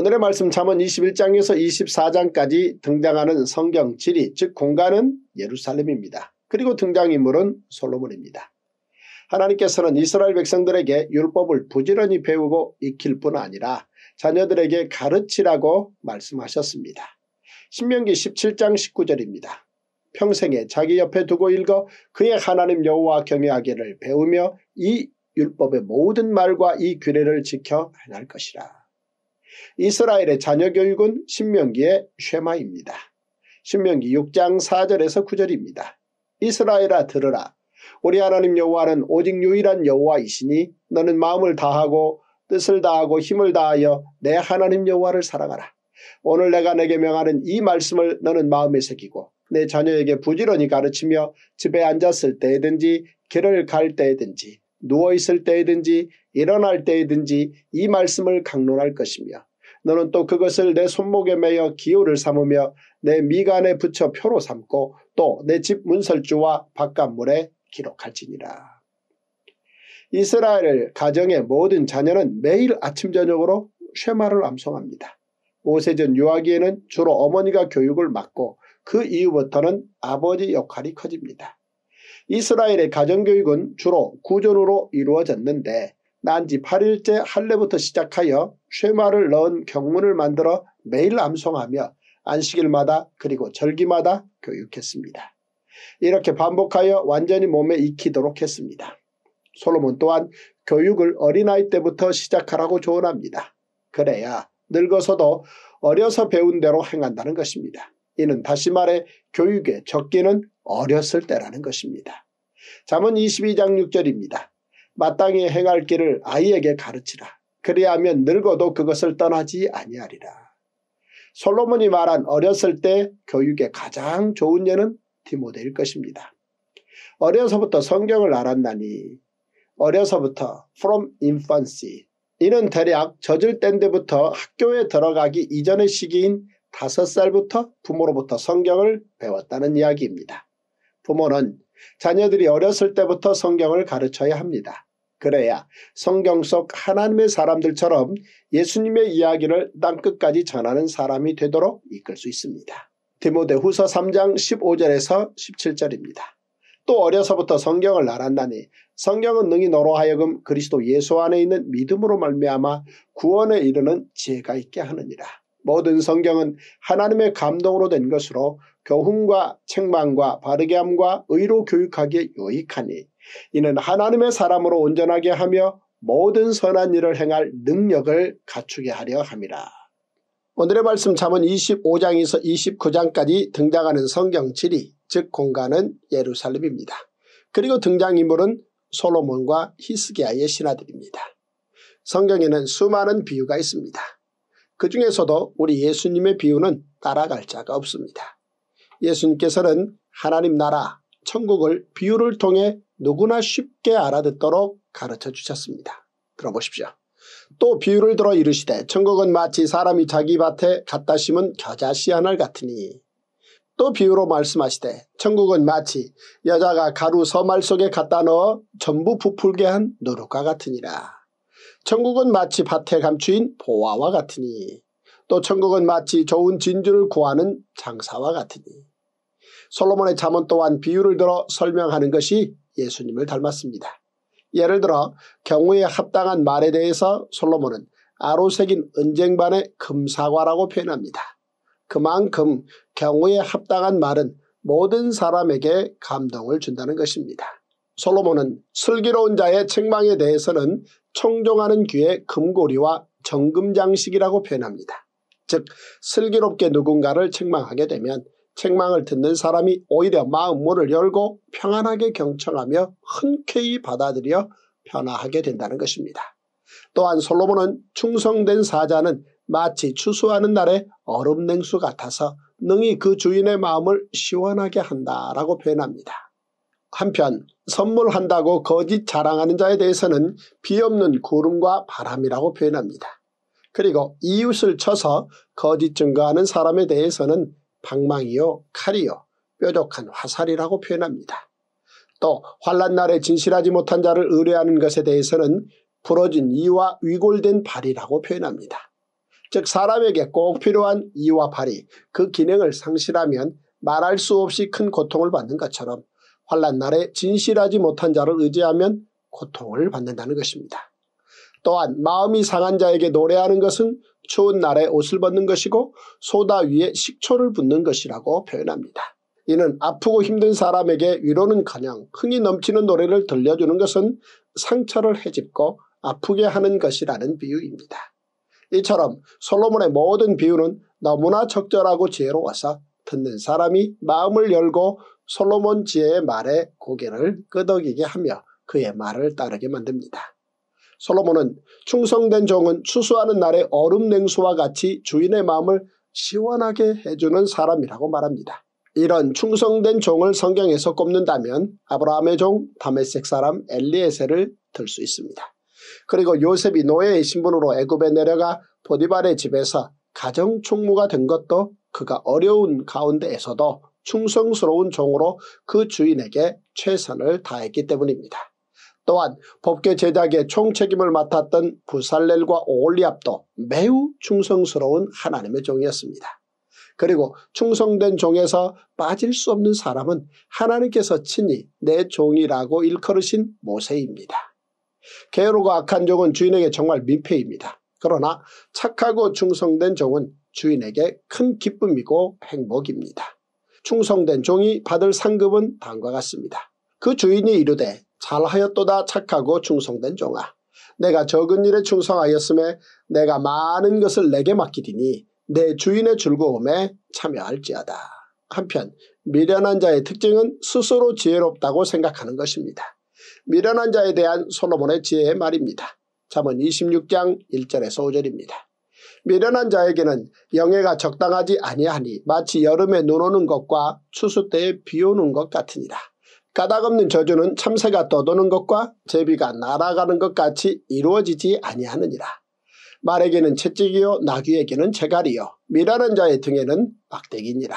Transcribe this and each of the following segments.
오늘의 말씀 잠언 21장에서 24장까지 등장하는 성경 지리 즉 공간은 예루살렘입니다. 그리고 등장인물은 솔로몬입니다. 하나님께서는 이스라엘 백성들에게 율법을 부지런히 배우고 익힐 뿐 아니라 자녀들에게 가르치라고 말씀하셨습니다. 신명기 17장 19절입니다. 평생에 자기 옆에 두고 읽어 그의 하나님 여호와 경외하기를 배우며 이 율법의 모든 말과 이 규례를 지켜 행할 것이라. 이스라엘의 자녀 교육은 신명기의 쉐마입니다. 신명기 6장 4절에서 9절입니다. 이스라엘아 들으라. 우리 하나님 여호와는 오직 유일한 여호와이시니 너는 마음을 다하고 뜻을 다하고 힘을 다하여 내 하나님 여호와를 사랑하라. 오늘 내가 내게 명하는 이 말씀을 너는 마음에 새기고 내 자녀에게 부지런히 가르치며 집에 앉았을 때든지 길을 갈 때든지 누워있을 때든지 일어날 때든지이 말씀을 강론할 것이며 너는 또 그것을 내 손목에 매여 기호를 삼으며 내 미간에 붙여 표로 삼고 또 내 집 문설주와 바깥물에 기록할지니라. 이스라엘 가정의 모든 자녀는 매일 아침 저녁으로 쉐마를 암송합니다. 5세전 유아기에는 주로 어머니가 교육을 맡고 그 이후부터는 아버지 역할이 커집니다. 이스라엘의 가정교육은 주로 구전으로 이루어졌는데 난지 8일째 할례부터 시작하여 쉐마를 넣은 경문을 만들어 매일 암송하며 안식일마다 그리고 절기마다 교육했습니다. 이렇게 반복하여 완전히 몸에 익히도록 했습니다. 솔로몬 또한 교육을 어린아이 때부터 시작하라고 조언합니다. 그래야 늙어서도 어려서 배운 대로 행한다는 것입니다. 이는 다시 말해 교육의 적기는 어렸을 때라는 것입니다. 잠언 22장 6절입니다. 마땅히 행할 길을 아이에게 가르치라. 그리하면 늙어도 그것을 떠나지 아니하리라. 솔로몬이 말한 어렸을 때 교육의 가장 좋은 예는 디모데일 것입니다. 어려서부터 성경을 알았나니 어려서부터 from infancy 이는 대략 젖을 땐 데부터 학교에 들어가기 이전의 시기인 5살부터 부모로부터 성경을 배웠다는 이야기입니다. 부모는 자녀들이 어렸을 때부터 성경을 가르쳐야 합니다. 그래야 성경 속 하나님의 사람들처럼 예수님의 이야기를 땅끝까지 전하는 사람이 되도록 이끌 수 있습니다. 디모데 후서 3장 15절에서 17절입니다. 또 어려서부터 성경을 알았나니 성경은 능히 너로 하여금 그리스도 예수 안에 있는 믿음으로 말미암아 구원에 이르는 지혜가 있게 하느니라. 모든 성경은 하나님의 감동으로 된 것으로 교훈과 책망과 바르게함과 의로 교육하기에 유익하니 이는 하나님의 사람으로 온전하게 하며 모든 선한 일을 행할 능력을 갖추게 하려 합니다. 오늘의 말씀 잠언 25장에서 29장까지 등장하는 성경 지리 즉 공간은 예루살렘입니다. 그리고 등장인물은 솔로몬과 히스기야의 신하들입니다. 성경에는 수많은 비유가 있습니다. 그 중에서도 우리 예수님의 비유는 따라갈 자가 없습니다. 예수님께서는 하나님 나라, 천국을 비유를 통해 누구나 쉽게 알아듣도록 가르쳐 주셨습니다. 들어보십시오. 또 비유를 들어 이르시되 천국은 마치 사람이 자기 밭에 갖다 심은 겨자 씨 하나 같으니 또 비유로 말씀하시되 천국은 마치 여자가 가루 서말 속에 갖다 넣어 전부 부풀게 한 노릇과 같으니라. 천국은 마치 밭에 감추인 보화와 같으니 또 천국은 마치 좋은 진주를 구하는 장사와 같으니 솔로몬의 자문 또한 비유를 들어 설명하는 것이 예수님을 닮았습니다. 예를 들어 경우에 합당한 말에 대해서 솔로몬은 아로색인 은쟁반의 금사과라고 표현합니다. 그만큼 경우에 합당한 말은 모든 사람에게 감동을 준다는 것입니다. 솔로몬은 슬기로운 자의 책망에 대해서는 청종하는 귀의 금고리와 정금장식이라고 표현합니다. 즉 슬기롭게 누군가를 책망하게 되면 책망을 듣는 사람이 오히려 마음 문을 열고 평안하게 경청하며 흔쾌히 받아들여 변화하게 된다는 것입니다. 또한 솔로몬은 충성된 사자는 마치 추수하는 날에 얼음 냉수 같아서 능히 그 주인의 마음을 시원하게 한다라고 표현합니다. 한편 선물한다고 거짓 자랑하는 자에 대해서는 비없는 구름과 바람이라고 표현합니다. 그리고 이웃을 쳐서 거짓 증거하는 사람에 대해서는 방망이요 칼이요 뾰족한 화살이라고 표현합니다. 또 환란 날에 진실하지 못한 자를 의뢰하는 것에 대해서는 부러진 이와 위골된 발이라고 표현합니다. 즉 사람에게 꼭 필요한 이와 발이 그 기능을 상실하면 말할 수 없이 큰 고통을 받는 것처럼 환란 날에 진실하지 못한 자를 의지하면 고통을 받는다는 것입니다. 또한 마음이 상한 자에게 노래하는 것은 추운 날에 옷을 벗는 것이고 소다 위에 식초를 붓는 것이라고 표현합니다. 이는 아프고 힘든 사람에게 위로는커녕 흥이 넘치는 노래를 들려주는 것은 상처를 헤집고 아프게 하는 것이라는 비유입니다. 이처럼 솔로몬의 모든 비유는 너무나 적절하고 지혜로워서 듣는 사람이 마음을 열고 솔로몬 지혜의 말에 고개를 끄덕이게 하며 그의 말을 따르게 만듭니다. 솔로몬은 충성된 종은 추수하는 날에 얼음 냉수와 같이 주인의 마음을 시원하게 해주는 사람이라고 말합니다. 이런 충성된 종을 성경에서 꼽는다면 아브라함의 종 다메섹 사람 엘리에세를 들 수 있습니다. 그리고 요셉이 노예의 신분으로 애굽에 내려가 보디발의 집에서 가정 총무가 된 것도 그가 어려운 가운데에서도 충성스러운 종으로 그 주인에게 최선을 다했기 때문입니다. 또한 법계 제작의 총책임을 맡았던 부살렐과 오올리압도 매우 충성스러운 하나님의 종이었습니다. 그리고 충성된 종에서 빠질 수 없는 사람은 하나님께서 친히 내 종이라고 일컬으신 모세입니다. 게으르고 악한 종은 주인에게 정말 민폐입니다. 그러나 착하고 충성된 종은 주인에게 큰 기쁨이고 행복입니다. 충성된 종이 받을 상급은 다음과 같습니다. 그 주인이 이르되 잘하였도다 착하고 충성된 종아. 내가 적은 일에 충성하였음에 내가 많은 것을 내게 맡기리니 내 주인의 즐거움에 참여할지어다. 한편 미련한 자의 특징은 스스로 지혜롭다고 생각하는 것입니다. 미련한 자에 대한 솔로몬의 지혜의 말입니다. 잠언 26장 1절에서 5절입니다. 미련한 자에게는 영예가 적당하지 아니하니 마치 여름에 눈 오는 것과 추수 때에 비 오는 것 같으니라. 까닭없는 저주는 참새가 떠도는 것과 제비가 날아가는 것 같이 이루어지지 아니하느니라. 말에게는 채찍이요 나귀에게는 채갈이요 미련한 자의 등에는 막대기니라.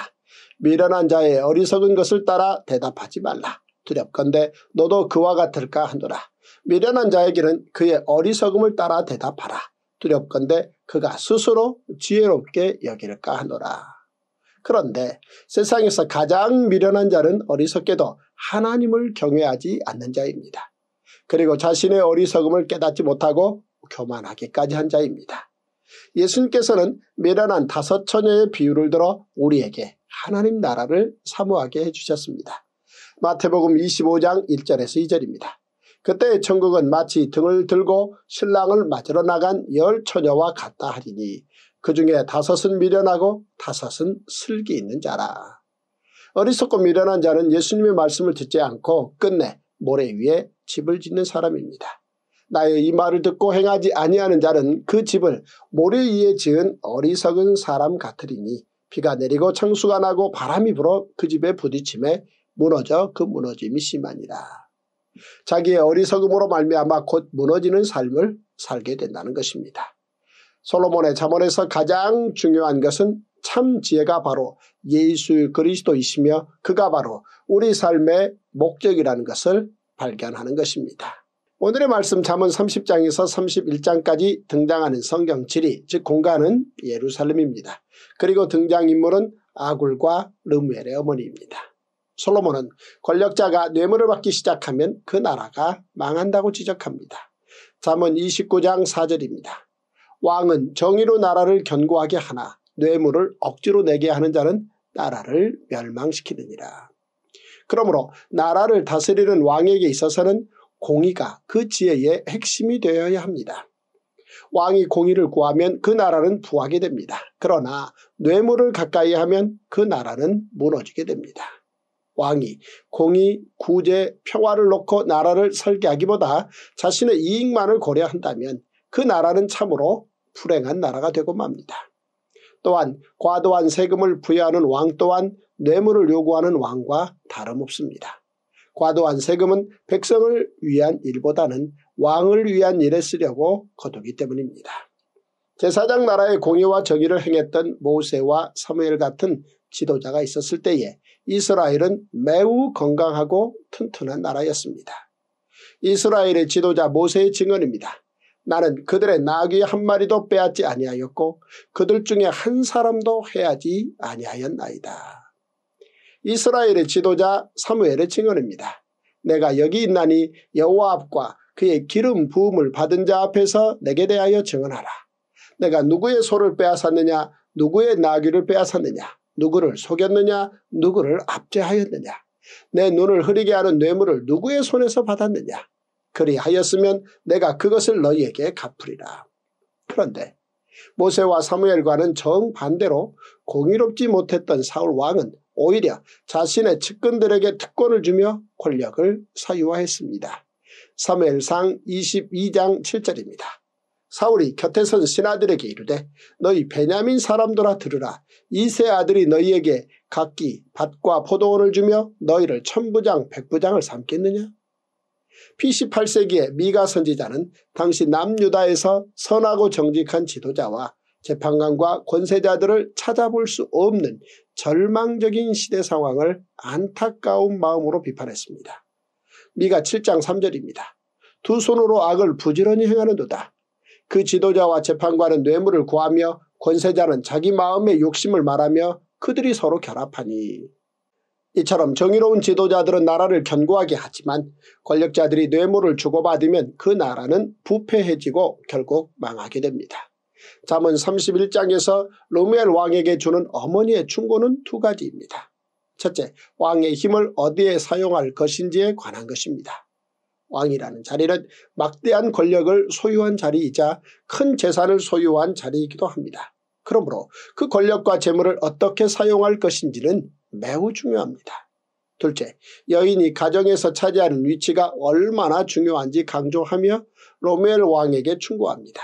미련한 자의 어리석은 것을 따라 대답하지 말라. 두렵건대 너도 그와 같을까 하노라. 미련한 자에게는 그의 어리석음을 따라 대답하라. 두렵건대 그가 스스로 지혜롭게 여길까 하노라. 그런데 세상에서 가장 미련한 자는 어리석게도 하나님을 경외하지 않는 자입니다. 그리고 자신의 어리석음을 깨닫지 못하고 교만하기까지 한 자입니다. 예수님께서는 미련한 다섯 처녀의 비유를 들어 우리에게 하나님 나라를 사모하게 해주셨습니다. 마태복음 25장 1절에서 2절입니다. 그때 천국은 마치 등을 들고 신랑을 맞으러 나간 열 처녀와 같다 하리니 그 중에 다섯은 미련하고 다섯은 슬기 있는 자라. 어리석고 미련한 자는 예수님의 말씀을 듣지 않고 끝내 모래 위에 집을 짓는 사람입니다. 나의 이 말을 듣고 행하지 아니하는 자는 그 집을 모래 위에 지은 어리석은 사람 같으리니 비가 내리고 창수가 나고 바람이 불어 그 집에 부딪힘에 무너져 그 무너짐이 심하니라. 자기의 어리석음으로 말미암아 곧 무너지는 삶을 살게 된다는 것입니다. 솔로몬의 자문에서 가장 중요한 것은 참 지혜가 바로 예수 그리스도이시며 그가 바로 우리 삶의 목적이라는 것을 발견하는 것입니다. 오늘의 말씀 잠언 30장에서 31장까지 등장하는 성경 지리 즉 공간은 예루살렘입니다. 그리고 등장인물은 아굴과 르무엘의 어머니입니다. 솔로몬은 권력자가 뇌물을 받기 시작하면 그 나라가 망한다고 지적합니다. 잠언 29장 4절입니다. 왕은 정의로 나라를 견고하게 하나 뇌물을 억지로 내게 하는 자는 나라를 멸망시키느니라. 그러므로 나라를 다스리는 왕에게 있어서는 공의가 그 지혜의 핵심이 되어야 합니다. 왕이 공의를 구하면 그 나라는 부하게 됩니다. 그러나 뇌물을 가까이 하면 그 나라는 무너지게 됩니다. 왕이 공의, 구제, 평화를 놓고 나라를 설계하기보다 자신의 이익만을 고려한다면 그 나라는 참으로 불행한 나라가 되고 맙니다. 또한 과도한 세금을 부여하는 왕 또한 뇌물을 요구하는 왕과 다름없습니다. 과도한 세금은 백성을 위한 일보다는 왕을 위한 일에 쓰려고 거두기 때문입니다. 제사장 나라의 공의와 정의를 행했던 모세와 사무엘 같은 지도자가 있었을 때에 이스라엘은 매우 건강하고 튼튼한 나라였습니다. 이스라엘의 지도자 모세의 증언입니다. 나는 그들의 나귀 한 마리도 빼앗지 아니하였고 그들 중에 한 사람도 해하지 아니하였나이다. 이스라엘의 지도자 사무엘의 증언입니다. 내가 여기 있나니 여호와 앞과 그의 기름 부음을 받은 자 앞에서 내게 대하여 증언하라. 내가 누구의 소를 빼앗았느냐 누구의 나귀를 빼앗았느냐 누구를 속였느냐 누구를 압제하였느냐 내 눈을 흐리게 하는 뇌물을 누구의 손에서 받았느냐 그리하였으면 내가 그것을 너희에게 갚으리라. 그런데 모세와 사무엘과는 정반대로 공의롭지 못했던 사울 왕은 오히려 자신의 측근들에게 특권을 주며 권력을 사유화했습니다. 사무엘상 22장 7절입니다. 사울이 곁에 선 신하들에게 이르되 너희 베냐민 사람들아 들으라 이 세 아들이 너희에게 각기 밭과 포도원을 주며 너희를 천부장 백부장을 삼겠느냐 PC 8세기에 미가 선지자는 당시 남유다에서 선하고 정직한 지도자와 재판관과 권세자들을 찾아볼 수 없는 절망적인 시대 상황을 안타까운 마음으로 비판했습니다. 미가 7장 3절입니다. 두 손으로 악을 부지런히 행하는도다. 그 지도자와 재판관은 뇌물을 구하며 권세자는 자기 마음의 욕심을 말하며 그들이 서로 결합하니 이처럼 정의로운 지도자들은 나라를 견고하게 하지만 권력자들이 뇌물을 주고받으면 그 나라는 부패해지고 결국 망하게 됩니다. 잠언 31장에서 로멜 왕에게 주는 어머니의 충고는 두 가지입니다. 첫째, 왕의 힘을 어디에 사용할 것인지에 관한 것입니다. 왕이라는 자리는 막대한 권력을 소유한 자리이자 큰 재산을 소유한 자리이기도 합니다. 그러므로 그 권력과 재물을 어떻게 사용할 것인지는 매우 중요합니다. 둘째, 여인이 가정에서 차지하는 위치가 얼마나 중요한지 강조하며 로멜 왕에게 충고합니다.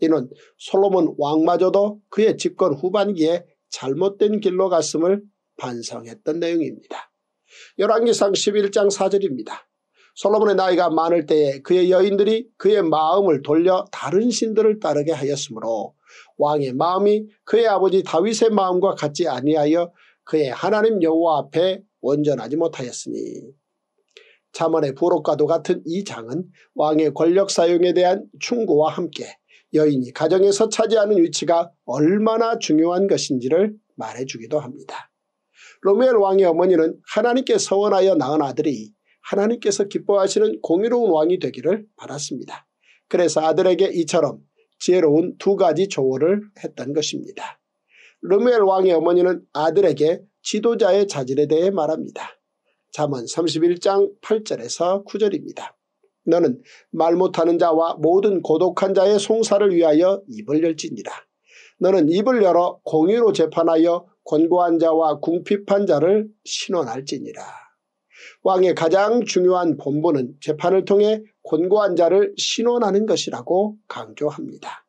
이는 솔로몬 왕마저도 그의 집권 후반기에 잘못된 길로 갔음을 반성했던 내용입니다. 열왕기상 11장 4절입니다. 솔로몬의 나이가 많을 때에 그의 여인들이 그의 마음을 돌려 다른 신들을 따르게 하였으므로 왕의 마음이 그의 아버지 다윗의 마음과 같지 아니하여 그의 하나님 여호와 앞에 원전하지 못하였으니 자만의 부록과도 같은 이 장은 왕의 권력 사용에 대한 충고와 함께 여인이 가정에서 차지하는 위치가 얼마나 중요한 것인지를 말해주기도 합니다. 로멜 왕의 어머니는 하나님께 서원하여 낳은 아들이 하나님께서 기뻐하시는 공의로운 왕이 되기를 바랐습니다. 그래서 아들에게 이처럼 지혜로운 두 가지 조언을 했던 것입니다. 르멜 메 왕의 어머니는 아들에게 지도자의 자질에 대해 말합니다. 잠언 31장 8절에서 9절입니다. 너는 말 못하는 자와 모든 고독한 자의 송사를 위하여 입을 열지니라. 너는 입을 열어 공의로 재판하여 권고한 자와 궁핍한 자를 신원할지니라. 왕의 가장 중요한 본분은 재판을 통해 권고한 자를 신원하는 것이라고 강조합니다.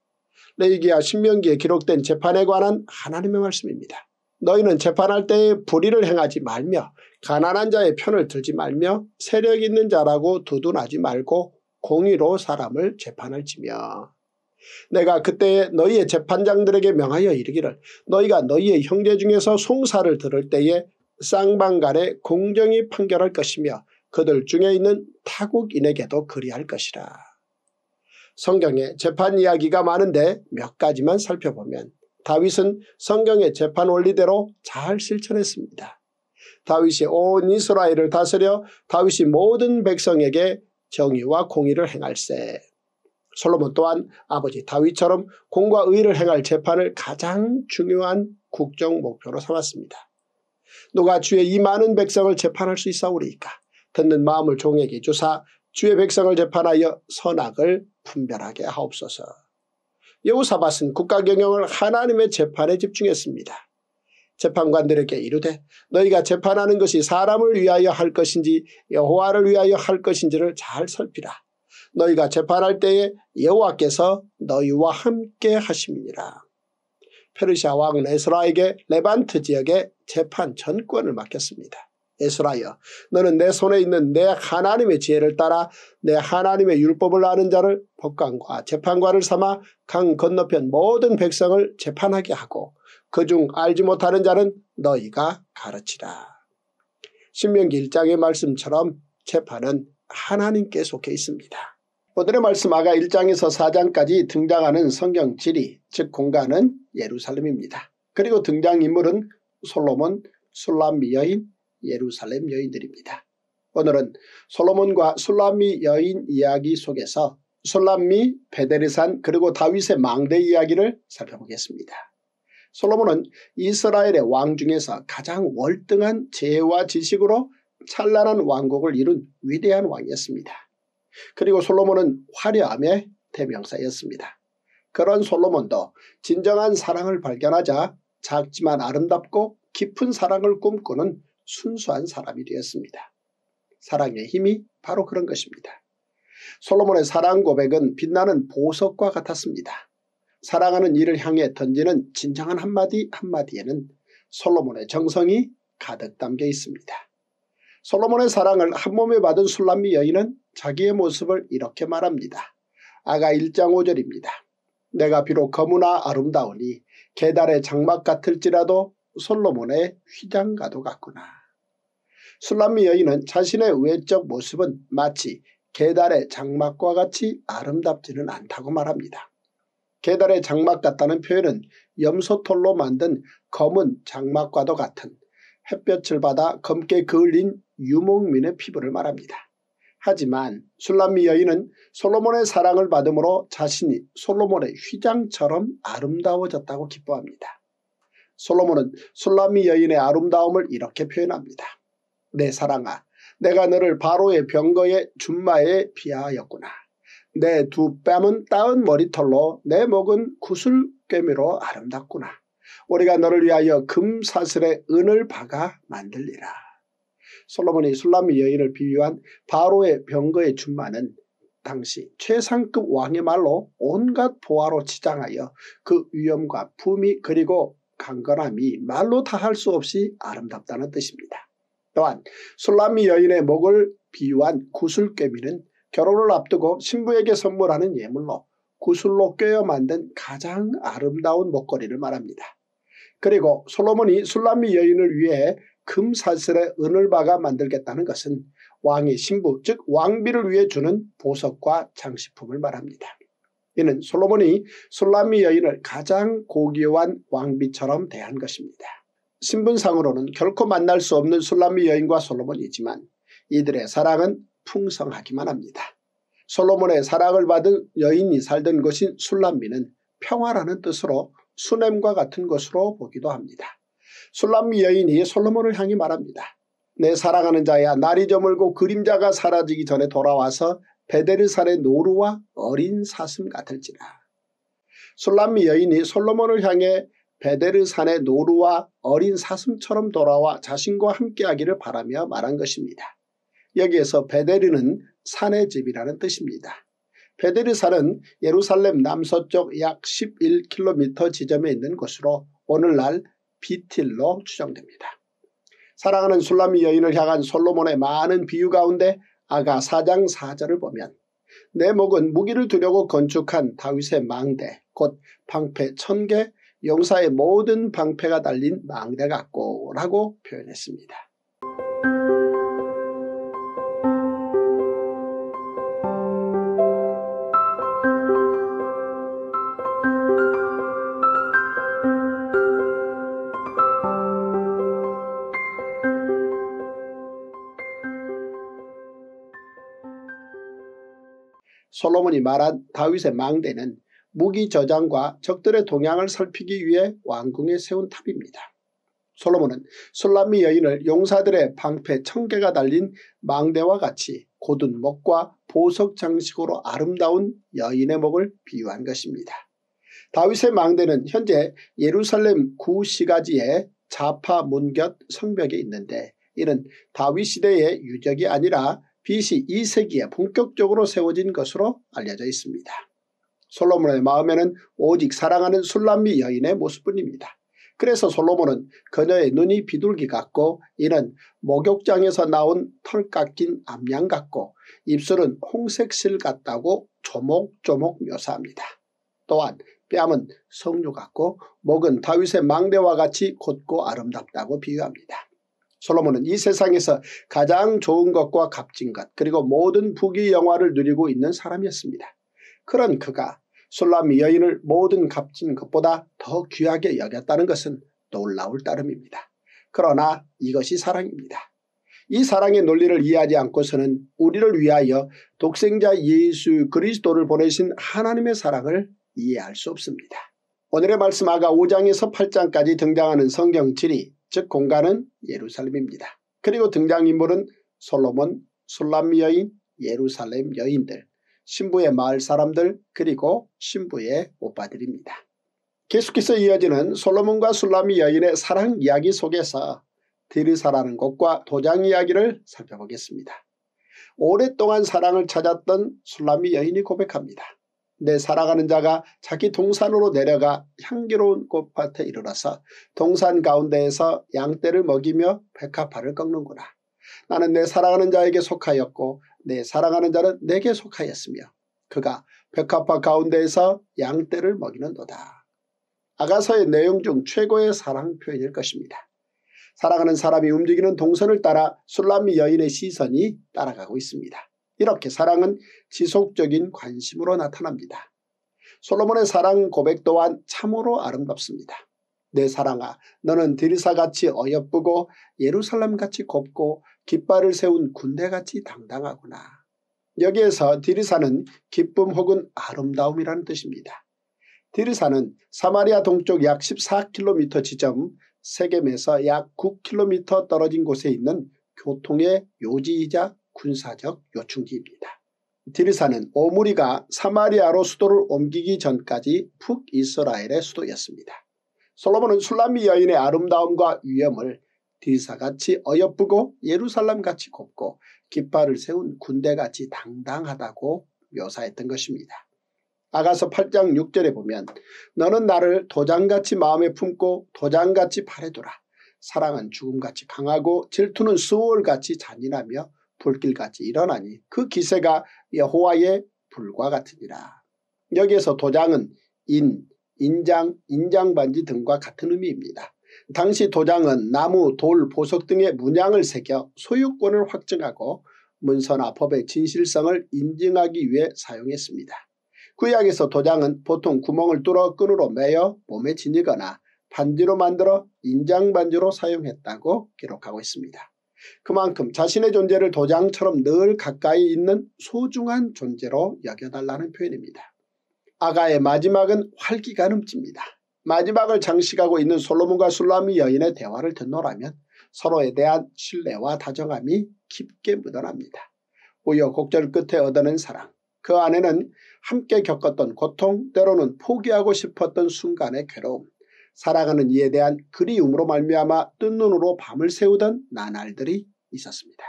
레이기야 신명기에 기록된 재판에 관한 하나님의 말씀입니다. 너희는 재판할 때에 불의를 행하지 말며 가난한 자의 편을 들지 말며 세력 있는 자라고 두둔하지 말고 공의로 사람을 재판할지며 내가 그때 너희의 재판장들에게 명하여 이르기를 너희가 너희의 형제 중에서 송사를 들을 때에 쌍방간에 공정히 판결할 것이며 그들 중에 있는 타국인에게도 그리할 것이라. 성경에 재판 이야기가 많은데 몇 가지만 살펴보면 다윗은 성경의 재판 원리대로 잘 실천했습니다. 다윗이 온 이스라엘을 다스려 다윗이 모든 백성에게 정의와 공의를 행할세. 솔로몬 또한 아버지 다윗처럼 공과 의를 행할 재판을 가장 중요한 국정 목표로 삼았습니다. 누가 주의 이 많은 백성을 재판할 수 있사오리이까? 듣는 마음을 종에게 주사 주의 백성을 재판하여 선악을 분별하게 하옵소서. 여우사밧은 국가경영을 하나님의 재판에 집중했습니다. 재판관들에게 이르되 너희가 재판하는 것이 사람을 위하여 할 것인지 여호와를 위하여 할 것인지를 잘 살피라. 너희가 재판할 때에 여호와께서 너희와 함께 하십니다 페르시아 왕레스라에게 레반트 지역의 재판 전권을 맡겼습니다. 예수라여 너는 내 손에 있는 내 하나님의 지혜를 따라 내 하나님의 율법을 아는 자를 법관과 재판관을 삼아 강 건너편 모든 백성을 재판하게 하고 그 중 알지 못하는 자는 너희가 가르치라. 신명기 1장의 말씀처럼 재판은 하나님께 속해 있습니다. 오늘의 말씀 아가 1장에서 4장까지 등장하는 성경 지리 즉 공간은 예루살렘입니다. 그리고 등장인물은 솔로몬, 술람미 여인, 예루살렘 여인들입니다. 오늘은 솔로몬과 술람미 여인 이야기 속에서 솔람미, 베데르산 그리고 다윗의 망대 이야기를 살펴보겠습니다. 솔로몬은 이스라엘의 왕 중에서 가장 월등한 재와 지식으로 찬란한 왕국을 이룬 위대한 왕이었습니다. 그리고 솔로몬은 화려함의 대명사였습니다. 그런 솔로몬도 진정한 사랑을 발견하자 작지만 아름답고 깊은 사랑을 꿈꾸는 순수한 사람이 되었습니다. 사랑의 힘이 바로 그런 것입니다. 솔로몬의 사랑 고백은 빛나는 보석과 같았습니다. 사랑하는 이를 향해 던지는 진정한 한마디 한마디에는 솔로몬의 정성이 가득 담겨 있습니다. 솔로몬의 사랑을 한몸에 받은 술람미 여인은 자기의 모습을 이렇게 말합니다. 아가 1장 5절입니다. 내가 비록 거무나 아름다우니 계단의 장막 같을지라도 솔로몬의 휘장과도 같구나. 술람미 여인은 자신의 외적 모습은 마치 계달의 장막과 같이 아름답지는 않다고 말합니다. 계달의 장막 같다는 표현은 염소털로 만든 검은 장막과도 같은 햇볕을 받아 검게 그을린 유목민의 피부를 말합니다. 하지만 술람미 여인은 솔로몬의 사랑을 받음으로 자신이 솔로몬의 휘장처럼 아름다워졌다고 기뻐합니다. 솔로몬은 술람미 여인의 아름다움을 이렇게 표현합니다. 내 사랑아 내가 너를 바로의 병거의 준마에 비하였구나. 내 두 뺨은 따은 머리털로 내 목은 구슬꿰미로 아름답구나. 우리가 너를 위하여 금사슬에 은을 박아 만들리라. 솔로몬이 술람미 여인을 비유한 바로의 병거의 준마는 당시 최상급 왕의 말로 온갖 보화로 치장하여 그 위엄과 품위 그리고 강건함이 말로 다 할 수 없이 아름답다는 뜻입니다. 또한 술람미 여인의 목을 비유한 구슬깨미는 결혼을 앞두고 신부에게 선물하는 예물로 구슬로 꿰어 만든 가장 아름다운 목걸이를 말합니다. 그리고 솔로몬이 술람미 여인을 위해 금사슬에 은을 박아 만들겠다는 것은 왕의 신부 즉 왕비를 위해 주는 보석과 장식품을 말합니다. 이는 솔로몬이 솔라미 여인을 가장 고귀한 왕비처럼 대한 것입니다. 신분상으로는 결코 만날 수 없는 솔라미 여인과 솔로몬이지만 이들의 사랑은 풍성하기만 합니다. 솔로몬의 사랑을 받은 여인이 살던 곳인 술람미는 평화라는 뜻으로 수냄과 같은 것으로 보기도 합니다. 술람미 여인이 솔로몬을 향해 말합니다. 내 사랑하는 자야 날이 저물고 그림자가 사라지기 전에 돌아와서 베데르살의 노루와 어린 사슴 같을지라. 술람미 여인이 솔로몬을 향해 베데르산의 노루와 어린 사슴처럼 돌아와 자신과 함께하기를 바라며 말한 것입니다. 여기에서 베데르는 산의 집이라는 뜻입니다. 베데르산은 예루살렘 남서쪽 약 11km 지점에 있는 곳으로 오늘날 비틸로 추정됩니다. 사랑하는 술람미 여인을 향한 솔로몬의 많은 비유 가운데 아가 사장4절을 보면 내 목은 무기를 두려고 건축한 다윗의 망대 곧 방패 천개 용사의 모든 방패가 달린 망대 같고 라고 표현했습니다. 솔로몬이 말한 다윗의 망대는 무기 저장과 적들의 동향을 살피기 위해 왕궁에 세운 탑입니다. 솔로몬은 솔람미 여인을 용사들의 방패 천개가 달린 망대와 같이 고든 목과 보석 장식으로 아름다운 여인의 목을 비유한 것입니다. 다윗의 망대는 현재 예루살렘 구시가지의 자파 문곁 성벽에 있는데 이는 다윗 시대의 유적이 아니라 BC 2세기에 본격적으로 세워진 것으로 알려져 있습니다. 솔로몬의 마음에는 오직 사랑하는 술람미 여인의 모습뿐입니다. 그래서 솔로몬은 그녀의 눈이 비둘기 같고 이는 목욕장에서 나온 털 깎인 암양 같고 입술은 홍색 실 같다고 조목조목 묘사합니다. 또한 뺨은 성류 같고 목은 다윗의 망대와 같이 곧고 아름답다고 비유합니다. 솔로몬은 이 세상에서 가장 좋은 것과 값진 것 그리고 모든 부귀영화를 누리고 있는 사람이었습니다. 그런 그가 솔라미 여인을 모든 값진 것보다 더 귀하게 여겼다는 것은 놀라울 따름입니다. 그러나 이것이 사랑입니다. 이 사랑의 논리를 이해하지 않고서는 우리를 위하여 독생자 예수 그리스도를 보내신 하나님의 사랑을 이해할 수 없습니다. 오늘의 말씀 아가 5장에서 8장까지 등장하는 성경진이 즉 공간은 예루살렘입니다. 그리고 등장인물은 솔로몬, 술람 여인, 예루살렘 여인들, 신부의 마을 사람들 그리고 신부의 오빠들입니다. 계속해서 이어지는 솔로몬과 술람미 여인의 사랑 이야기 속에서 디르사라는 것과 도장 이야기를 살펴보겠습니다. 오랫동안 사랑을 찾았던 술람미 여인이 고백합니다. 내 살아가는 자가 자기 동산으로 내려가 향기로운 꽃밭에 이르러서 동산 가운데에서 양떼를 먹이며 백합화를 꺾는구나. 나는 내 사랑하는 자에게 속하였고 내 사랑하는 자는 내게 속하였으며 그가 백합화 가운데에서 양떼를 먹이는도다. 아가서의 내용 중 최고의 사랑 표현일 것입니다. 사랑하는 사람이 움직이는 동선을 따라 술람미 여인의 시선이 따라가고 있습니다. 이렇게 사랑은 지속적인 관심으로 나타납니다. 솔로몬의 사랑 고백 또한 참으로 아름답습니다. 내 사랑아 너는 드리사같이 어여쁘고 예루살렘같이 곱고 깃발을 세운 군대같이 당당하구나. 여기에서 디리사는 기쁨 혹은 아름다움이라는 뜻입니다. 디리사는 사마리아 동쪽 약 14km 지점 세겜에서 약 9km 떨어진 곳에 있는 교통의 요지이자 군사적 요충지입니다. 디비사는 오므리가 사마리아로 수도를 옮기기 전까지 북이스라엘의 수도였습니다. 솔로몬은 술람미 여인의 아름다움과 위엄을 디비사같이 어여쁘고 예루살렘같이 곱고 깃발을 세운 군대같이 당당하다고 묘사했던 것입니다. 아가서 8장 6절에 보면 너는 나를 도장같이 마음에 품고 도장같이 바래 두라. 사랑은 죽음같이 강하고 질투는 수월같이 잔인하며 불길같이 일어나니 그 기세가 여호와의 불과 같으니라. 여기에서 도장은 인, 인장, 인장반지 등과 같은 의미입니다. 당시 도장은 나무, 돌, 보석 등의 문양을 새겨 소유권을 확증하고 문서나 법의 진실성을 인증하기 위해 사용했습니다. 구약에서 그 도장은 보통 구멍을 뚫어 끈으로 매어 몸에 지니거나 반지로 만들어 인장반지로 사용했다고 기록하고 있습니다. 그만큼 자신의 존재를 도장처럼 늘 가까이 있는 소중한 존재로 여겨달라는 표현입니다. 아가의 마지막은 활기가 넘칩니다. 마지막을 장식하고 있는 솔로몬과 술라미 여인의 대화를 듣노라면 서로에 대한 신뢰와 다정함이 깊게 묻어납니다. 우여곡절 끝에 얻어낸 사랑, 그 안에는 함께 겪었던 고통, 때로는 포기하고 싶었던 순간의 괴로움, 사랑하는 이에 대한 그리움으로 말미암아 뜬 눈으로 밤을 새우던 나날들이 있었습니다.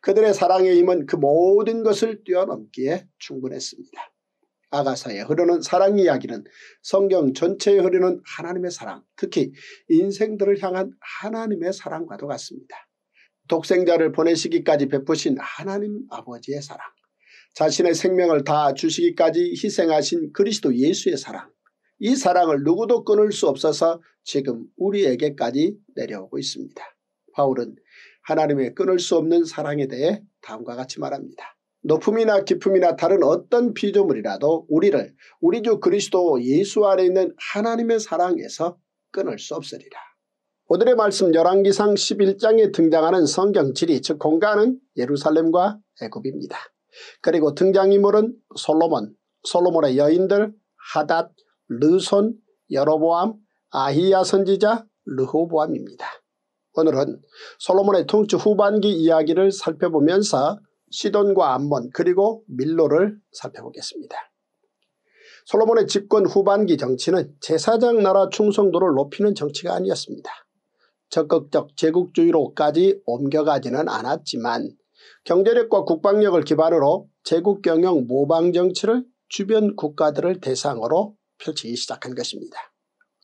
그들의 사랑의 힘은 그 모든 것을 뛰어넘기에 충분했습니다. 아가사에 흐르는 사랑 이야기는 성경 전체에 흐르는 하나님의 사랑, 특히 인생들을 향한 하나님의 사랑과도 같습니다. 독생자를 보내시기까지 베푸신 하나님 아버지의 사랑, 자신의 생명을 다 주시기까지 희생하신 그리스도 예수의 사랑, 이 사랑을 누구도 끊을 수 없어서 지금 우리에게까지 내려오고 있습니다. 바울은 하나님의 끊을 수 없는 사랑에 대해 다음과 같이 말합니다. 높음이나 깊음이나 다른 어떤 피조물이라도 우리를 우리 주 그리스도 예수 안에 있는 하나님의 사랑에서 끊을 수 없으리라. 오늘의 말씀 열왕기상 11장에 등장하는 성경지리 즉 공간은 예루살렘과 애굽입니다. 그리고 등장인물은 솔로몬, 솔로몬의 여인들, 하닷, 르손, 여로보암, 아히야 선지자, 르호보암입니다. 오늘은 솔로몬의 통치 후반기 이야기를 살펴보면서 시돈과 암몬 그리고 밀로를 살펴보겠습니다. 솔로몬의 집권 후반기 정치는 제사장 나라 충성도를 높이는 정치가 아니었습니다. 적극적 제국주의로까지 옮겨가지는 않았지만 경제력과 국방력을 기반으로 제국 경영 모방 정치를 주변 국가들을 대상으로 펼치기 시작한 것입니다.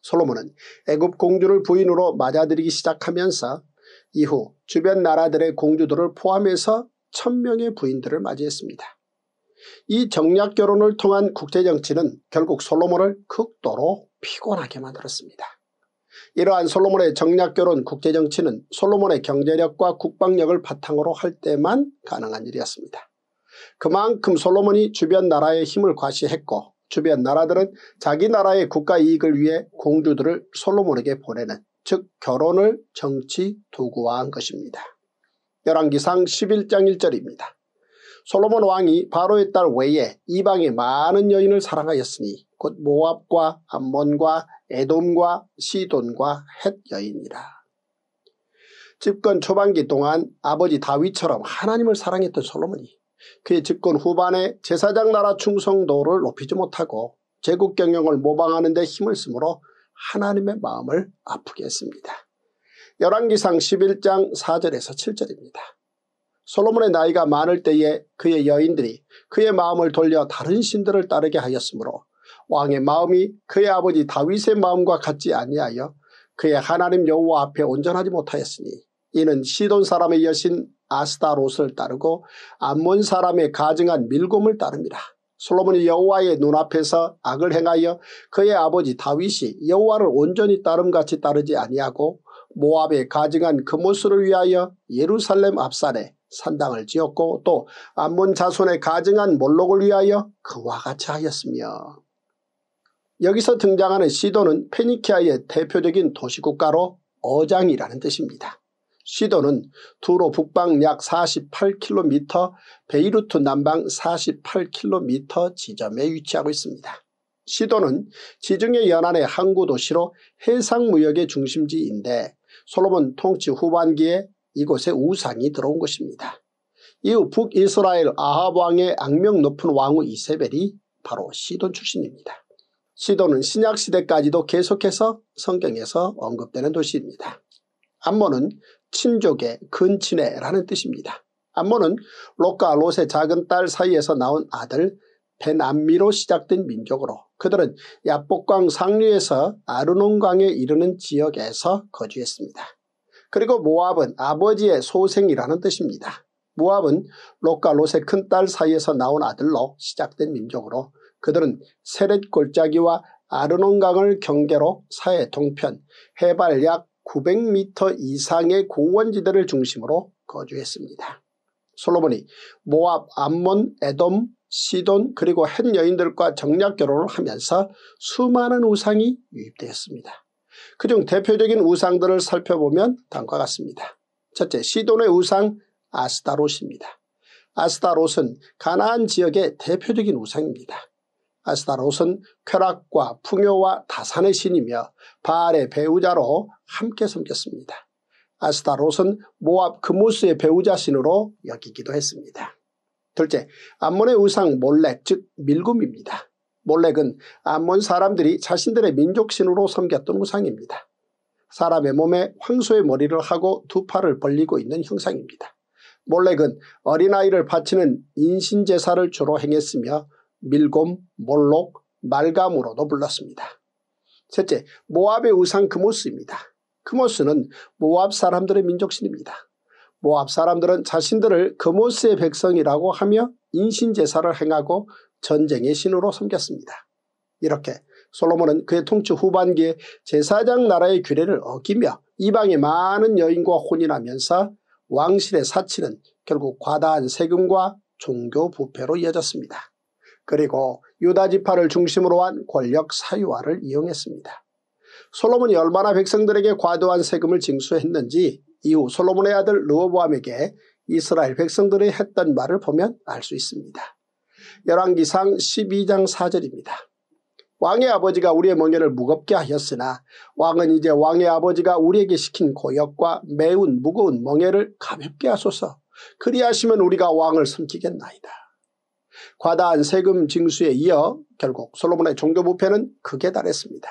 솔로몬은 애굽 공주를 부인으로 맞아들이기 시작하면서 이후 주변 나라들의 공주들을 포함해서 천명의 부인들을 맞이했습니다. 이 정략 결혼을 통한 국제정치는 결국 솔로몬을 극도로 피곤하게 만들었습니다. 이러한 솔로몬의 정략결혼 국제정치는 솔로몬의 경제력과 국방력을 바탕으로 할 때만 가능한 일이었습니다. 그만큼 솔로몬이 주변 나라의 힘을 과시했고 주변 나라들은 자기 나라의 국가 이익을 위해 공주들을 솔로몬에게 보내는 즉 결혼을 정치 도구화한 것입니다. 열왕기상 11장 1절입니다. 솔로몬 왕이 바로의 딸 외에 이방의 많은 여인을 사랑하였으니 곧 모압과 암몬과 에돔과 시돈과 헷 여인이라. 집권 초반기 동안 아버지 다윗처럼 하나님을 사랑했던 솔로몬이 그의 집권 후반에 제사장 나라 충성도를 높이지 못하고 제국 경영을 모방하는 데 힘을 쓰므로 하나님의 마음을 아프게 했습니다. 열왕기상 11장 4절에서 7절입니다. 솔로몬의 나이가 많을 때에 그의 여인들이 그의 마음을 돌려 다른 신들을 따르게 하였으므로 왕의 마음이 그의 아버지 다윗의 마음과 같지 아니하여 그의 하나님 여호와 앞에 온전하지 못하였으니 이는 시돈 사람의 여신 아스타롯을 따르고 암몬 사람의 가증한 밀곰을 따릅니다. 솔로몬이 여호와의 눈앞에서 악을 행하여 그의 아버지 다윗이 여호와를 온전히 따름같이 따르지 아니하고 모압의 가증한 그모스를 위하여 예루살렘 앞산에 산당을 지었고 또 암몬 자손의 가증한 몰록을 위하여 그와 같이 하였으며 여기서 등장하는 시돈은 페니키아의 대표적인 도시국가로 어장이라는 뜻입니다. 시도는 두로 북방 약 48km, 베이루트 남방 48km 지점에 위치하고 있습니다. 시도는 지중해 연안의 항구 도시로 해상무역의 중심지인데 솔로몬 통치 후반기에 이곳에 우상이 들어온 것입니다. 이후 북이스라엘 아합왕의 악명 높은 왕후 이세벨이 바로 시돈 출신입니다. 시돈은 신약시대까지도 계속해서 성경에서 언급되는 도시입니다. 암몬은 친족의 근친애라는 뜻입니다. 암몬은 롯과 롯의 작은 딸 사이에서 나온 아들 벤암미로 시작된 민족으로 그들은 야복강 상류에서 아르논강에 이르는 지역에서 거주했습니다. 그리고 모압은 아버지의 소생이라는 뜻입니다. 모압은 롯과 롯의 큰 딸 사이에서 나온 아들로 시작된 민족으로 그들은 세렛 골짜기와 아르논강을 경계로 사해 동편 해발 약 900m 이상의 고원지대를 중심으로 거주했습니다. 솔로몬이 모압, 암몬, 에돔, 시돈 그리고 헨 여인들과 정략 결혼을 하면서 수많은 우상이 유입되었습니다. 그중 대표적인 우상들을 살펴보면 다음과 같습니다. 첫째, 시돈의 우상 아스타롯입니다. 아스타롯은 가나안 지역의 대표적인 우상입니다. 아스타롯은 쾌락과 풍요와 다산의 신이며 바알의 배우자로 함께 섬겼습니다. 아스타롯은 모압 그무스의 배우자 신으로 여기기도 했습니다. 둘째, 암몬의 우상 몰렉 즉 밀금입니다. 몰렉은 암몬 사람들이 자신들의 민족신으로 섬겼던 우상입니다. 사람의 몸에 황소의 머리를 하고 두 팔을 벌리고 있는 형상입니다. 몰렉은 어린아이를 바치는 인신제사를 주로 행했으며 밀곰, 몰록, 말감으로도 불렀습니다. 셋째, 모압의 우상 크모스입니다. 크모스는 모압 사람들의 민족신입니다. 모압 사람들은 자신들을 그모스의 백성이라고 하며 인신제사를 행하고 전쟁의 신으로 섬겼습니다. 이렇게 솔로몬은 그의 통치 후반기에 제사장 나라의 규례를 어기며 이방의 많은 여인과 혼인하면서 왕실의 사치는 결국 과다한 세금과 종교 부패로 이어졌습니다. 그리고 유다지파를 중심으로 한 권력 사유화를 이용했습니다. 솔로몬이 얼마나 백성들에게 과도한 세금을 징수했는지 이후 솔로몬의 아들 르호보암에게 이스라엘 백성들이 했던 말을 보면 알 수 있습니다. 열왕기상 12장 4절입니다. 왕의 아버지가 우리의 멍에를 무겁게 하였으나 왕은 이제 왕의 아버지가 우리에게 시킨 고역과 매운 무거운 멍에를 가볍게 하소서 그리하시면 우리가 왕을 섬기겠나이다. 과다한 세금 징수에 이어 결국 솔로몬의 종교부패는 극에 달했습니다.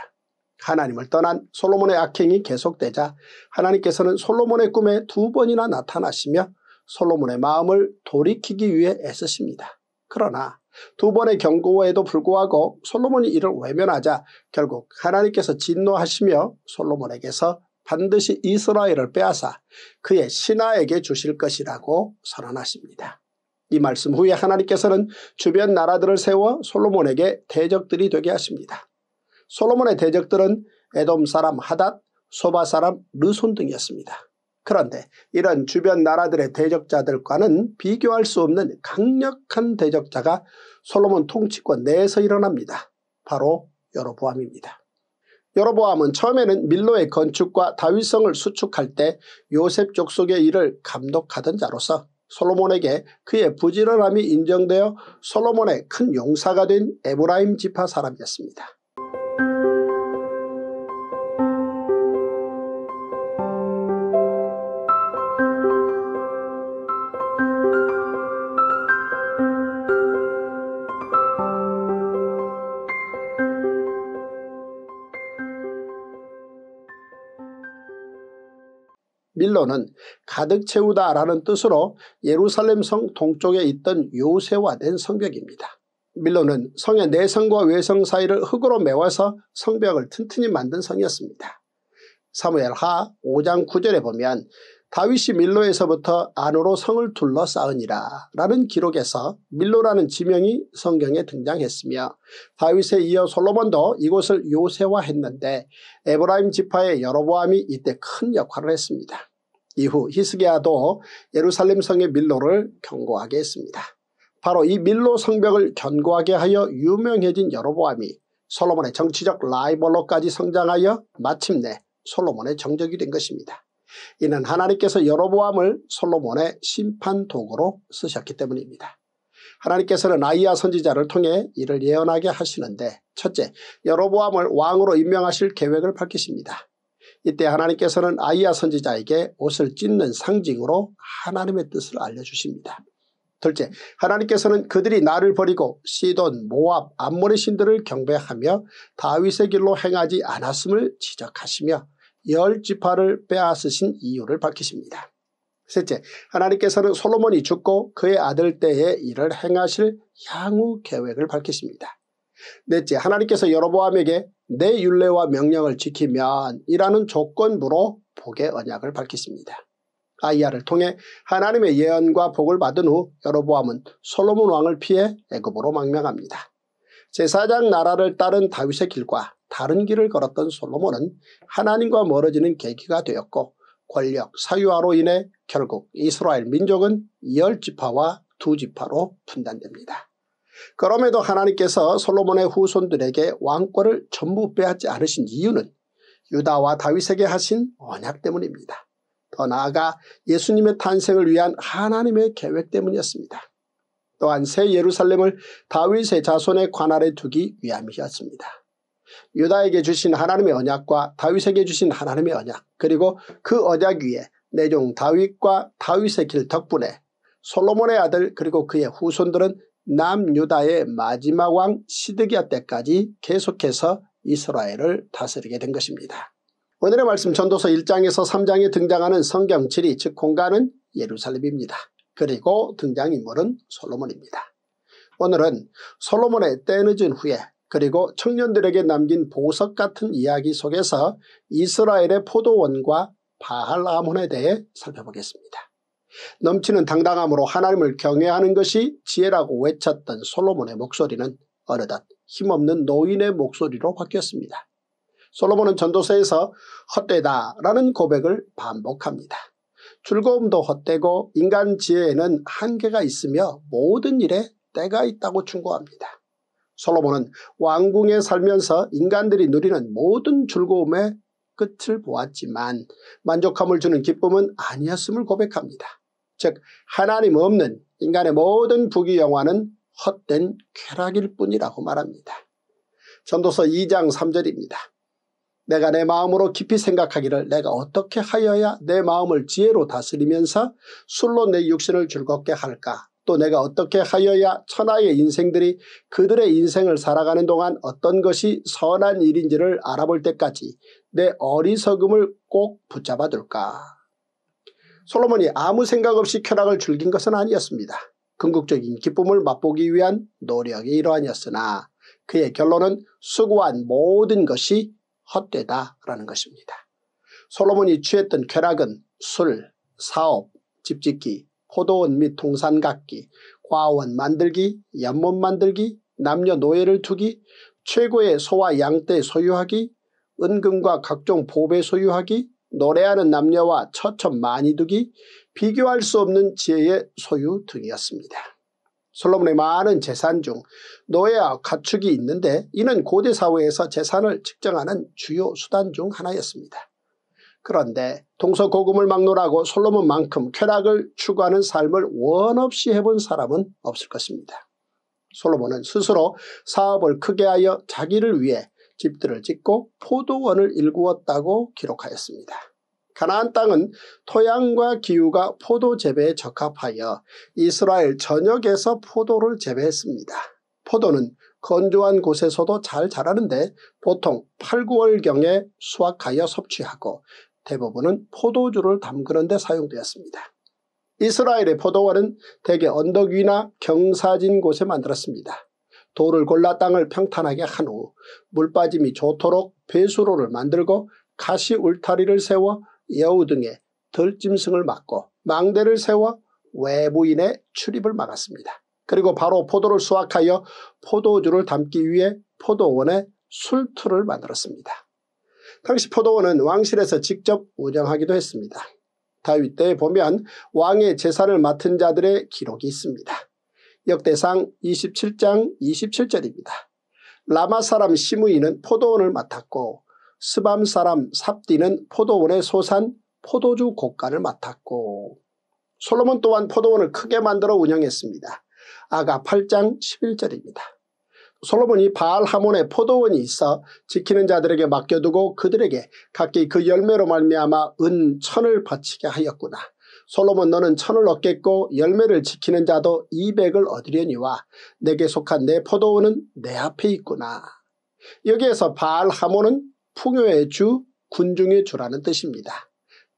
하나님을 떠난 솔로몬의 악행이 계속되자 하나님께서는 솔로몬의 꿈에 두 번이나 나타나시며 솔로몬의 마음을 돌이키기 위해 애쓰십니다. 그러나 두 번의 경고에도 불구하고 솔로몬이 이를 외면하자 결국 하나님께서 진노하시며 솔로몬에게서 반드시 이스라엘을 빼앗아 그의 신하에게 주실 것이라고 선언하십니다. 이 말씀 후에 하나님께서는 주변 나라들을 세워 솔로몬에게 대적들이 되게 하십니다. 솔로몬의 대적들은 에돔 사람 하닷, 소바 사람 르손 등이었습니다. 그런데 이런 주변 나라들의 대적자들과는 비교할 수 없는 강력한 대적자가 솔로몬 통치권 내에서 일어납니다. 바로 여로보암입니다. 여로보암은 처음에는 밀로의 건축과 다윗성을 수축할 때 요셉 족속의 일을 감독하던 자로서 솔로몬에게 그의 부지런함이 인정되어 솔로몬의 큰 용사가 된 에브라임 지파 사람이었습니다. 실로는 가득 채우다라는 뜻으로 예루살렘 성 동쪽에 있던 요새화된 성벽입니다. 밀로는 성의 내성과 외성 사이를 흙으로 메워서 성벽을 튼튼히 만든 성이었습니다. 사무엘하 5장 9절에 보면 다윗이 밀로에서부터 안으로 성을 둘러싸으니라 라는 기록에서 밀로라는 지명이 성경에 등장했으며 다윗에 이어 솔로몬도 이곳을 요새화했는데 에브라임 지파의 여로보암이 이때 큰 역할을 했습니다. 이후 히스기야도 예루살렘 성의 밀로를 경고하게 했습니다. 바로 이 밀로 성벽을 견고하게 하여 유명해진 여로보암이 솔로몬의 정치적 라이벌로까지 성장하여 마침내 솔로몬의 정적이 된 것입니다. 이는 하나님께서 여로보암을 솔로몬의 심판 도구로 쓰셨기 때문입니다. 하나님께서는 아이야 선지자를 통해 이를 예언하게 하시는데 첫째 여로보암을 왕으로 임명하실 계획을 밝히십니다. 이때 하나님께서는 아이야 선지자에게 옷을 찢는 상징으로 하나님의 뜻을 알려주십니다. 둘째, 하나님께서는 그들이 나를 버리고 시돈, 모압, 암모리 신들을 경배하며 다윗의 길로 행하지 않았음을 지적하시며 열 지파를 빼앗으신 이유를 밝히십니다. 셋째, 하나님께서는 솔로몬이 죽고 그의 아들 때에 이를 행하실 향후 계획을 밝히십니다. 넷째, 하나님께서 여로보암에게 내 윤례와 명령을 지키면 이라는 조건부로 복의 언약을 밝혔습니다 아이야를 통해 하나님의 예언과 복을 받은 후 여로보암은 솔로몬 왕을 피해 애굽으로 망명합니다. 제사장 나라를 따른 다윗의 길과 다른 길을 걸었던 솔로몬은 하나님과 멀어지는 계기가 되었고 권력 사유화로 인해 결국 이스라엘 민족은 열 지파와 두 지파로 분단됩니다. 그럼에도 하나님께서 솔로몬의 후손들에게 왕권을 전부 빼앗지 않으신 이유는 유다와 다윗에게 하신 언약 때문입니다. 더 나아가 예수님의 탄생을 위한 하나님의 계획 때문이었습니다. 또한 새 예루살렘을 다윗의 자손의 관할에 두기 위함이었습니다. 유다에게 주신 하나님의 언약과 다윗에게 주신 하나님의 언약 그리고 그 언약 위에 내종 다윗과 다윗의 길 덕분에 솔로몬의 아들 그리고 그의 후손들은 남유다의 마지막 왕시드기아 때까지 계속해서 이스라엘을 다스리게 된 것입니다. 오늘의 말씀 전도서 1장에서 3장에 등장하는 성경칠이 즉 공간은 예루살렘입니다. 그리고 등장인물은 솔로몬입니다. 오늘은 솔로몬의 때늦은 후에 그리고 청년들에게 남긴 보석 같은 이야기 속에서 이스라엘의 포도원과 바알라몬에 대해 살펴보겠습니다. 넘치는 당당함으로 하나님을 경외하는 것이 지혜라고 외쳤던 솔로몬의 목소리는 어느덧 힘없는 노인의 목소리로 바뀌었습니다. 솔로몬은 전도서에서 헛되다라는 고백을 반복합니다. 즐거움도 헛되고 인간 지혜에는 한계가 있으며 모든 일에 때가 있다고 충고합니다. 솔로몬은 왕궁에 살면서 인간들이 누리는 모든 즐거움의 끝을 보았지만 만족함을 주는 기쁨은 아니었음을 고백합니다. 즉 하나님 없는 인간의 모든 부귀영화는 헛된 쾌락일 뿐이라고 말합니다. 전도서 2장 3절입니다. 내가 내 마음으로 깊이 생각하기를 내가 어떻게 하여야 내 마음을 지혜로 다스리면서 술로 내 육신을 즐겁게 할까 또 내가 어떻게 하여야 천하의 인생들이 그들의 인생을 살아가는 동안 어떤 것이 선한 일인지를 알아볼 때까지 내 어리석음을 꼭 붙잡아 둘까 솔로몬이 아무 생각 없이 쾌락을 즐긴 것은 아니었습니다. 궁극적인 기쁨을 맛보기 위한 노력의 일환이었으나 그의 결론은 수고한 모든 것이 헛되다라는 것입니다. 솔로몬이 취했던 쾌락은 술, 사업, 집짓기, 포도원 및 동산 갖기, 과원 만들기, 연못 만들기, 남녀노예를 두기, 최고의 소와 양떼 소유하기, 은금과 각종 보배 소유하기, 노래하는 남녀와 처첩 많이 두기 비교할 수 없는 지혜의 소유 등이었습니다. 솔로몬의 많은 재산 중 노예와 가축이 있는데 이는 고대 사회에서 재산을 측정하는 주요 수단 중 하나였습니다. 그런데 동서고금을 막론하고 솔로몬만큼 쾌락을 추구하는 삶을 원없이 해본 사람은 없을 것입니다. 솔로몬은 스스로 사업을 크게 하여 자기를 위해 집들을 짓고 포도원을 일구었다고 기록하였습니다. 가나안 땅은 토양과 기후가 포도 재배에 적합하여 이스라엘 전역에서 포도를 재배했습니다. 포도는 건조한 곳에서도 잘 자라는데 보통 8, 9월경에 수확하여 섭취하고 대부분은 포도주를 담그는 데 사용되었습니다. 이스라엘의 포도원은 대개 언덕 위나 경사진 곳에 만들었습니다. 돌을 골라 땅을 평탄하게 한 후 물빠짐이 좋도록 배수로를 만들고 가시 울타리를 세워 여우 등의 덜짐승을 막고 망대를 세워 외부인의 출입을 막았습니다. 그리고 바로 포도를 수확하여 포도주를 담기 위해 포도원에 술투를 만들었습니다. 당시 포도원은 왕실에서 직접 운영하기도 했습니다. 다윗 때에 보면 왕의 제사를 맡은 자들의 기록이 있습니다. 역대상 27장 27절입니다. 라마 사람 시무이는 포도원을 맡았고 스밤 사람 삽디는 포도원의 소산 포도주 고가를 맡았고 솔로몬 또한 포도원을 크게 만들어 운영했습니다. 아가 8장 11절입니다. 솔로몬이 바알하몬에 포도원이 있어 지키는 자들에게 맡겨두고 그들에게 각기 그 열매로 말미암아 은천을 바치게 하였구나. 솔로몬 너는 천을 얻겠고 열매를 지키는 자도 이백을 얻으려니와 내게 속한 내 포도원은 내 앞에 있구나. 여기에서 바알 하모는 풍요의 주, 군중의 주라는 뜻입니다.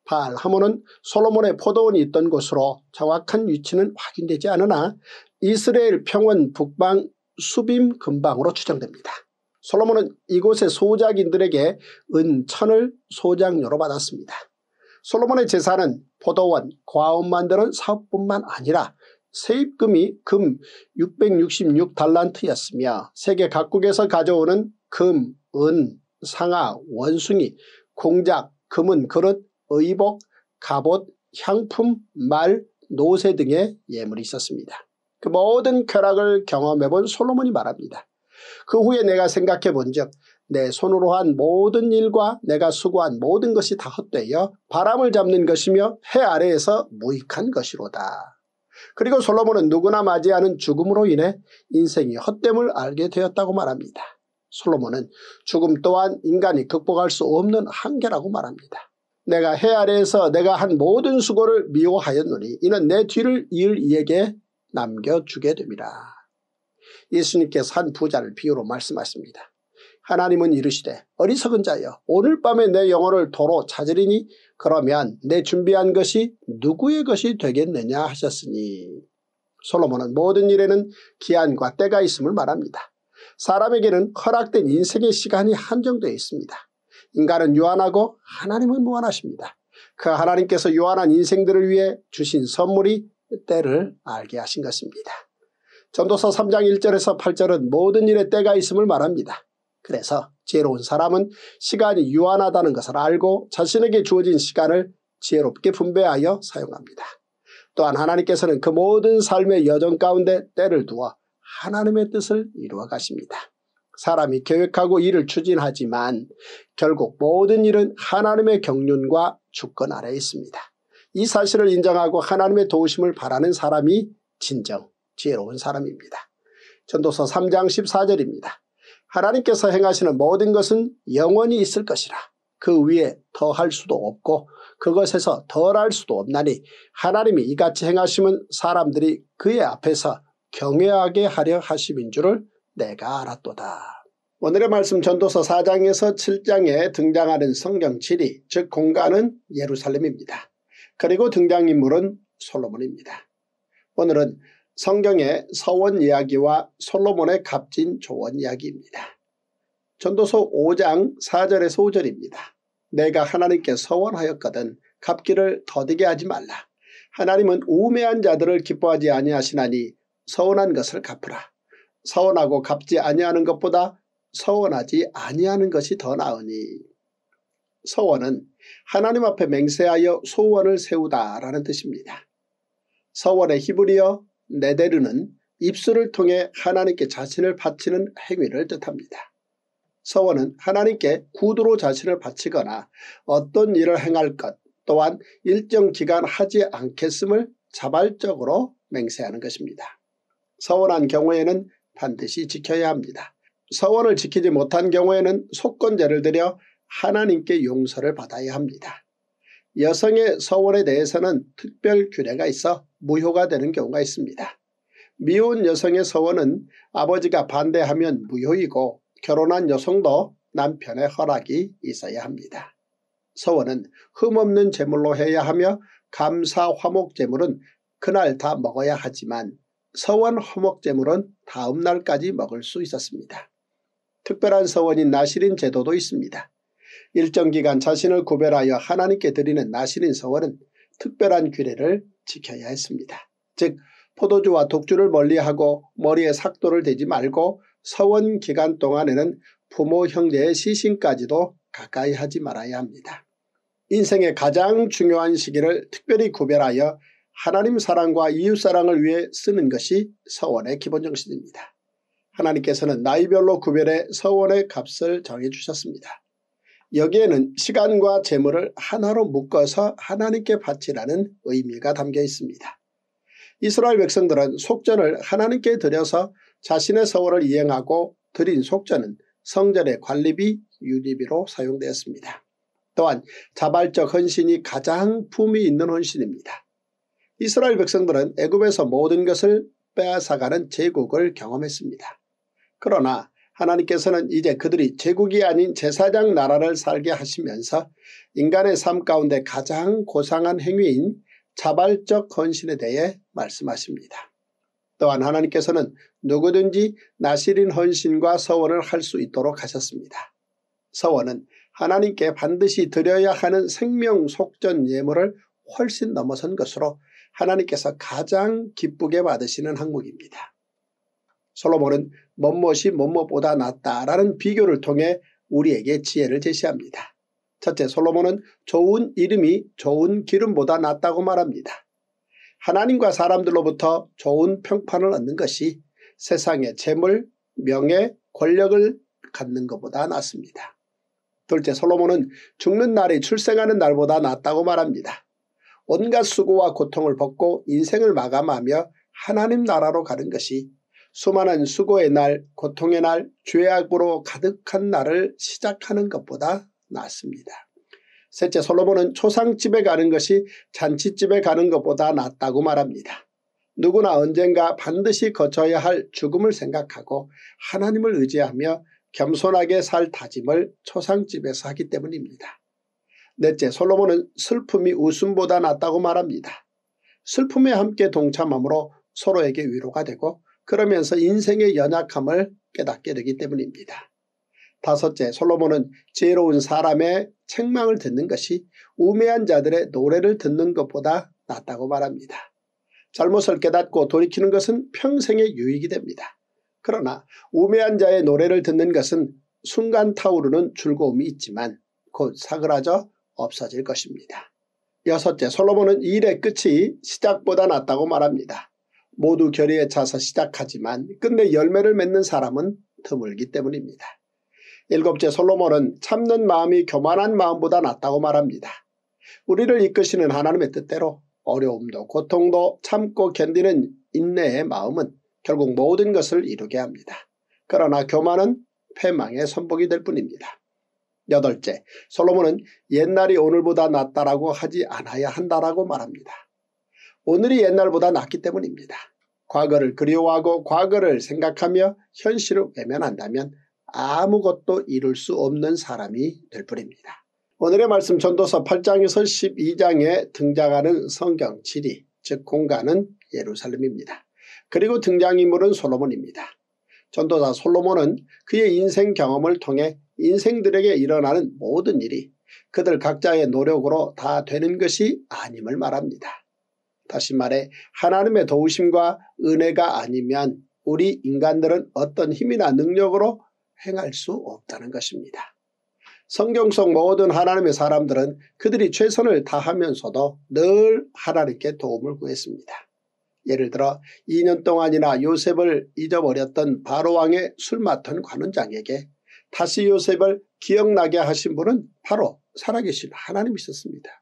바알 하모는 솔로몬의 포도원이 있던 곳으로 정확한 위치는 확인되지 않으나 이스라엘 평원 북방 수빔 근방으로 추정됩니다. 솔로몬은 이곳의 소작인들에게 은천을 소장료로 받았습니다. 솔로몬의 재산은 포도원, 과음만드는 사업뿐만 아니라 세입금이 금 666달란트였으며 세계 각국에서 가져오는 금, 은, 상아, 원숭이, 공작, 금은 그릇, 의복, 갑옷, 향품, 말, 노새 등의 예물이 있었습니다. 그 모든 쾌락을 경험해본 솔로몬이 말합니다. 그 후에 내가 생각해 본즉 내 손으로 한 모든 일과 내가 수고한 모든 것이 다 헛되어 바람을 잡는 것이며 해 아래에서 무익한 것이로다. 그리고 솔로몬은 누구나 맞이하는 죽음으로 인해 인생이 헛됨을 알게 되었다고 말합니다. 솔로몬은 죽음 또한 인간이 극복할 수 없는 한계라고 말합니다. 내가 해 아래에서 내가 한 모든 수고를 미워하였노니 이는 내 뒤를 이을 이에게 남겨주게 됩니다. 예수님께서 한 부자를 비유로 말씀하십니다. 하나님은 이르시되 어리석은 자여 오늘 밤에 내 영혼을 도로 찾으리니 그러면 내 준비한 것이 누구의 것이 되겠느냐 하셨으니 솔로몬은 모든 일에는 기한과 때가 있음을 말합니다. 사람에게는 허락된 인생의 시간이 한정되어 있습니다. 인간은 유한하고 하나님은 무한하십니다. 그 하나님께서 유한한 인생들을 위해 주신 선물이 때를 알게 하신 것입니다. 전도서 3장 1절에서 8절은 모든 일에 때가 있음을 말합니다. 그래서 지혜로운 사람은 시간이 유한하다는 것을 알고 자신에게 주어진 시간을 지혜롭게 분배하여 사용합니다. 또한 하나님께서는 그 모든 삶의 여정 가운데 때를 두어 하나님의 뜻을 이루어 가십니다. 사람이 계획하고 일을 추진하지만 결국 모든 일은 하나님의 경륜과 주권 아래에 있습니다. 이 사실을 인정하고 하나님의 도우심을 바라는 사람이 진정 지혜로운 사람입니다. 전도서 3장 14절입니다. 하나님께서 행하시는 모든 것은 영원히 있을 것이라 그 위에 더할 수도 없고 그것에서 덜할 수도 없나니 하나님이 이같이 행하시면 사람들이 그의 앞에서 경외하게 하려 하심인 줄을 내가 알았도다. 오늘의 말씀 전도서 4장에서 7장에 등장하는 성경지리 즉 공간은 예루살렘입니다. 그리고 등장인물은 솔로몬입니다. 오늘은 성경의 서원 이야기와 솔로몬의 값진 조언 이야기입니다. 전도서 5장 4절에서 5절입니다. 내가 하나님께 서원하였거든 갚기를 더디게 하지 말라. 하나님은 우매한 자들을 기뻐하지 아니하시나니 서원한 것을 갚으라. 서원하고 갚지 아니하는 것보다 서원하지 아니하는 것이 더 나으니. 서원은 하나님 앞에 맹세하여 소원을 세우다라는 뜻입니다. 서원의 히브리어 내대르는 입술을 통해 하나님께 자신을 바치는 행위를 뜻합니다. 서원은 하나님께 구두로 자신을 바치거나 어떤 일을 행할 것 또한 일정 기간 하지 않겠음을 자발적으로 맹세하는 것입니다. 서원한 경우에는 반드시 지켜야 합니다. 서원을 지키지 못한 경우에는 속건제를 들여 하나님께 용서를 받아야 합니다. 여성의 서원에 대해서는 특별 규례가 있어 무효가 되는 경우가 있습니다. 미혼 여성의 서원은 아버지가 반대하면 무효이고 결혼한 여성도 남편의 허락이 있어야 합니다. 서원은 흠없는 재물로 해야 하며 감사 화목 재물은 그날 다 먹어야 하지만 서원 화목 재물은 다음 날까지 먹을 수 있었습니다. 특별한 서원인 나시린 제도도 있습니다. 일정 기간 자신을 구별하여 하나님께 드리는 나시린 서원은 특별한 규례를 지켜야 했습니다. 즉 포도주와 독주를 멀리하고 머리에 삭도를 대지 말고 서원 기간 동안에는 부모 형제의 시신까지도 가까이 하지 말아야 합니다. 인생의 가장 중요한 시기를 특별히 구별하여 하나님 사랑과 이웃사랑을 위해 쓰는 것이 서원의 기본정신입니다. 하나님께서는 나이별로 구별해 서원의 값을 정해주셨습니다. 여기에는 시간과 재물을 하나로 묶어서 하나님께 바치라는 의미가 담겨 있습니다. 이스라엘 백성들은 속전을 하나님께 드려서 자신의 서원을 이행하고 드린 속전은 성전의 관리비 유리비로 사용되었습니다. 또한 자발적 헌신이 가장 품이 있는 헌신입니다. 이스라엘 백성들은 애굽에서 모든 것을 빼앗아가는 제국을 경험했습니다. 그러나 하나님께서는 이제 그들이 제국이 아닌 제사장 나라를 살게 하시면서 인간의 삶 가운데 가장 고상한 행위인 자발적 헌신에 대해 말씀하십니다. 또한 하나님께서는 누구든지 나시린 헌신과 서원을 할 수 있도록 하셨습니다. 서원은 하나님께 반드시 드려야 하는 생명 속전 예물을 훨씬 넘어선 것으로 하나님께서 가장 기쁘게 받으시는 항목입니다. 솔로몬은 멋멋이 멋뭇보다 낫다라는 비교를 통해 우리에게 지혜를 제시합니다. 첫째 솔로몬은 좋은 이름이 좋은 기름보다 낫다고 말합니다. 하나님과 사람들로부터 좋은 평판을 얻는 것이 세상의 재물, 명예, 권력을 갖는 것보다 낫습니다. 둘째 솔로몬은 죽는 날이 출생하는 날보다 낫다고 말합니다. 온갖 수고와 고통을 벗고 인생을 마감하며 하나님 나라로 가는 것이 수많은 수고의 날, 고통의 날, 죄악으로 가득한 날을 시작하는 것보다 낫습니다. 셋째 솔로몬은 초상집에 가는 것이 잔치집에 가는 것보다 낫다고 말합니다. 누구나 언젠가 반드시 거쳐야 할 죽음을 생각하고 하나님을 의지하며 겸손하게 살 다짐을 초상집에서 하기 때문입니다. 넷째 솔로몬은 슬픔이 웃음보다 낫다고 말합니다. 슬픔에 함께 동참함으로 서로에게 위로가 되고 그러면서 인생의 연약함을 깨닫게 되기 때문입니다. 다섯째, 솔로몬은 지혜로운 사람의 책망을 듣는 것이 우매한 자들의 노래를 듣는 것보다 낫다고 말합니다. 잘못을 깨닫고 돌이키는 것은 평생의 유익이 됩니다. 그러나 우매한 자의 노래를 듣는 것은 순간 타오르는 즐거움이 있지만 곧 사그라져 없어질 것입니다. 여섯째, 솔로몬은 일의 끝이 시작보다 낫다고 말합니다. 모두 결의에 차서 시작하지만 끝내 열매를 맺는 사람은 드물기 때문입니다. 일곱째 솔로몬은 참는 마음이 교만한 마음보다 낫다고 말합니다. 우리를 이끄시는 하나님의 뜻대로 어려움도 고통도 참고 견디는 인내의 마음은 결국 모든 것을 이루게 합니다. 그러나 교만은 패망의 선복이 될 뿐입니다. 여덟째, 솔로몬은 옛날이 오늘보다 낫다라고 하지 않아야 한다라고 말합니다. 오늘이 옛날보다 낫기 때문입니다. 과거를 그리워하고 과거를 생각하며 현실을 외면한다면 아무것도 이룰 수 없는 사람이 될 뿐입니다. 오늘의 말씀 전도서 8장에서 12장에 등장하는 성경 지리 즉 공간은 예루살렘입니다. 그리고 등장인물은 솔로몬입니다. 전도사 솔로몬은 그의 인생 경험을 통해 인생들에게 일어나는 모든 일이 그들 각자의 노력으로 다 되는 것이 아님을 말합니다. 다시 말해 하나님의 도우심과 은혜가 아니면 우리 인간들은 어떤 힘이나 능력으로 행할 수 없다는 것입니다. 성경 속 모든 하나님의 사람들은 그들이 최선을 다하면서도 늘 하나님께 도움을 구했습니다. 예를 들어 2년 동안이나 요셉을 잊어버렸던 바로왕의 술 맡은 관원장에게 다시 요셉을 기억나게 하신 분은 바로 살아계신 하나님이셨습니다.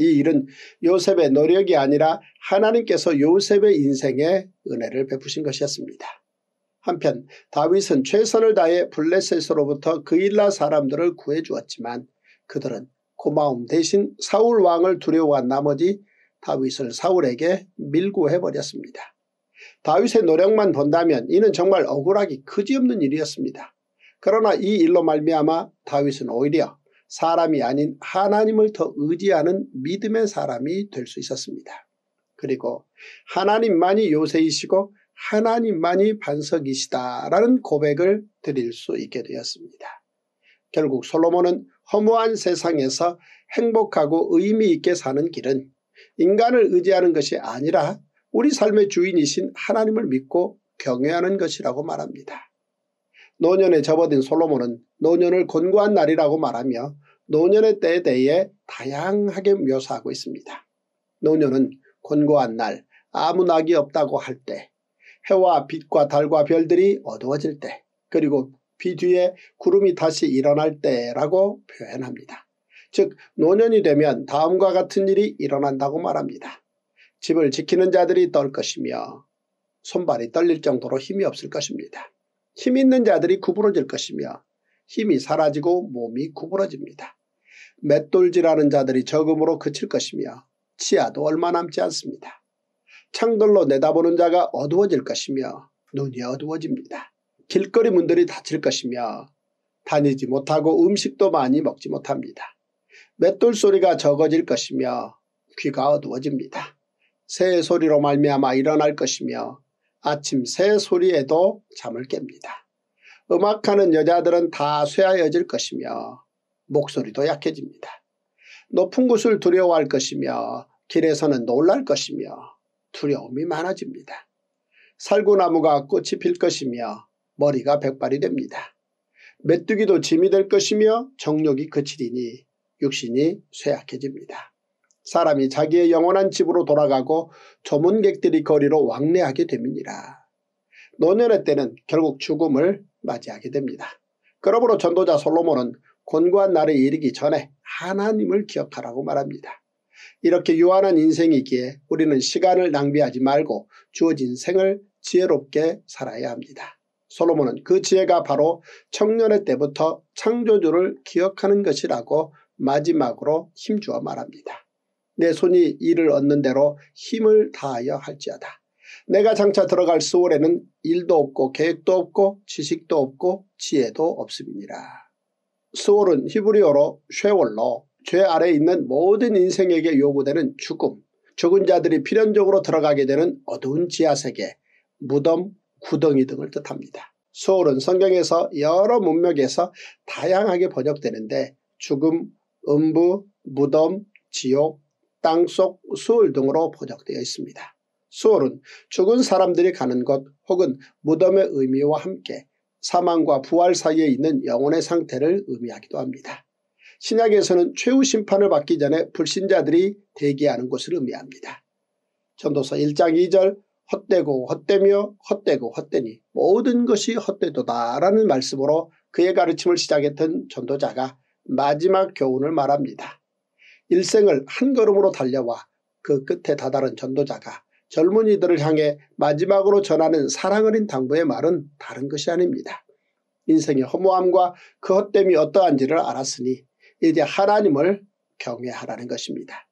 이 일은 요셉의 노력이 아니라 하나님께서 요셉의 인생에 은혜를 베푸신 것이었습니다. 한편 다윗은 최선을 다해 블레셋으로부터 그일라 사람들을 구해주었지만 그들은 고마움 대신 사울 왕을 두려워한 나머지 다윗을 사울에게 밀고 해버렸습니다. 다윗의 노력만 본다면 이는 정말 억울하기 그지없는 일이었습니다. 그러나 이 일로 말미암아 다윗은 오히려 사람이 아닌 하나님을 더 의지하는 믿음의 사람이 될 수 있었습니다. 그리고 하나님만이 요새이시고 하나님만이 반석이시다라는 고백을 드릴 수 있게 되었습니다. 결국 솔로몬은 허무한 세상에서 행복하고 의미 있게 사는 길은 인간을 의지하는 것이 아니라 우리 삶의 주인이신 하나님을 믿고 경외하는 것이라고 말합니다. 노년에 접어든 솔로몬은 노년을 권고한 날이라고 말하며 노년의 때에 대해 다양하게 묘사하고 있습니다. 노년은 권고한 날, 아무 낙이 없다고 할 때, 해와 빛과 달과 별들이 어두워질 때, 그리고 비 뒤에 구름이 다시 일어날 때라고 표현합니다. 즉 노년이 되면 다음과 같은 일이 일어난다고 말합니다. 집을 지키는 자들이 떨 것이며 손발이 떨릴 정도로 힘이 없을 것입니다. 힘 있는 자들이 구부러질 것이며 힘이 사라지고 몸이 구부러집니다. 맷돌질하는 자들이 적음으로 그칠 것이며 치아도 얼마 남지 않습니다. 창들로 내다보는 자가 어두워질 것이며 눈이 어두워집니다. 길거리 문들이 닫힐 것이며 다니지 못하고 음식도 많이 먹지 못합니다. 맷돌 소리가 적어질 것이며 귀가 어두워집니다. 새의 소리로 말미암아 일어날 것이며 아침 새소리에도 잠을 깹니다. 음악하는 여자들은 다 쇠하여질 것이며 목소리도 약해집니다. 높은 곳을 두려워할 것이며 길에서는 놀랄 것이며 두려움이 많아집니다. 살구나무가 꽃이 필 것이며 머리가 백발이 됩니다. 메뚜기도 짐이 될 것이며 정력이 그치리니 육신이 쇠약해집니다. 사람이 자기의 영원한 집으로 돌아가고 조문객들이 거리로 왕래하게 됩니다. 노년의 때는 결국 죽음을 맞이하게 됩니다. 그러므로 전도자 솔로몬은 권고한 날에 이르기 전에 하나님을 기억하라고 말합니다. 이렇게 유한한 인생이기에 우리는 시간을 낭비하지 말고 주어진 생을 지혜롭게 살아야 합니다. 솔로몬은 그 지혜가 바로 청년의 때부터 창조주를 기억하는 것이라고 마지막으로 힘주어 말합니다. 내 손이 일을 얻는 대로 힘을 다하여 할지어다. 내가 장차 들어갈 수월에는 일도 없고 계획도 없고 지식도 없고 지혜도 없음이니라. 수월은 히브리어로 쉐월로 죄 아래 에 있는 모든 인생에게 요구되는 죽음, 죽은 자들이 필연적으로 들어가게 되는 어두운 지하세계, 무덤, 구덩이 등을 뜻합니다. 수월은 성경에서 여러 문맥에서 다양하게 번역되는데 죽음, 음부, 무덤, 지옥, 땅속 수월 등으로 포적되어 있습니다. 수월은 죽은 사람들이 가는 곳 혹은 무덤의 의미와 함께 사망과 부활 사이에 있는 영혼의 상태를 의미하기도 합니다. 신약에서는 최후 심판을 받기 전에 불신자들이 대기하는 곳을 의미합니다. 전도서 1장 2절 헛되고 헛되며 헛되고 헛되니 모든 것이 헛되도다라는 말씀으로 그의 가르침을 시작했던 전도자가 마지막 교훈을 말합니다. 일생을 한 걸음으로 달려와 그 끝에 다다른 전도자가 젊은이들을 향해 마지막으로 전하는 사랑어린 당부의 말은 다른 것이 아닙니다. 인생의 허무함과 그 헛됨이 어떠한지를 알았으니 이제 하나님을 경외하라는 것입니다.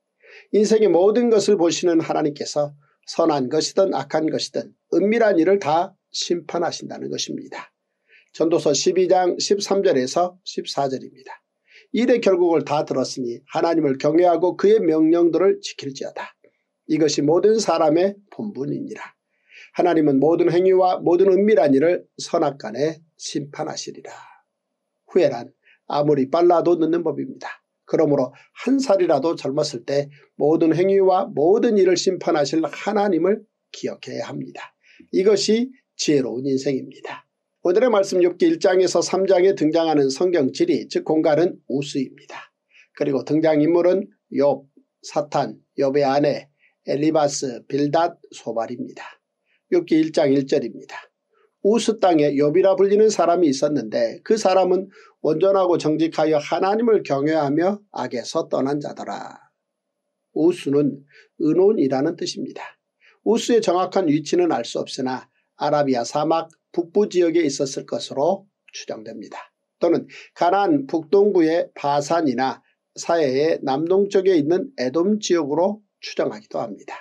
인생의 모든 것을 보시는 하나님께서 선한 것이든 악한 것이든 은밀한 일을 다 심판하신다는 것입니다. 전도서 12장 13절에서 14절입니다. 이래 결국을 다 들었으니 하나님을 경외하고 그의 명령들을 지킬지어다. 이것이 모든 사람의 본분이니라. 하나님은 모든 행위와 모든 은밀한 일을 선악간에 심판하시리라. 후회란 아무리 빨라도 늦는 법입니다. 그러므로 한 살이라도 젊었을 때 모든 행위와 모든 일을 심판하실 하나님을 기억해야 합니다. 이것이 지혜로운 인생입니다. 오늘의 말씀 6기 1장에서 3장에 등장하는 성경 지리 즉 공간은 우수입니다. 그리고 등장인물은 욥, 사탄, 욥의 아내, 엘리바스, 빌닷, 소발입니다. 6기 1장 1절입니다. 우스 땅에 욥이라 불리는 사람이 있었는데 그 사람은 온전하고 정직하여 하나님을 경외하며 악에서 떠난 자더라. 우스는 은혼이라는 뜻입니다. 우스의 정확한 위치는 알 수 없으나 아라비아 사막 북부 지역에 있었을 것으로 추정됩니다. 또는 가난 북동부의 바산이나 사해의 남동쪽에 있는 에돔 지역으로 추정하기도 합니다.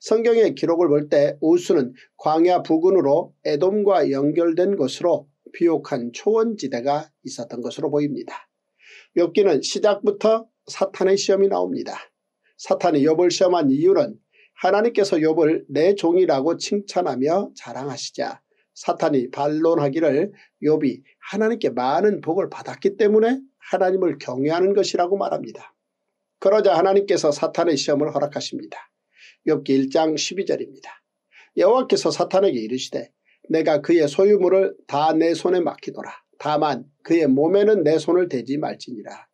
성경의 기록을 볼 때 우수는 광야 부근으로 에돔과 연결된 것으로 비옥한 초원지대가 있었던 것으로 보입니다. 엽기는 시작부터 사탄의 시험이 나옵니다. 사탄이 욥을 시험한 이유는 하나님께서 욥을 내 종이라고 칭찬하며 자랑하시자 사탄이 반론하기를 욥이 하나님께 많은 복을 받았기 때문에 하나님을 경외하는 것이라고 말합니다. 그러자 하나님께서 사탄의 시험을 허락하십니다. 욥기 1장 12절입니다. 여호와께서 사탄에게 이르시되 내가 그의 소유물을 다 내 손에 맡기노라. 다만 그의 몸에는 내 손을 대지 말지니라.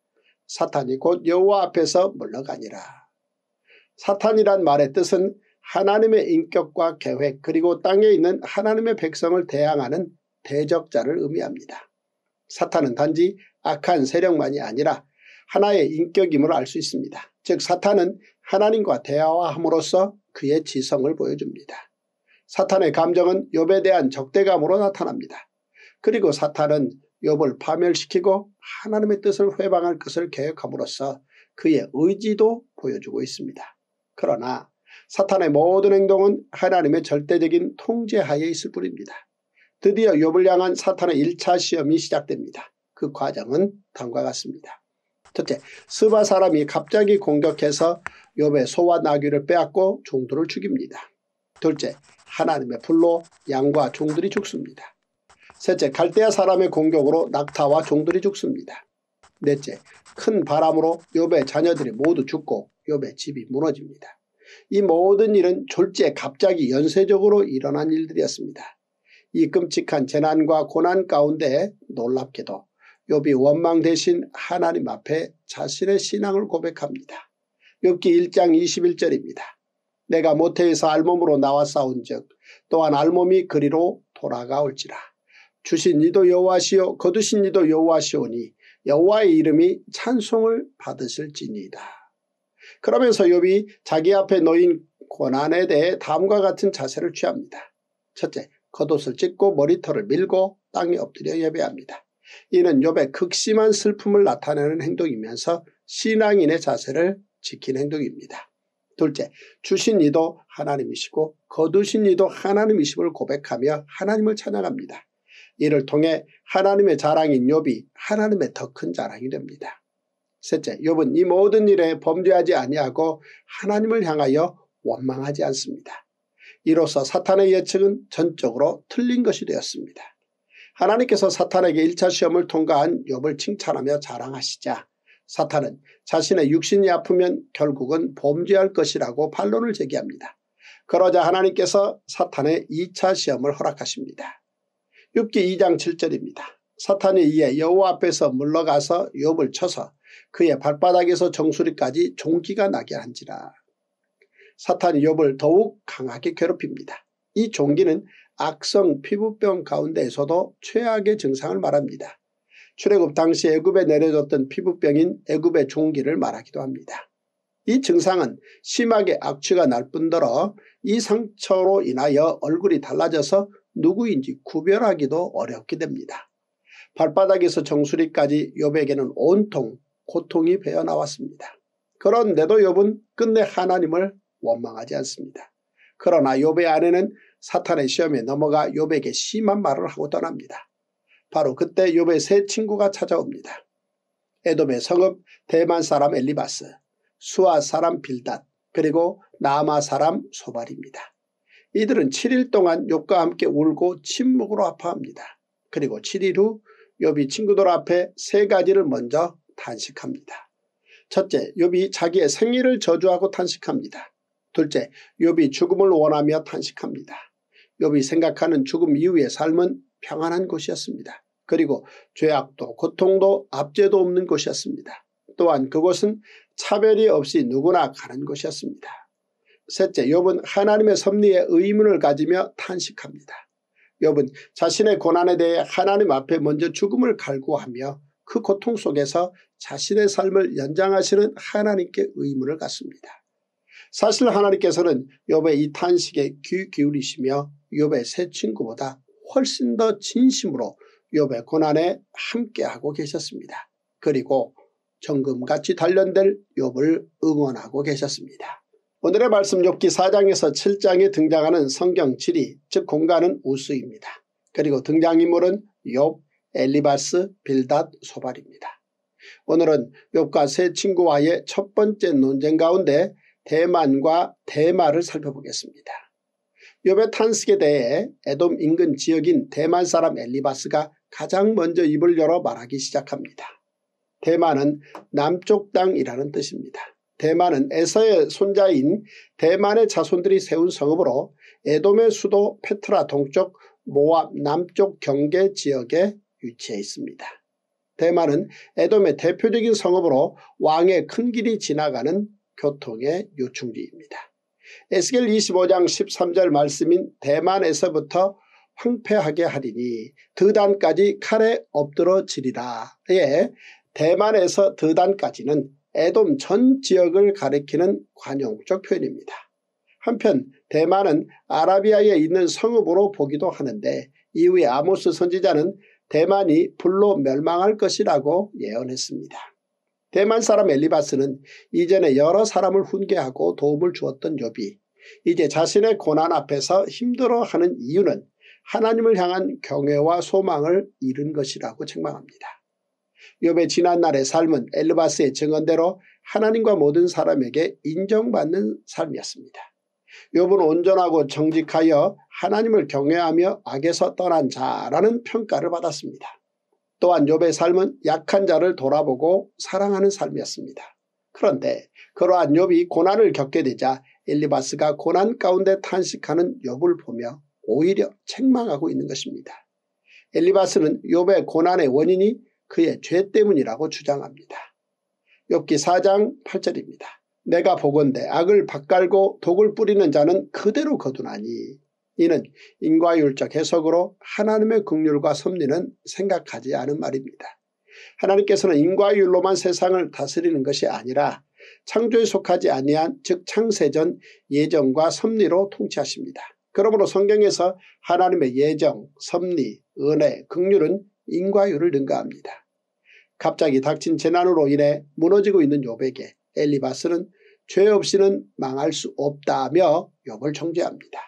사탄이 곧 여호와 앞에서 물러가니라. 사탄이란 말의 뜻은 하나님의 인격과 계획 그리고 땅에 있는 하나님의 백성을 대항하는 대적자를 의미합니다. 사탄은 단지 악한 세력만이 아니라 하나의 인격임을 알 수 있습니다. 즉 사탄은 하나님과 대화함으로써 그의 지성을 보여줍니다. 사탄의 감정은 욥에 대한 적대감으로 나타납니다. 그리고 사탄은 욥을 파멸시키고 하나님의 뜻을 회방할 것을 계획함으로써 그의 의지도 보여주고 있습니다. 그러나 사탄의 모든 행동은 하나님의 절대적인 통제하에 있을 뿐입니다. 드디어 욥을 향한 사탄의 1차 시험이 시작됩니다. 그 과정은 다음과 같습니다. 첫째, 스바 사람이 갑자기 공격해서 욥의 소와 나귀를 빼앗고 종들을 죽입니다. 둘째, 하나님의 불로 양과 종들이 죽습니다. 셋째, 갈대아 사람의 공격으로 낙타와 종들이 죽습니다. 넷째, 큰 바람으로 욥의 자녀들이 모두 죽고 욥의 집이 무너집니다. 이 모든 일은 졸지에 갑자기 연쇄적으로 일어난 일들이었습니다. 이 끔찍한 재난과 고난 가운데 놀랍게도 욥이 원망 대신 하나님 앞에 자신의 신앙을 고백합니다. 욥기 1장 21절입니다. 내가 모태에서 알몸으로 나와 싸운즉 또한 알몸이 그리로 돌아가올지라. 주신 이도 여호와시요 거두신 이도 여호와시오니 여호와의 이름이 찬송을 받으실지니이다. 그러면서 욥이 자기 앞에 놓인 고난에 대해 다음과 같은 자세를 취합니다. 첫째, 겉옷을 찢고 머리털을 밀고 땅에 엎드려 예배합니다. 이는 욥의 극심한 슬픔을 나타내는 행동이면서 신앙인의 자세를 지킨 행동입니다. 둘째, 주신 이도 하나님이시고 거두신 이도 하나님이심을 고백하며 하나님을 찬양합니다. 이를 통해 하나님의 자랑인 욥이 하나님의 더 큰 자랑이 됩니다. 셋째, 욥은 이 모든 일에 범죄하지 아니하고 하나님을 향하여 원망하지 않습니다. 이로써 사탄의 예측은 전적으로 틀린 것이 되었습니다. 하나님께서 사탄에게 1차 시험을 통과한 욥을 칭찬하며 자랑하시자 사탄은 자신의 육신이 아프면 결국은 범죄할 것이라고 반론을 제기합니다. 그러자 하나님께서 사탄의 2차 시험을 허락하십니다. 6기 2장 7절입니다. 사탄이 이에 여호 앞에서 물러가서 욥을 쳐서 그의 발바닥에서 정수리까지 종기가 나게 한지라. 사탄이 욥을 더욱 강하게 괴롭힙니다. 이 종기는 악성 피부병 가운데에서도 최악의 증상을 말합니다. 출애굽 당시 애굽에 내려졌던 피부병인 애굽의 종기를 말하기도 합니다. 이 증상은 심하게 악취가 날 뿐더러 이 상처로 인하여 얼굴이 달라져서 누구인지 구별하기도 어렵게 됩니다. 발바닥에서 정수리까지 요에게는 온통 고통이 배어 나왔습니다. 그런데도 욥은 끝내 하나님을 원망하지 않습니다. 그러나 욥의 아내는 사탄의 시험에 넘어가 욥에게 심한 말을 하고 떠납니다. 바로 그때 욥의 새 친구가 찾아옵니다. 에돔의 성읍 대만 사람 엘리바스, 수아 사람 빌닷, 그리고 남아 사람 소발입니다. 이들은 7일 동안 욥과 함께 울고 침묵으로 아파합니다. 그리고 7일 후 욥이 친구들 앞에 세 가지를 먼저 탄식합니다. 첫째, 욥이 자기의 생일을 저주하고 탄식합니다. 둘째, 욥이 죽음을 원하며 탄식합니다. 욥이 생각하는 죽음 이후의 삶은 평안한 곳이었습니다. 그리고 죄악도 고통도 압제도 없는 곳이었습니다. 또한 그곳은 차별이 없이 누구나 가는 곳이었습니다. 셋째, 욥은 하나님의 섭리에 의문을 가지며 탄식합니다. 욥은 자신의 고난에 대해 하나님 앞에 먼저 죽음을 갈구하며 그 고통 속에서 자신의 삶을 연장하시는 하나님께 의문을 갖습니다. 사실 하나님께서는 욥의 이 탄식에 귀 기울이시며 욥의 새 친구보다 훨씬 더 진심으로 욥의 고난에 함께하고 계셨습니다. 그리고 정금같이 단련될 욥을 응원하고 계셨습니다. 오늘의 말씀 욥기 4장에서 7장에 등장하는 성경 지리 즉 공간은 우수입니다. 그리고 등장인물은 욥, 엘리바스 빌닷 소발입니다. 오늘은 욥과 새 친구와의 첫 번째 논쟁 가운데 대만과 대마를 살펴보겠습니다. 욥의 탄식에 대해 에돔 인근 지역인 대만 사람 엘리바스가 가장 먼저 입을 열어 말하기 시작합니다. 대만은 남쪽 땅이라는 뜻입니다. 대만은 에서의 손자인 대만의 자손들이 세운 성읍으로 에돔의 수도 페트라 동쪽 모압 남쪽 경계 지역에 유치해 있습니다. 대만은 에돔의 대표적인 성읍으로 왕의 큰 길이 지나가는 교통의 요충지입니다. 에스겔 25장 13절 말씀인 대만에서부터 황폐하게 하리니 드단까지 칼에 엎드러지리다. 예, 대만에서 드단까지는 에돔 전 지역을 가리키는 관용적 표현입니다. 한편 대만은 아라비아에 있는 성읍으로 보기도 하는데 이후에 아모스 선지자는 대만이 불로 멸망할 것이라고 예언했습니다. 대만 사람 엘리바스는 이전에 여러 사람을 훈계하고 도움을 주었던 요비 이제 자신의 고난 앞에서 힘들어하는 이유는 하나님을 향한 경외와 소망을 잃은 것이라고 책망합니다. 요배 지난날의 삶은 엘리바스의 증언대로 하나님과 모든 사람에게 인정받는 삶이었습니다. 욥은 온전하고 정직하여 하나님을 경외하며 악에서 떠난 자라는 평가를 받았습니다. 또한 욥의 삶은 약한 자를 돌아보고 사랑하는 삶이었습니다. 그런데 그러한 욥이 고난을 겪게 되자 엘리바스가 고난 가운데 탄식하는 욥을 보며 오히려 책망하고 있는 것입니다. 엘리바스는 욥의 고난의 원인이 그의 죄 때문이라고 주장합니다. 욥기 4장 8절입니다. 내가 보건대 악을 박갈고 독을 뿌리는 자는 그대로 거두나니 이는 인과율적 해석으로 하나님의 극률과 섭리는 생각하지 않은 말입니다. 하나님께서는 인과율로만 세상을 다스리는 것이 아니라 창조에 속하지 아니한 즉 창세전 예정과 섭리로 통치하십니다. 그러므로 성경에서 하나님의 예정, 섭리, 은혜, 극률은 인과율을 능가합니다. 갑자기 닥친 재난으로 인해 무너지고 있는 요백에 엘리바스는 죄 없이는 망할 수 없다며 욥을 정죄합니다.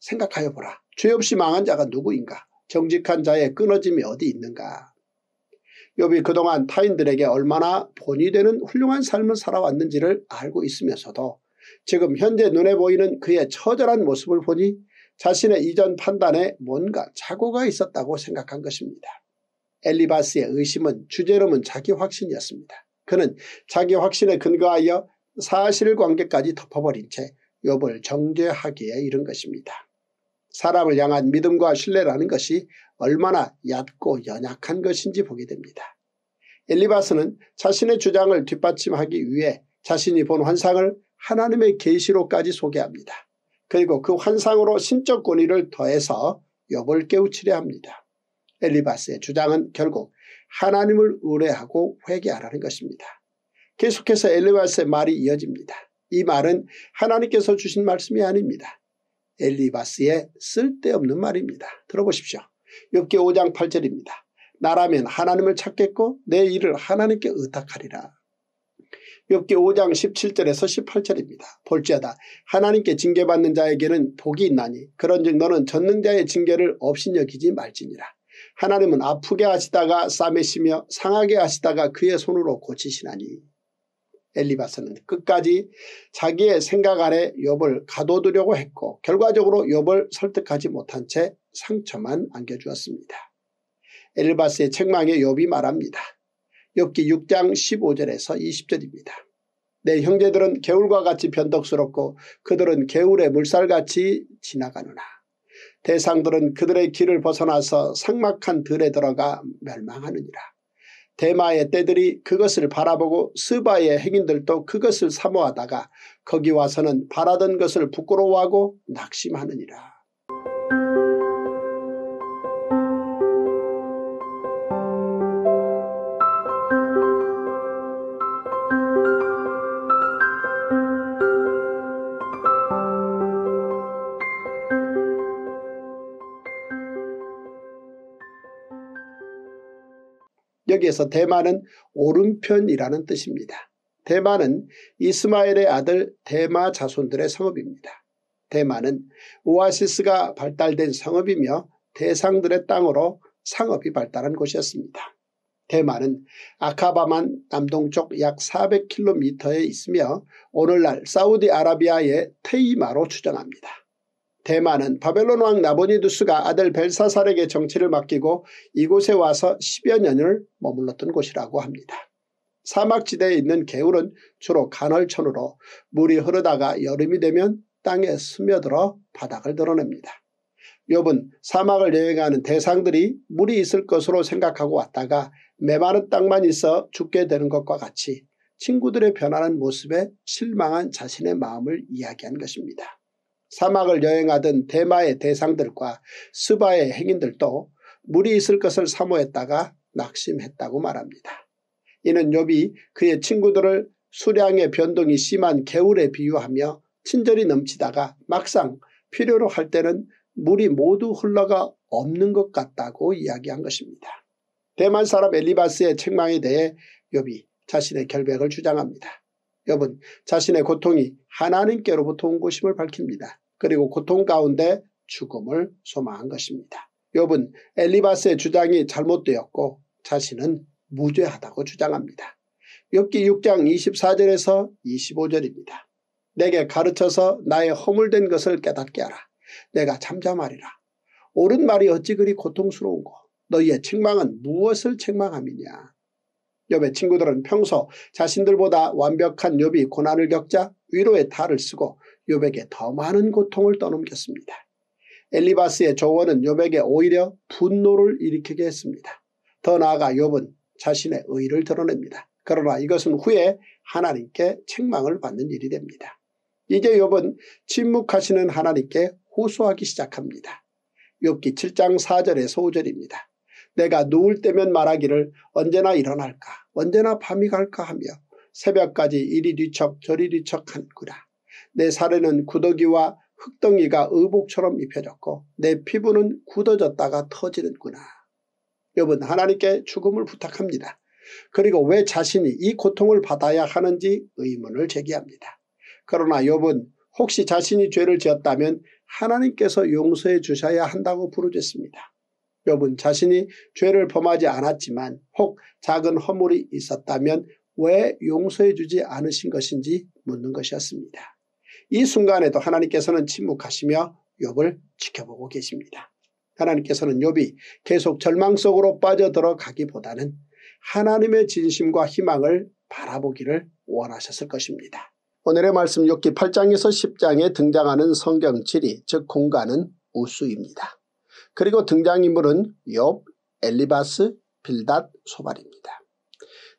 생각하여 보라. 죄 없이 망한 자가 누구인가? 정직한 자의 끊어짐이 어디 있는가? 욥이 그동안 타인들에게 얼마나 본이 되는 훌륭한 삶을 살아왔는지를 알고 있으면서도 지금 현재 눈에 보이는 그의 처절한 모습을 보니 자신의 이전 판단에 뭔가 착오가 있었다고 생각한 것입니다. 엘리바스의 의심은 주제로는 자기 확신이었습니다. 그는 자기 확신에 근거하여 사실관계까지 덮어버린 채 욥을 정죄하기에 이른 것입니다. 사람을 향한 믿음과 신뢰라는 것이 얼마나 얕고 연약한 것인지 보게 됩니다. 엘리바스는 자신의 주장을 뒷받침하기 위해 자신이 본 환상을 하나님의 계시로까지 소개합니다. 그리고 그 환상으로 신적 권위를 더해서 욥을 깨우치려 합니다. 엘리바스의 주장은 결국 하나님을 의뢰하고 회개하라는 것입니다. 계속해서 엘리바스의 말이 이어집니다. 이 말은 하나님께서 주신 말씀이 아닙니다. 엘리바스의 쓸데없는 말입니다. 들어보십시오. 엽기 5장 8절입니다. 나라면 하나님을 찾겠고 내 일을 하나님께 의탁하리라. 엽기 5장 17절에서 18절입니다. 볼지어다 하나님께 징계받는 자에게는 복이 있나니 그런즉 너는 젖는 자의 징계를 없인 여기지 말지니라. 하나님은 아프게 하시다가 싸매시며 상하게 하시다가 그의 손으로 고치시나니 엘리바스는 끝까지 자기의 생각 아래 욥을 가둬두려고 했고 결과적으로 욥을 설득하지 못한 채 상처만 안겨주었습니다. 엘리바스의 책망에 욥이 말합니다. 욥기 6장 15절에서 20절입니다. 내 형제들은 개울과 같이 변덕스럽고 그들은 개울의 물살같이 지나가느라 대상들은 그들의 길을 벗어나서 상막한 들에 들어가 멸망하느니라. 대마의 떼들이 그것을 바라보고 스바의 행인들도 그것을 사모하다가 거기 와서는 바라던 것을 부끄러워하고 낙심하느니라. 여기에서 대만은 오른편이라는 뜻입니다. 대만은 이스마엘의 아들 대마 자손들의 성읍입니다. 대만은 오아시스가 발달된 성읍이며 대상들의 땅으로 상업이 발달한 곳이었습니다. 대만은 아카바만 남동쪽 약 400km에 있으며 오늘날 사우디아라비아의 테이마로 추정합니다. 대만은 바벨론 왕 나보니두스가 아들 벨사살에게 정치를 맡기고 이곳에 와서 10여 년을 머물렀던 곳이라고 합니다. 사막지대에 있는 개울은 주로 간헐천으로 물이 흐르다가 여름이 되면 땅에 스며들어 바닥을 드러냅니다. 욥은 사막을 여행하는 대상들이 물이 있을 것으로 생각하고 왔다가 메마른 땅만 있어 죽게 되는 것과 같이 친구들의 변하는 모습에 실망한 자신의 마음을 이야기한 것입니다. 사막을 여행하던 대마의 대상들과 스바의 행인들도 물이 있을 것을 사모했다가 낙심했다고 말합니다. 이는 요비 그의 친구들을 수량의 변동이 심한 개울에 비유하며 친절히 넘치다가 막상 필요로 할 때는 물이 모두 흘러가 없는 것 같다고 이야기한 것입니다. 대만 사람 엘리바스의 책망에 대해 요비 자신의 결백을 주장합니다. 여러분 자신의 고통이 하나님께로부터 온 것임을 밝힙니다. 그리고 고통 가운데 죽음을 소망한 것입니다. 여러분 엘리바스의 주장이 잘못되었고 자신은 무죄하다고 주장합니다. 엽기 6장 24절에서 25절입니다. 내게 가르쳐서 나의 허물된 것을 깨닫게 하라. 내가 잠잠하리라. 옳은 말이 어찌 그리 고통스러운고 너희의 책망은 무엇을 책망함이냐. 욥의 친구들은 평소 자신들보다 완벽한 욥이 고난을 겪자 위로의 탈을 쓰고 욥에게 더 많은 고통을 떠넘겼습니다. 엘리바스의 조언은 욥에게 오히려 분노를 일으키게 했습니다. 더 나아가 욥은 자신의 의의를 드러냅니다. 그러나 이것은 후에 하나님께 책망을 받는 일이 됩니다. 이제 욥은 침묵하시는 하나님께 호소하기 시작합니다. 욥기 7장 4절에서 5절입니다. 내가 누울 때면 말하기를 언제나 일어날까 언제나 밤이 갈까 하며 새벽까지 이리 뒤척 저리 뒤척한구라. 내 살에는 구더기와 흙덩이가 의복처럼 입혀졌고 내 피부는 굳어졌다가 터지는구나. 여러분 하나님께 죽음을 부탁합니다. 그리고 왜 자신이 이 고통을 받아야 하는지 의문을 제기합니다. 그러나 여분 혹시 자신이 죄를 지었다면 하나님께서 용서해 주셔야 한다고 부르짖습니다. 욥은 자신이 죄를 범하지 않았지만 혹 작은 허물이 있었다면 왜 용서해 주지 않으신 것인지 묻는 것이었습니다. 이 순간에도 하나님께서는 침묵하시며 욥을 지켜보고 계십니다. 하나님께서는 욥이 계속 절망 속으로 빠져들어가기보다는 하나님의 진심과 희망을 바라보기를 원하셨을 것입니다. 오늘의 말씀 6기 8장에서 10장에 등장하는 성경질이 즉 공간은 우수입니다. 그리고 등장인물은 욥, 엘리바스, 빌닷, 소발입니다.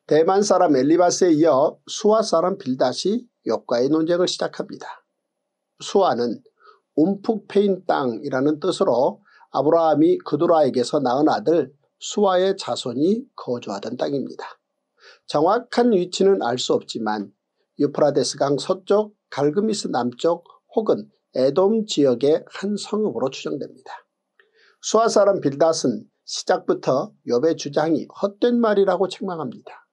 대만 사람 엘리바스에 이어 수아 사람 빌닷이 욥과의 논쟁을 시작합니다. 수아는 움푹 패인 땅이라는 뜻으로 아브라함이 그두라에게서 낳은 아들 수아의 자손이 거주하던 땅입니다. 정확한 위치는 알 수 없지만 유프라데스강 서쪽, 갈그미스 남쪽 혹은 에돔 지역의 한 성읍으로 추정됩니다. 수아 사람 빌닷은 시작부터 욥의 주장이 헛된 말이라고 책망합니다.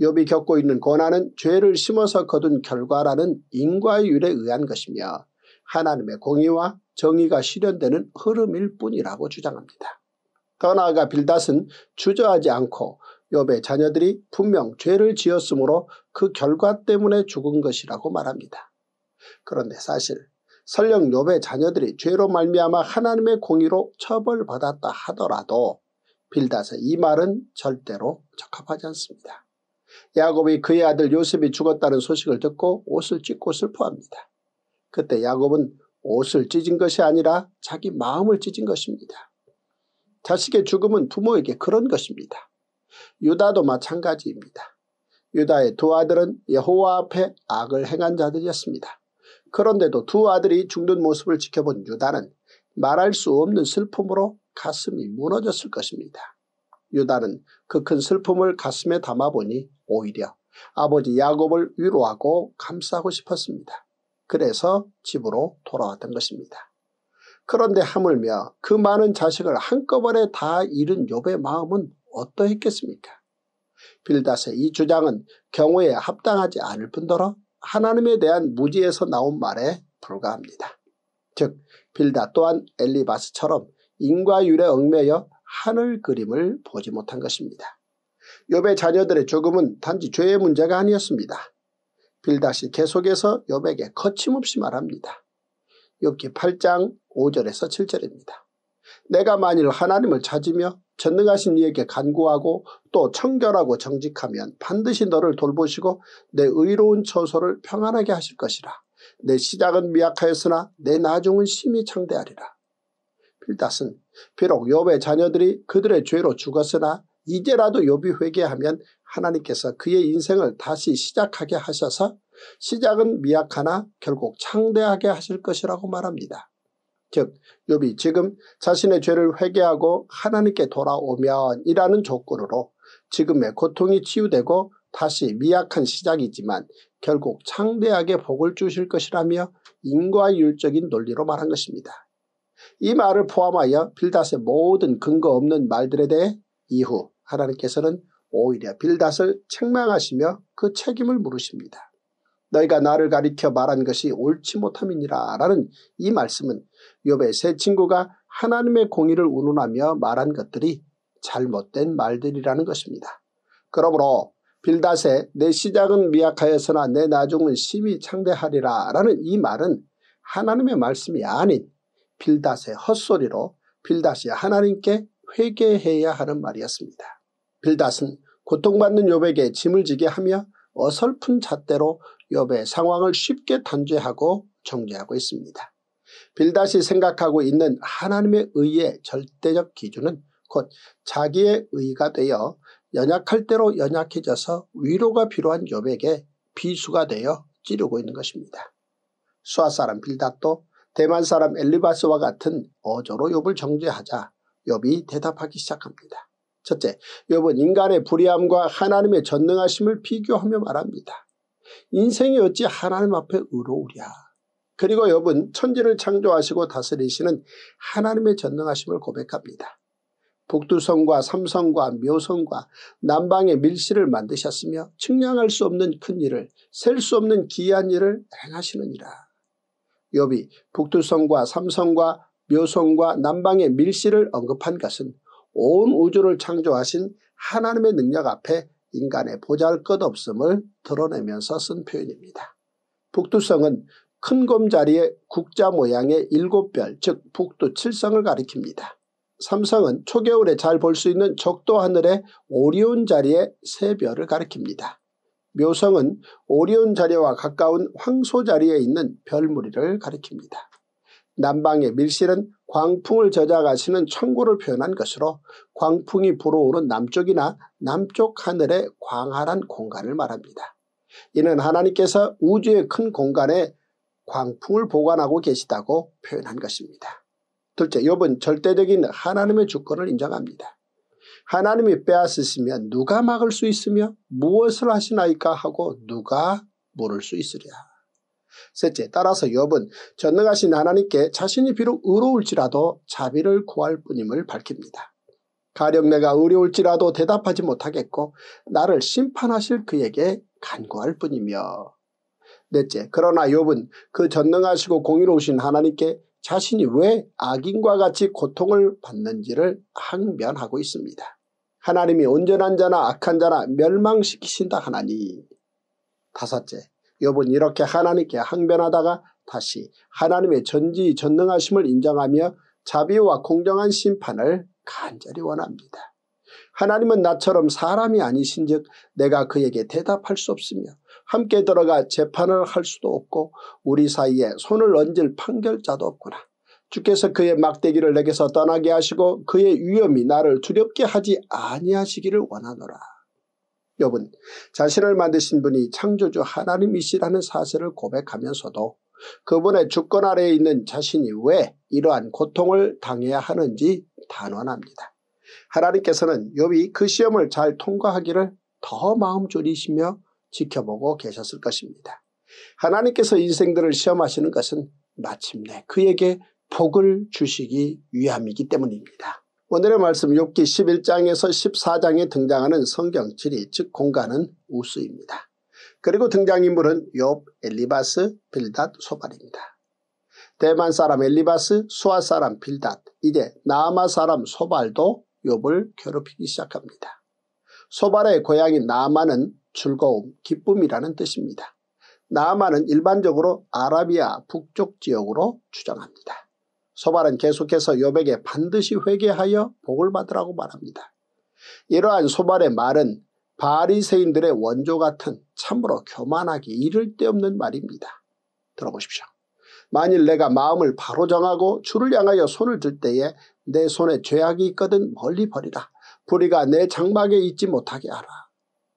욥이 겪고 있는 고난은 죄를 심어서 거둔 결과라는 인과율에 의한 것이며 하나님의 공의와 정의가 실현되는 흐름일 뿐이라고 주장합니다. 더 나아가 빌닷은 주저하지 않고 욥의 자녀들이 분명 죄를 지었으므로 그 결과 때문에 죽은 것이라고 말합니다. 그런데 사실 설령 욥의 자녀들이 죄로 말미암아 하나님의 공의로 처벌받았다 하더라도 빌다서이 말은 절대로 적합하지 않습니다. 야곱이 그의 아들 요셉이 죽었다는 소식을 듣고 옷을 찢고 슬퍼합니다. 그때 야곱은 옷을 찢은 것이 아니라 자기 마음을 찢은 것입니다. 자식의 죽음은 부모에게 그런 것입니다. 유다도 마찬가지입니다. 유다의 두 아들은 여호와 앞에 악을 행한 자들이었습니다. 그런데도 두 아들이 죽는 모습을 지켜본 유다는 말할 수 없는 슬픔으로 가슴이 무너졌을 것입니다. 유다는 그 큰 슬픔을 가슴에 담아보니 오히려 아버지 야곱을 위로하고 감싸고 싶었습니다. 그래서 집으로 돌아왔던 것입니다. 그런데 하물며 그 많은 자식을 한꺼번에 다 잃은 욥의 마음은 어떠했겠습니까? 빌닷의 이 주장은 경우에 합당하지 않을 뿐더러 하나님에 대한 무지에서 나온 말에 불과합니다. 즉 빌다 또한 엘리바스처럼 인과율에 얽매여 하늘 그림을 보지 못한 것입니다. 욥의 자녀들의 죽음은 단지 죄의 문제가 아니었습니다. 빌다시 계속해서 욥에게 거침없이 말합니다. 욥기 8장 5절에서 7절입니다. 내가 만일 하나님을 찾으며 전능하신 이에게 간구하고 또 청결하고 정직하면 반드시 너를 돌보시고 내 의로운 처소를 평안하게 하실 것이라. 내 시작은 미약하였으나 내 나중은 심히 창대하리라. 필닷은 비록 욥의 자녀들이 그들의 죄로 죽었으나 이제라도 욥이 회개하면 하나님께서 그의 인생을 다시 시작하게 하셔서 시작은 미약하나 결국 창대하게 하실 것이라고 말합니다. 즉 욥이 지금 자신의 죄를 회개하고 하나님께 돌아오면이라는 조건으로 지금의 고통이 치유되고 다시 미약한 시작이지만 결국 창대하게 복을 주실 것이라며 인과율적인 논리로 말한 것입니다. 이 말을 포함하여 빌닷의 모든 근거 없는 말들에 대해 이후 하나님께서는 오히려 빌닷을 책망하시며 그 책임을 물으십니다. 너희가 나를 가리켜 말한 것이 옳지 못함이니라 라는 이 말씀은 욥의 세 친구가 하나님의 공의를 운운하며 말한 것들이 잘못된 말들이라는 것입니다. 그러므로 빌닷의 내 시작은 미약하여서나내 나중은 심히 창대하리라 라는 이 말은 하나님의 말씀이 아닌 빌닷의 헛소리로 빌닷이 하나님께 회개해야 하는 말이었습니다. 빌닷은 고통받는 욥에게 짐을 지게 하며 어설픈 잣대로 욥의 상황을 쉽게 단죄하고 정죄하고 있습니다. 빌다시 생각하고 있는 하나님의 의의 절대적 기준은 곧 자기의 의가 되어 연약할 대로 연약해져서 위로가 필요한 욥에게 비수가 되어 찌르고 있는 것입니다. 수아 사람 빌닷도 대만 사람 엘리바스와 같은 어조로 욥을 정죄하자 욥이 대답하기 시작합니다. 첫째, 욥은 인간의 불의함과 하나님의 전능하심을 비교하며 말합니다. 인생이 어찌 하나님 앞에 의로우랴. 그리고 욥은 천지를 창조하시고 다스리시는 하나님의 전능하심을 고백합니다. 북두성과 삼성과 묘성과 남방의 밀실을 만드셨으며 측량할 수 없는 큰 일을 셀 수 없는 기이한 일을 행하시느니라. 여비 북두성과 삼성과 묘성과 남방의 밀실을 언급한 것은 온 우주를 창조하신 하나님의 능력 앞에 인간의 보잘것없음을 드러내면서 쓴 표현입니다. 북두성은 큰곰 자리에 국자 모양의 일곱 별즉 북두 칠성을 가리킵니다. 삼성은 초겨울에 잘 볼 수 있는 적도 하늘의 오리온 자리에 세 별을 가리킵니다. 묘성은 오리온 자리와 가까운 황소 자리에 있는 별무리를 가리킵니다. 남방의 밀실은 광풍을 저장하시는 천구를 표현한 것으로 광풍이 불어오는 남쪽이나 남쪽 하늘의 광활한 공간을 말합니다. 이는 하나님께서 우주의 큰 공간에 광풍을 보관하고 계시다고 표현한 것입니다. 둘째, 욥은 절대적인 하나님의 주권을 인정합니다. 하나님이 빼앗으시면 누가 막을 수 있으며 무엇을 하시나이까 하고 누가 물을 수 있으랴. 셋째, 따라서 욥은 전능하신 하나님께 자신이 비록 의로울지라도 자비를 구할 뿐임을 밝힙니다. 가령 내가 의로울지라도 대답하지 못하겠고 나를 심판하실 그에게 간구할 뿐이며 넷째, 그러나 욥은 그 전능하시고 공의로우신 하나님께 자신이 왜 악인과 같이 고통을 받는지를 항변하고 있습니다. 하나님이 온전한 자나 악한 자나 멸망시키신다 하나니 다섯째, 욥은 이렇게 하나님께 항변하다가 다시 하나님의 전지전능하심을 인정하며 자비와 공정한 심판을 간절히 원합니다. 하나님은 나처럼 사람이 아니신 즉 내가 그에게 대답할 수 없으며 함께 들어가 재판을 할 수도 없고 우리 사이에 손을 얹을 판결자도 없구나. 주께서 그의 막대기를 내게서 떠나게 하시고 그의 위험이 나를 두렵게 하지 아니하시기를 원하노라. 욥은 자신을 만드신 분이 창조주 하나님이시라는 사실을 고백하면서도 그분의 주권 아래에 있는 자신이 왜 이러한 고통을 당해야 하는지 단언합니다. 하나님께서는 욥이 그 시험을 잘 통과하기를 더 마음 졸이시며 지켜보고 계셨을 것입니다. 하나님께서 인생들을 시험하시는 것은 마침내 그에게 복을 주시기 위함이기 때문입니다. 오늘의 말씀 6기 11장에서 14장에 등장하는 성경 지리 즉 공간은 우수입니다. 그리고 등장인물은 욥, 엘리바스, 빌닷, 소발입니다. 대만 사람 엘리바스, 수아 사람 빌닷, 이제 나마 사람 소발도 욥을 괴롭히기 시작합니다. 소발의 고향인 나마는 즐거움, 기쁨이라는 뜻입니다. 나마는 일반적으로 아라비아 북쪽 지역으로 추정합니다. 소발은 계속해서 욥에게 반드시 회개하여 복을 받으라고 말합니다. 이러한 소발의 말은 바리새인들의 원조 같은 참으로 교만하기 이를 데 없는 말입니다. 들어보십시오. 만일 내가 마음을 바로 정하고 주를 향하여 손을 들 때에 내 손에 죄악이 있거든 멀리 버리라. 불의가 내 장막에 있지 못하게 하라.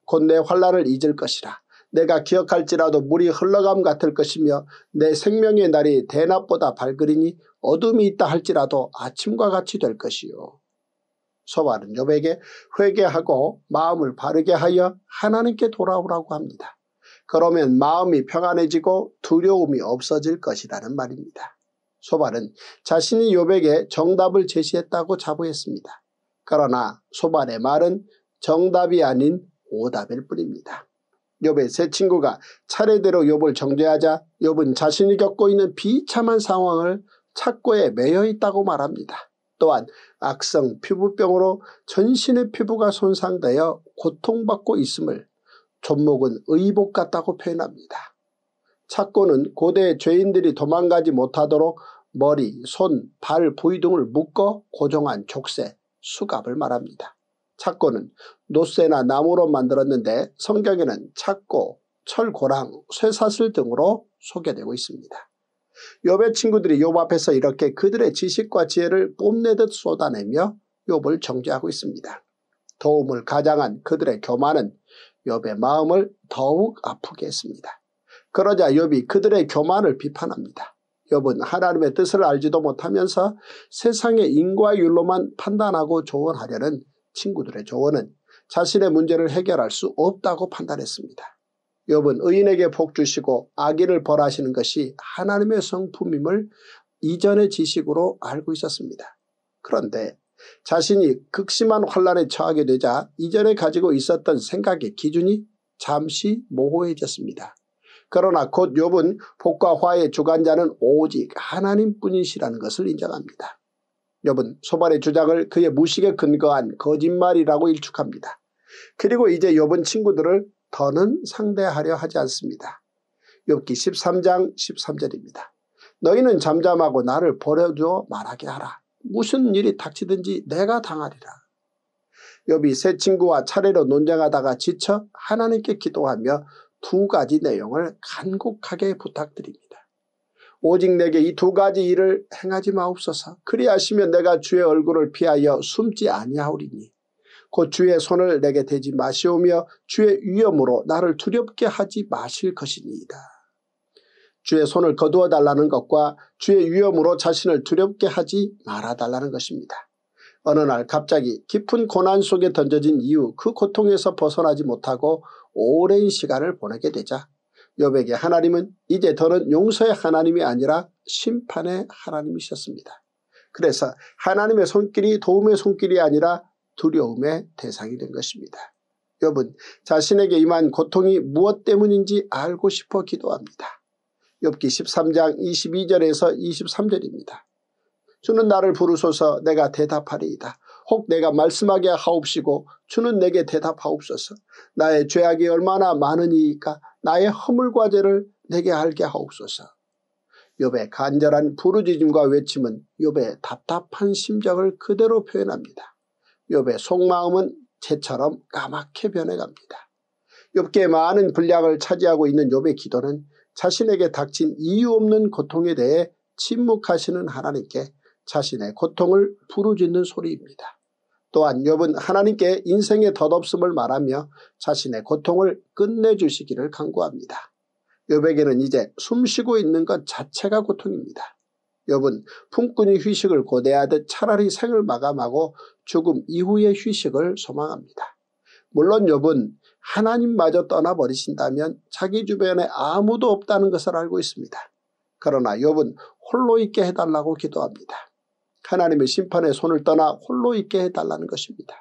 곧 내 환란을 잊을 것이라. 내가 기억할지라도 물이 흘러감 같을 것이며 내 생명의 날이 대낮보다 밝으리니 어둠이 있다 할지라도 아침과 같이 될 것이요. 소발은 요백에 회개하고 마음을 바르게 하여 하나님께 돌아오라고 합니다. 그러면 마음이 평안해지고 두려움이 없어질 것이라는 말입니다. 소발은 자신이 요백에 정답을 제시했다고 자부했습니다. 그러나 소발의 말은 정답이 아닌 오답일 뿐입니다. 욥의 세 친구가 차례대로 욥을 정죄하자 욥은 자신이 겪고 있는 비참한 상황을 착고에 매여 있다고 말합니다. 또한 악성 피부병으로 전신의 피부가 손상되어 고통받고 있음을 존목은 의복 같다고 표현합니다. 착고는 고대 죄인들이 도망가지 못하도록 머리, 손, 발 부위 등을 묶어 고정한 족쇄, 수갑을 말합니다. 착고는 노쇠나 나무로 만들었는데 성경에는 착고, 철고랑 쇠사슬 등으로 소개되고 있습니다. 욥의 친구들이 욥 앞에서 이렇게 그들의 지식과 지혜를 뽐내듯 쏟아내며 욥을 정죄하고 있습니다. 도움을 가장한 그들의 교만은 욥의 마음을 더욱 아프게 했습니다. 그러자 욥이 그들의 교만을 비판합니다. 욥은 하나님의 뜻을 알지도 못하면서 세상의 인과율로만 판단하고 조언하려는 친구들의 조언은 자신의 문제를 해결할 수 없다고 판단했습니다. 욥은 의인에게 복 주시고 악인을 벌하시는 것이 하나님의 성품임을 이전의 지식으로 알고 있었습니다. 그런데 자신이 극심한 환란에 처하게 되자 이전에 가지고 있었던 생각의 기준이 잠시 모호해졌습니다. 그러나 곧 욥은 복과 화의 주관자는 오직 하나님뿐이시라는 것을 인정합니다. 욥은 소발의 주장을 그의 무식에 근거한 거짓말이라고 일축합니다. 그리고 이제 욥은 친구들을 더는 상대하려 하지 않습니다. 욥기 13장 13절입니다. 너희는 잠잠하고 나를 버려줘 말하게 하라. 무슨 일이 닥치든지 내가 당하리라. 욥이 새 친구와 차례로 논쟁하다가 지쳐 하나님께 기도하며 두 가지 내용을 간곡하게 부탁드립니다. 오직 내게 이 두 가지 일을 행하지 마옵소서. 그리하시면 내가 주의 얼굴을 피하여 숨지 아니하오리니 곧 주의 손을 내게 대지 마시오며 주의 위험으로 나를 두렵게 하지 마실 것이니이다. 주의 손을 거두어 달라는 것과 주의 위험으로 자신을 두렵게 하지 말아 달라는 것입니다. 어느 날 갑자기 깊은 고난 속에 던져진 이후 그 고통에서 벗어나지 못하고 오랜 시간을 보내게 되자 여백의 하나님은 이제 더는 용서의 하나님이 아니라 심판의 하나님이셨습니다. 그래서 하나님의 손길이 도움의 손길이 아니라 두려움의 대상이 된 것입니다. 욥은 자신에게 임한 고통이 무엇 때문인지 알고 싶어 기도합니다. 욥기 13장 22절에서 23절입니다. 주는 나를 부르소서 내가 대답하리이다. 혹 내가 말씀하게 하옵시고 주는 내게 대답하옵소서. 나의 죄악이 얼마나 많으니까 나의 허물과 죄를 내게 알게 하옵소서. 욥의 간절한 부르짖음과 외침은 욥의 답답한 심정을 그대로 표현합니다. 욥의 속마음은 채처럼 까맣게 변해갑니다. 욥게 많은 분량을 차지하고 있는 욥의 기도는 자신에게 닥친 이유 없는 고통에 대해 침묵하시는 하나님께 자신의 고통을 부르짖는 소리입니다. 또한 욥은 하나님께 인생의 덧없음을 말하며 자신의 고통을 끝내주시기를 간구합니다. 욥에게는 이제 숨쉬고 있는 것 자체가 고통입니다. 욥은 품꾼이 휴식을 고대하듯 차라리 생을 마감하고 죽음 이후의 휴식을 소망합니다. 물론 욥은 하나님마저 떠나버리신다면 자기 주변에 아무도 없다는 것을 알고 있습니다. 그러나 욥은 홀로 있게 해달라고 기도합니다. 하나님의 심판의 손을 떠나 홀로 있게 해달라는 것입니다.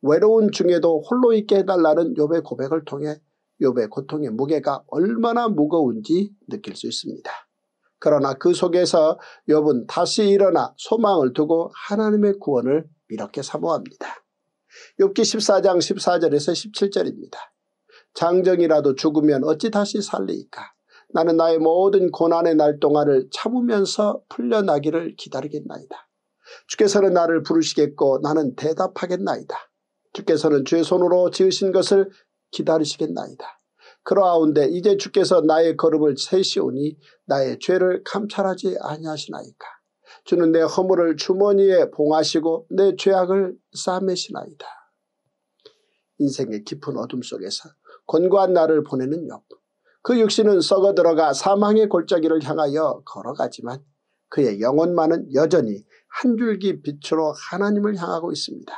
외로운 중에도 홀로 있게 해달라는 욥의 고백을 통해 욥의 고통의 무게가 얼마나 무거운지 느낄 수 있습니다. 그러나 그 속에서 욥은 다시 일어나 소망을 두고 하나님의 구원을 이렇게 사모합니다. 욥기 14장 14절에서 17절입니다. 장정이라도 죽으면 어찌 다시 살리까 나는 나의 모든 고난의 날 동안을 참으면서 풀려나기를 기다리겠나이다. 주께서는 나를 부르시겠고 나는 대답하겠나이다. 주께서는 주 손으로 지으신 것을 기다리시겠나이다. 그러하운데 이제 주께서 나의 걸음을 세시오니 나의 죄를 감찰하지 아니하시나이까. 주는 내 허물을 주머니에 봉하시고 내 죄악을 싸매시나이다. 인생의 깊은 어둠 속에서 권고한 나를 보내는 욥. 그 육신은 썩어 들어가 사망의 골짜기를 향하여 걸어가지만 그의 영혼만은 여전히 한 줄기 빛으로 하나님을 향하고 있습니다.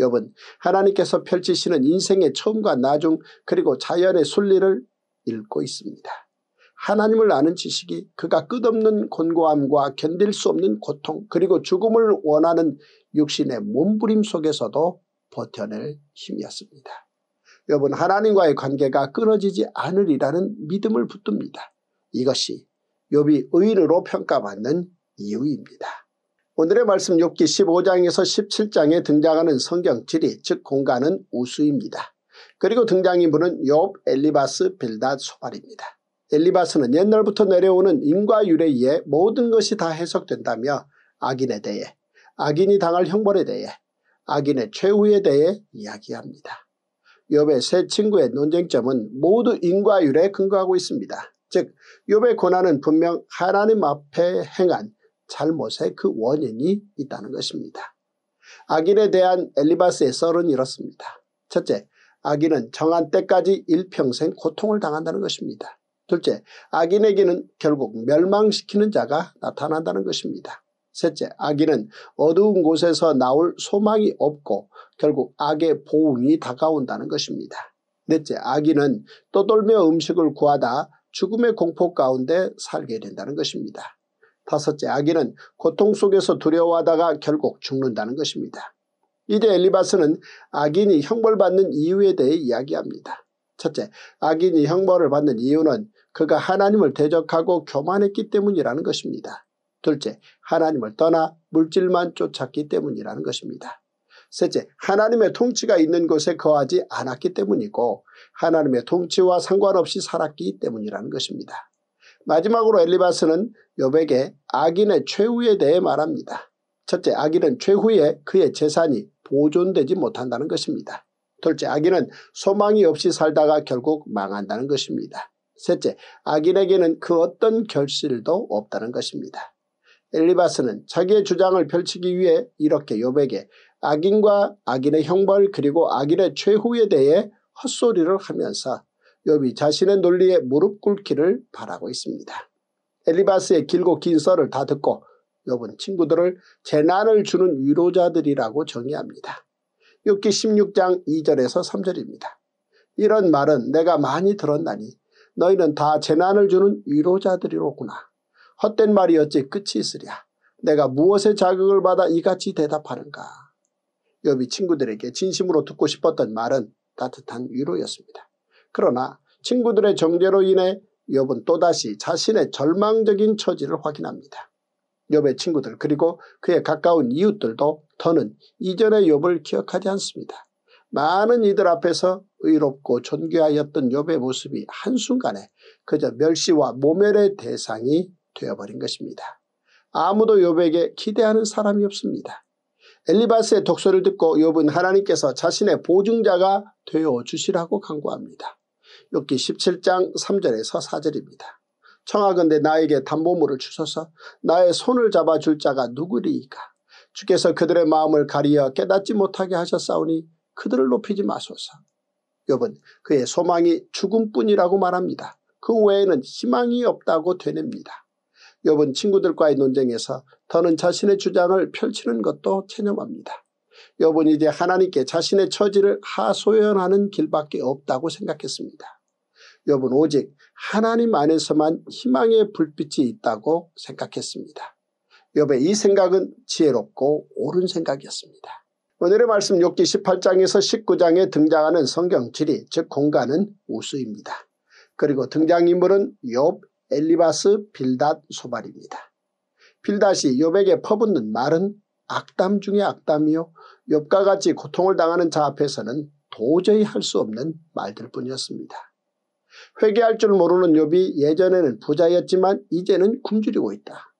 욥은 하나님께서 펼치시는 인생의 처음과 나중 그리고 자연의 순리를 읽고 있습니다. 하나님을 아는 지식이 그가 끝없는 곤고함과 견딜 수 없는 고통 그리고 죽음을 원하는 육신의 몸부림 속에서도 버텨낼 힘이었습니다. 여러분 하나님과의 관계가 끊어지지 않으리라는 믿음을 붙듭니다. 이것이 욥이 의인으로 평가받는 이유입니다. 오늘의 말씀 욥기 15장에서 17장에 등장하는 성경 지리 즉 공간은 우수입니다. 그리고 등장인물은 욥 엘리바스 빌닷 소발입니다. 엘리바스는 옛날부터 내려오는 인과율에 의해 모든 것이 다 해석된다며 악인에 대해 악인이 당할 형벌에 대해 악인의 최후에 대해 이야기합니다. 욥의 세 친구의 논쟁점은 모두 인과율에 근거하고 있습니다. 즉 욥의 고난은 분명 하나님 앞에 행한 잘못의 그 원인이 있다는 것입니다. 악인에 대한 엘리바스의 썰은 이렇습니다. 첫째, 악인은 정한 때까지 일평생 고통을 당한다는 것입니다. 둘째, 악인에게는 결국 멸망시키는 자가 나타난다는 것입니다. 셋째, 악인은 어두운 곳에서 나올 소망이 없고 결국 악의 보응이 다가온다는 것입니다. 넷째, 악인은 떠돌며 음식을 구하다 죽음의 공포 가운데 살게 된다는 것입니다. 다섯째 아기는 고통 속에서 두려워하다가 결국 죽는다는 것입니다. 이제 엘리바스는 악인이 형벌받는 이유에 대해 이야기합니다. 첫째, 악인이 형벌을 받는 이유는 그가 하나님을 대적하고 교만했기 때문이라는 것입니다. 둘째, 하나님을 떠나 물질만 쫓았기 때문이라는 것입니다. 셋째, 하나님의 통치가 있는 곳에 거하지 않았기 때문이고 하나님의 통치와 상관없이 살았기 때문이라는 것입니다. 마지막으로 엘리바스는 여백에 악인의 최후에 대해 말합니다. 첫째, 악인은 최후에 그의 재산이 보존되지 못한다는 것입니다. 둘째, 악인은 소망이 없이 살다가 결국 망한다는 것입니다. 셋째, 악인에게는 그 어떤 결실도 없다는 것입니다. 엘리바스는 자기의 주장을 펼치기 위해 이렇게 요백에 악인과 악인의 형벌 그리고 악인의 최후에 대해 헛소리를 하면서 요비 자신의 논리에 무릎 꿇기를 바라고 있습니다. 엘리바스의 길고 긴 썰을 다 듣고 욥은 친구들을 재난을 주는 위로자들이라고 정의합니다. 6기 16장 2절에서 3절입니다. 이런 말은 내가 많이 들었나니 너희는 다 재난을 주는 위로자들이로구나. 헛된 말이 어찌 끝이 있으랴. 내가 무엇의 자극을 받아 이같이 대답하는가. 여비 친구들에게 진심으로 듣고 싶었던 말은 따뜻한 위로였습니다. 그러나 친구들의 정죄로 인해 욥은 또다시 자신의 절망적인 처지를 확인합니다. 욥의 친구들 그리고 그에 가까운 이웃들도 더는 이전의 욥을 기억하지 않습니다. 많은 이들 앞에서 의롭고 존귀하였던 욥의 모습이 한순간에 그저 멸시와 모멸의 대상이 되어버린 것입니다. 아무도 욥에게 기대하는 사람이 없습니다. 엘리바스의 독서를 듣고 욥은 하나님께서 자신의 보증자가 되어 주시라고 강구합니다. 욥기 17장 3절에서 4절입니다. 청하건대 나에게 담보물을 주소서 나의 손을 잡아줄 자가 누구리이까 주께서 그들의 마음을 가리어 깨닫지 못하게 하셨사오니 그들을 높이지 마소서. 욥은 그의 소망이 죽음뿐이라고 말합니다. 그 외에는 희망이 없다고 되냅니다. 욥은 친구들과의 논쟁에서 더는 자신의 주장을 펼치는 것도 체념합니다. 욥은 이제 하나님께 자신의 처지를 하소연하는 길밖에 없다고 생각했습니다. 욥은 오직 하나님 안에서만 희망의 불빛이 있다고 생각했습니다. 욥의 이 생각은 지혜롭고 옳은 생각이었습니다. 오늘의 말씀 6기 18장에서 19장에 등장하는 성경 지리 즉 공간은 우수입니다. 그리고 등장인물은 욥, 엘리바스, 빌닷, 소발입니다. 빌닷이 욥에게 퍼붓는 말은 악담 중의 악담이요 욥과 같이 고통을 당하는 자 앞에서는 도저히 할 수 없는 말들 뿐이었습니다. 회개할 줄 모르는 욥이 예전에는 부자였지만 이제는 굶주리고 있다.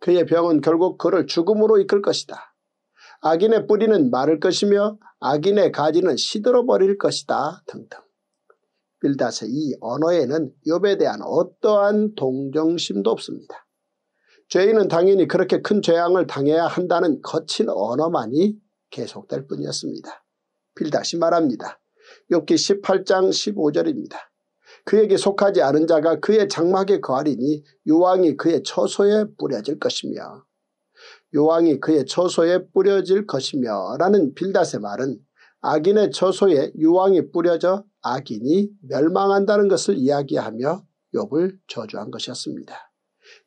그의 병은 결국 그를 죽음으로 이끌 것이다. 악인의 뿌리는 마를 것이며 악인의 가지는 시들어버릴 것이다 등등. 빌닷의 이 언어에는 욥에 대한 어떠한 동정심도 없습니다. 죄인은 당연히 그렇게 큰 죄악을 당해야 한다는 거친 언어만이 계속될 뿐이었습니다. 빌다시 말합니다. 욥기 18장 15절입니다. 그에게 속하지 않은 자가 그의 장막에 거하리니 요왕이 그의 처소에 뿌려질 것이며 요왕이 그의 처소에 뿌려질 것이며 라는 빌닷의 말은 악인의 처소에 유왕이 뿌려져 악인이 멸망한다는 것을 이야기하며 욕을 저주한 것이었습니다.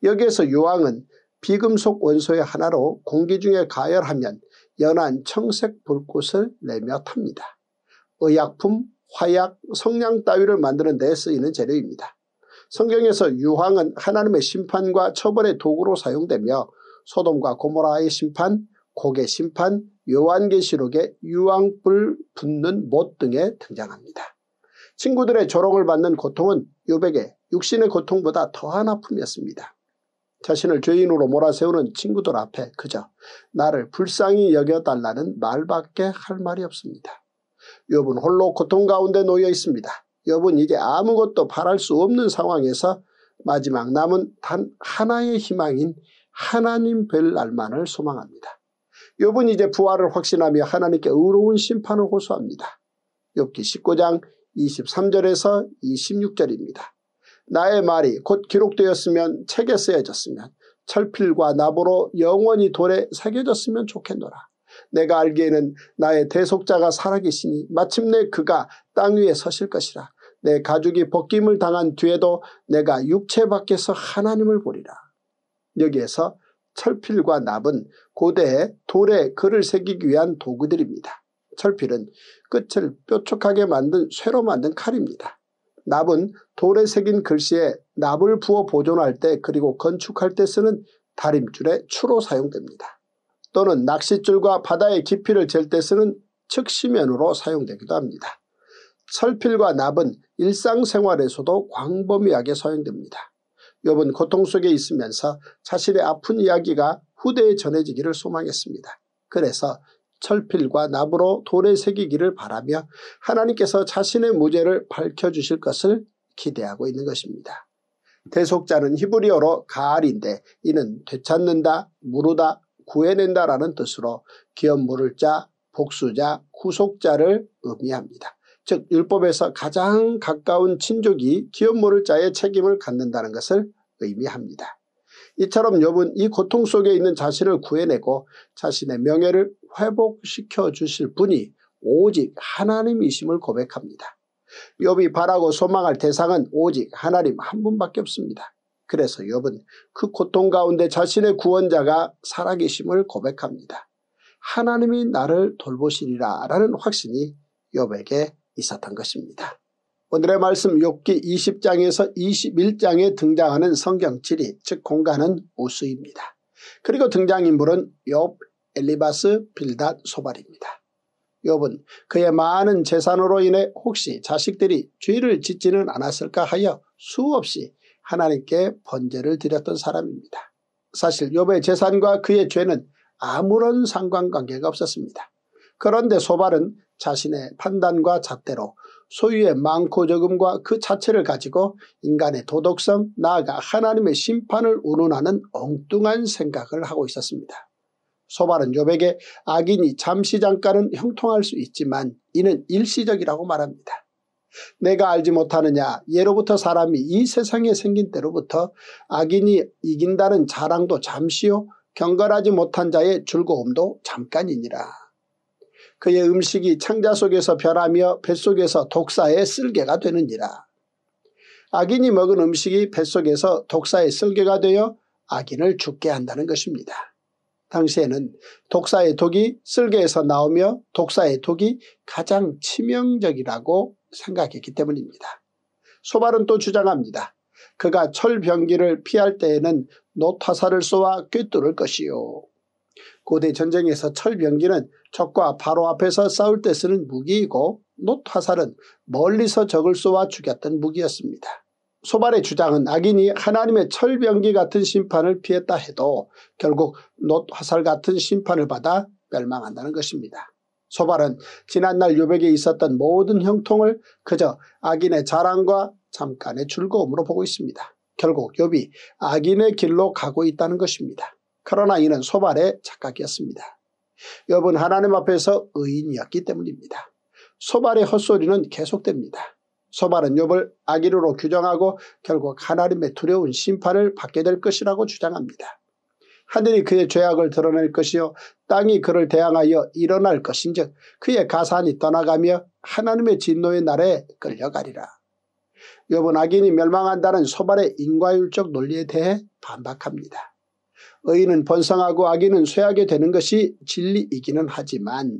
여기에서 유왕은 비금속 원소의 하나로 공기 중에 가열하면 연한 청색 불꽃을 내며 탑니다. 의약품 화약, 성냥 따위를 만드는 데 쓰이는 재료입니다. 성경에서 유황은 하나님의 심판과 처벌의 도구로 사용되며 소돔과 고모라의 심판, 고개 심판, 요한계시록의 유황불 붙는 못 등에 등장합니다. 친구들의 조롱을 받는 고통은 요백의 육신의 고통보다 더한 아픔이었습니다. 자신을 죄인으로 몰아세우는 친구들 앞에 그저 나를 불쌍히 여겨달라는 말밖에 할 말이 없습니다. 욥은 홀로 고통 가운데 놓여 있습니다. 욥은 이제 아무것도 바랄 수 없는 상황에서 마지막 남은 단 하나의 희망인 하나님 뵐 날만을 소망합니다. 욥은 이제 부활을 확신하며 하나님께 의로운 심판을 호소합니다. 욥기 19장 23절에서 26절입니다. 나의 말이 곧 기록되었으면 책에 쓰여졌으면 철필과 나보로 영원히 돌에 새겨졌으면 좋겠노라. 내가 알기에는 나의 대속자가 살아계시니 마침내 그가 땅 위에 서실 것이라. 내가족이 벗김을 당한 뒤에도 내가 육체 밖에서 하나님을 보리라. 여기에서 철필과 납은 고대의 돌에 글을 새기기 위한 도구들입니다. 철필은 끝을 뾰족하게 만든 쇠로 만든 칼입니다. 납은 돌에 새긴 글씨에 납을 부어 보존할 때 그리고 건축할 때 쓰는 다림줄의 추로 사용됩니다. 또는 낚싯줄과 바다의 깊이를 잴 때 쓰는 측시면으로 사용되기도 합니다. 철필과 납은 일상생활에서도 광범위하게 사용됩니다. 욥은 고통 속에 있으면서 자신의 아픈 이야기가 후대에 전해지기를 소망했습니다. 그래서 철필과 납으로 돌에 새기기를 바라며 하나님께서 자신의 무죄를 밝혀주실 것을 기대하고 있는 것입니다. 대속자는 히브리어로 가알인데 이는 되찾는다, 무르다, 구해낸다라는 뜻으로 기업물을 자, 복수자, 구속자를 의미합니다. 즉 율법에서 가장 가까운 친족이 기업물을 자의 책임을 갖는다는 것을 의미합니다. 이처럼 욥은 이 고통 속에 있는 자신을 구해내고 자신의 명예를 회복시켜 주실 분이 오직 하나님이심을 고백합니다. 욥이 바라고 소망할 대상은 오직 하나님 한 분밖에 없습니다. 그래서 욥은 그 고통 가운데 자신의 구원자가 살아계심을 고백합니다. 하나님이 나를 돌보시리라 라는 확신이 욥에게 있었던 것입니다. 오늘의 말씀 욥기 20장에서 21장에 등장하는 성경지리 즉 공간은 우수입니다. 그리고 등장인물은 욥, 엘리바스, 빌닷, 소발입니다. 욥은 그의 많은 재산으로 인해 혹시 자식들이 죄를 짓지는 않았을까 하여 수없이 하나님께 번제를 드렸던 사람입니다. 사실 요 욥의 재산과 그의 죄는 아무런 상관관계가 없었습니다. 그런데 소발은 자신의 판단과 잣대로 소유의 많고 적음과 그 자체를 가지고 인간의 도덕성 나아가 하나님의 심판을 운운하는 엉뚱한 생각을 하고 있었습니다. 소발은 요 욥에게 악인이 잠시 잠깐은 형통할 수 있지만 이는 일시적이라고 말합니다. 내가 알지 못하느냐 예로부터 사람이 이 세상에 생긴 때로부터 악인이 이긴다는 자랑도 잠시요 경건하지 못한 자의 즐거움도 잠깐이니라. 그의 음식이 창자 속에서 변하며 뱃속에서 독사의 쓸개가 되느니라. 악인이 먹은 음식이 뱃속에서 독사의 쓸개가 되어 악인을 죽게 한다는 것입니다. 당시에는 독사의 독이 쓸개에서 나오며 독사의 독이 가장 치명적이라고 생각했기 때문입니다. 소발은 또 주장합니다. 그가 철병기를 피할 때에는 노타사를 쏘아 꿰뚫을 것이요. 고대 전쟁에서 철병기는 적과 바로 앞에서 싸울 때 쓰는 무기이고 노타살은 멀리서 적을 쏘아 죽였던 무기였습니다. 소발의 주장은 악인이 하나님의 철병기 같은 심판을 피했다 해도 결국 노타살 같은 심판을 받아 멸망한다는 것입니다. 소발은 지난날 요백에 있었던 모든 형통을 그저 악인의 자랑과 잠깐의 즐거움으로 보고 있습니다. 결국 요비 악인의 길로 가고 있다는 것입니다. 그러나 이는 소발의 착각이었습니다. 욥은 하나님 앞에서 의인이었기 때문입니다. 소발의 헛소리는 계속됩니다. 소발은 욥을 악인으로 규정하고 결국 하나님의 두려운 심판을 받게 될 것이라고 주장합니다. 하늘이 그의 죄악을 드러낼 것이요 땅이 그를 대항하여 일어날 것인즉 그의 가산이 떠나가며 하나님의 진노의 날에 끌려가리라. 욥은 악인이 멸망한다는 소발의 인과율적 논리에 대해 반박합니다. 의인은 번성하고 악인은 쇠하게 되는 것이 진리이기는 하지만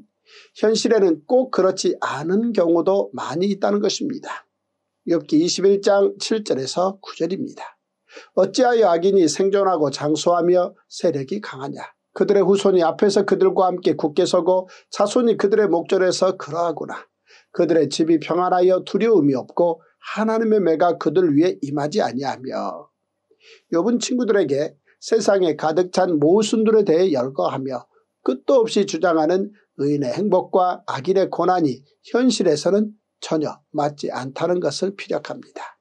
현실에는 꼭 그렇지 않은 경우도 많이 있다는 것입니다. 엽기 21장 7절에서 9절입니다. 어찌하여 악인이 생존하고 장수하며 세력이 강하냐. 그들의 후손이 앞에서 그들과 함께 굳게 서고 자손이 그들의 목전에서 그러하구나. 그들의 집이 평안하여 두려움이 없고 하나님의 매가 그들 위에 임하지 아니하며 요분 친구들에게 세상에 가득 찬 모순들에 대해 열거하며 끝도 없이 주장하는 의인의 행복과 악인의 고난이 현실에서는 전혀 맞지 않다는 것을 피력합니다.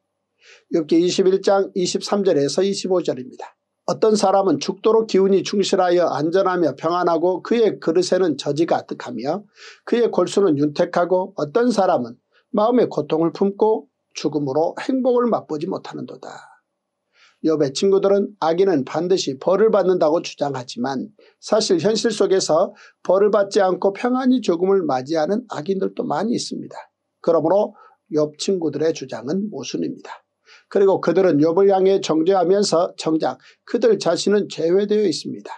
엽기 21장 23절에서 25절입니다. 어떤 사람은 죽도록 기운이 충실하여 안전하며 평안하고 그의 그릇에는 저지가 아득하며 그의 골수는 윤택하고 어떤 사람은 마음의 고통을 품고 죽음으로 행복을 맛보지 못하는도다. 욥의 친구들은 악인은 반드시 벌을 받는다고 주장하지만 사실 현실 속에서 벌을 받지 않고 평안히 죽음을 맞이하는 악인들도 많이 있습니다. 그러므로 욥 친구들의 주장은 모순입니다. 그리고 그들은 욥을 향해 정죄하면서 정작 그들 자신은 제외되어 있습니다.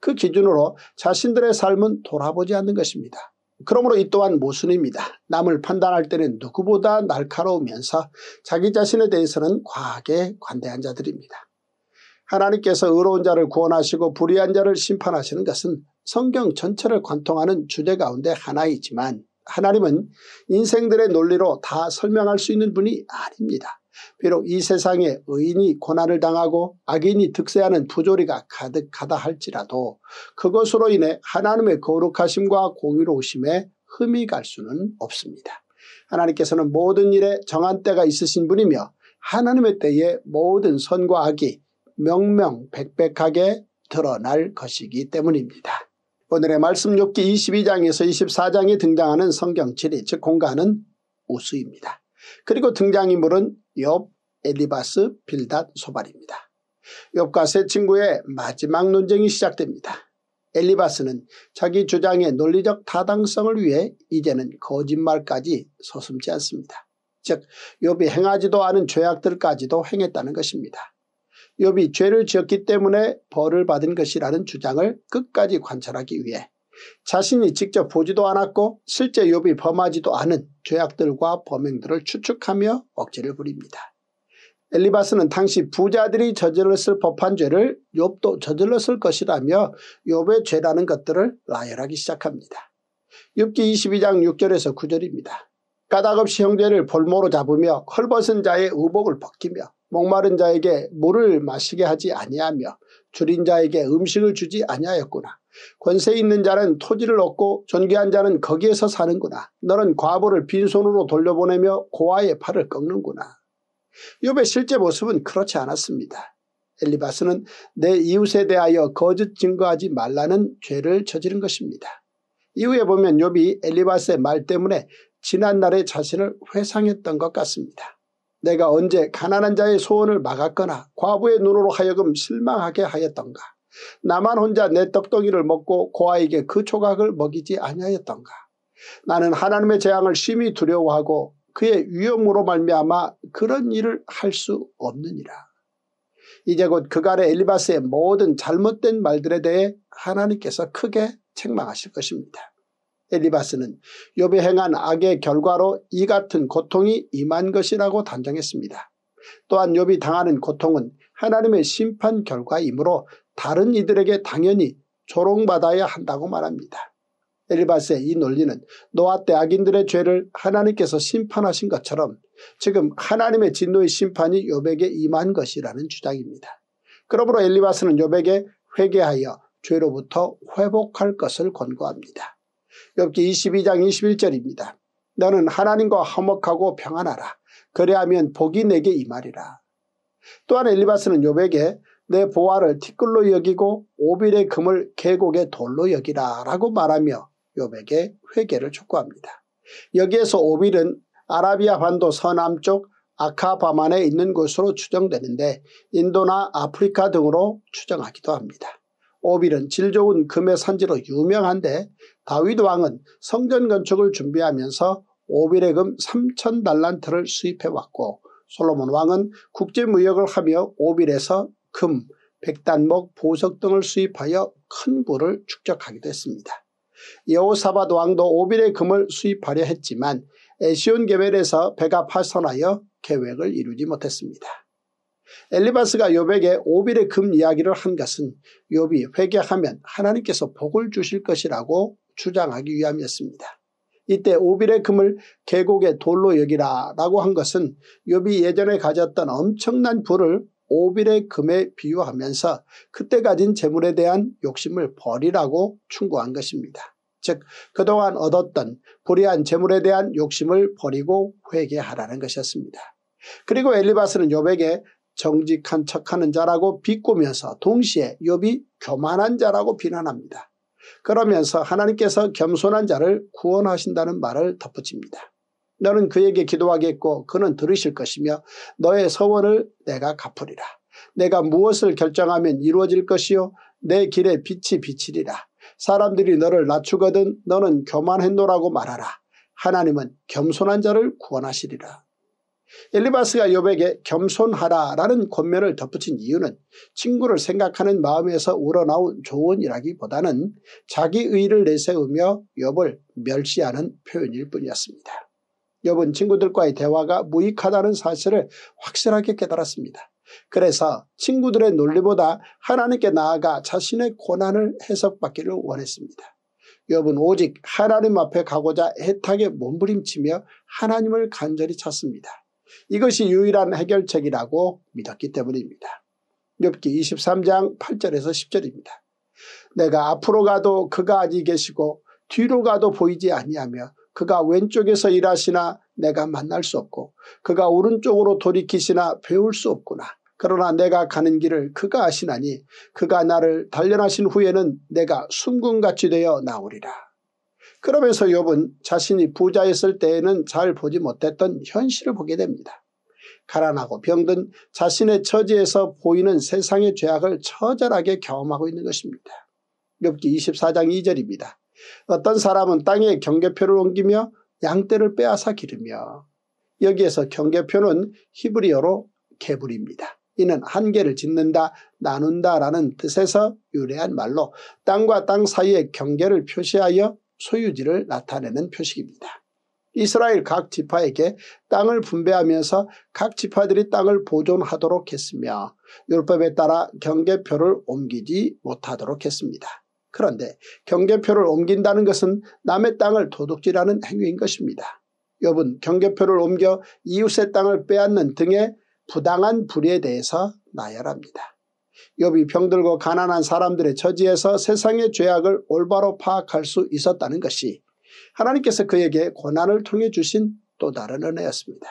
그 기준으로 자신들의 삶은 돌아보지 않는 것입니다. 그러므로 이 또한 모순입니다. 남을 판단할 때는 누구보다 날카로우면서 자기 자신에 대해서는 과하게 관대한 자들입니다. 하나님께서 의로운 자를 구원하시고 불의한 자를 심판하시는 것은 성경 전체를 관통하는 주제 가운데 하나이지만 하나님은 인생들의 논리로 다 설명할 수 있는 분이 아닙니다. 비록 이 세상에 의인이 고난을 당하고 악인이 득세하는 부조리가 가득하다 할지라도 그것으로 인해 하나님의 거룩하심과 공의로우심에 흠이 갈 수는 없습니다. 하나님께서는 모든 일에 정한 때가 있으신 분이며 하나님의 때에 모든 선과 악이 명명백백하게 드러날 것이기 때문입니다. 오늘의 말씀 욥기 22장에서 24장에 등장하는 성경질이 즉 공간은 우수입니다. 그리고 등장인물은 욥, 엘리바스, 빌닷, 소발입니다. 욥과 세 친구의 마지막 논쟁이 시작됩니다. 엘리바스는 자기 주장의 논리적 타당성을 위해 이제는 거짓말까지 서슴지 않습니다. 즉 욥이 행하지도 않은 죄악들까지도 행했다는 것입니다. 욥이 죄를 지었기 때문에 벌을 받은 것이라는 주장을 끝까지 관찰하기 위해 자신이 직접 보지도 않았고 실제 욥이 범하지도 않은 죄악들과 범행들을 추측하며 억지를 부립니다. 엘리바스는 당시 부자들이 저질렀을 법한 죄를 욥도 저질렀을 것이라며 욥의 죄라는 것들을 나열하기 시작합니다. 6기 22장 6절에서 9절입니다. 까닭없이 형제를 볼모로 잡으며 헐벗은 자의 의복을 벗기며 목마른 자에게 물을 마시게 하지 아니하며 줄인 자에게 음식을 주지 아니하였구나. 권세 있는 자는 토지를 얻고 존귀한 자는 거기에서 사는구나. 너는 과보를 빈손으로 돌려보내며 고아의 팔을 꺾는구나. 욥의 실제 모습은 그렇지 않았습니다. 엘리바스는 내 이웃에 대하여 거짓 증거하지 말라는 죄를 저지른 것입니다. 이후에 보면 욥이 엘리바스의 말 때문에 지난날의 자신을 회상했던 것 같습니다. 내가 언제 가난한 자의 소원을 막았거나 과부의 눈으로 하여금 실망하게 하였던가. 나만 혼자 내 떡덩이를 먹고 고아에게 그 조각을 먹이지 아니하였던가. 나는 하나님의 재앙을 심히 두려워하고 그의 위험으로 말미암아 그런 일을 할 수 없느니라. 이제 곧 그간의 엘리바스의 모든 잘못된 말들에 대해 하나님께서 크게 책망하실 것입니다. 엘리바스는 요비 행한 악의 결과로 이 같은 고통이 임한 것이라고 단정했습니다. 또한 요비 당하는 고통은 하나님의 심판 결과이므로 다른 이들에게 당연히 조롱받아야 한다고 말합니다. 엘리바스의 이 논리는 노아 때 악인들의 죄를 하나님께서 심판하신 것처럼 지금 하나님의 진노의 심판이 요백에 임한 것이라는 주장입니다. 그러므로 엘리바스는 요백에 회개하여 죄로부터 회복할 것을 권고합니다. 엽기 22장 21절입니다. 너는 하나님과 화목하고 평안하라. 그래하면 복이 내게 임하리라. 또한 엘리바스는 요백에 내 보화를 티끌로 여기고 오빌의 금을 계곡의 돌로 여기라 라고 말하며 요백에 회개를 촉구합니다. 여기에서 오빌은 아라비아 반도 서남쪽 아카바만에 있는 곳으로 추정되는데 인도나 아프리카 등으로 추정하기도 합니다. 오빌은 질 좋은 금의 산지로 유명한데 다윗 왕은 성전 건축을 준비하면서 오빌의 금 3천 달란트를 수입해 왔고 솔로몬 왕은 국제무역을 하며 오빌에서 금, 백단목, 보석 등을 수입하여 큰 부를 축적하기도 했습니다. 여호사밧 왕도 오빌의 금을 수입하려 했지만 에시온 계멜에서 배가 파손하여 계획을 이루지 못했습니다. 엘리바스가 요백에 오빌의 금 이야기를 한 것은 요비 회개하면 하나님께서 복을 주실 것이라고 주장하기 위함이었습니다. 이때 오빌의 금을 계곡의 돌로 여기라 라고 한 것은 요비 예전에 가졌던 엄청난 부를 오빌의 금에 비유하면서 그때 가진 재물에 대한 욕심을 버리라고 충고한 것입니다. 즉 그동안 얻었던 불의한 재물에 대한 욕심을 버리고 회개하라는 것이었습니다. 그리고 엘리바스는 욥에게 정직한 척하는 자라고 비꼬면서 동시에 욥이 교만한 자라고 비난합니다. 그러면서 하나님께서 겸손한 자를 구원하신다는 말을 덧붙입니다. 너는 그에게 기도하겠고 그는 들으실 것이며 너의 서원을 내가 갚으리라. 내가 무엇을 결정하면 이루어질 것이요 내 길에 빛이 비치리라. 사람들이 너를 낮추거든 너는 교만했노라고 말하라. 하나님은 겸손한 자를 구원하시리라. 엘리바스가 백에 겸손하라라는 권면을 덧붙인 이유는 친구를 생각하는 마음에서 우러나온 조언이라기보다는 자기 의를 내세우며 욥을 멸시하는 표현일 뿐이었습니다. 여은 친구들과의 대화가 무익하다는 사실을 확실하게 깨달았습니다. 그래서 친구들의 논리보다 하나님께 나아가 자신의 고난을 해석받기를 원했습니다. 여은 오직 하나님 앞에 가고자 애타게 몸부림치며 하나님을 간절히 찾습니다. 이것이 유일한 해결책이라고 믿었기 때문입니다. 욥기 23장 8절에서 10절입니다. 내가 앞으로 가도 그가 아직 계시고 뒤로 가도 보이지 아니하며 그가 왼쪽에서 일하시나 내가 만날 수 없고 그가 오른쪽으로 돌이키시나 배울 수 없구나. 그러나 내가 가는 길을 그가 아시나니 그가 나를 단련하신 후에는 내가 순금같이 되어 나오리라. 그러면서 욥은 자신이 부자였을 때에는 잘 보지 못했던 현실을 보게 됩니다. 가난하고 병든 자신의 처지에서 보이는 세상의 죄악을 처절하게 경험하고 있는 것입니다. 욥기 24장 2절입니다. 어떤 사람은 땅에 경계표를 옮기며 양떼를 빼앗아 기르며 여기에서 경계표는 히브리어로 개불입니다. 이는 한 개를 짓는다 나눈다 라는 뜻에서 유래한 말로 땅과 땅 사이의 경계를 표시하여 소유지를 나타내는 표식입니다. 이스라엘 각 지파에게 땅을 분배하면서 각 지파들이 땅을 보존하도록 했으며 율법에 따라 경계표를 옮기지 못하도록 했습니다. 그런데 경계표를 옮긴다는 것은 남의 땅을 도둑질하는 행위인 것입니다. 욥은 경계표를 옮겨 이웃의 땅을 빼앗는 등의 부당한 불의에 대해서 나열합니다. 욥이 병들고 가난한 사람들의 처지에서 세상의 죄악을 올바로 파악할 수 있었다는 것이 하나님께서 그에게 고난을 통해 주신 또 다른 은혜였습니다.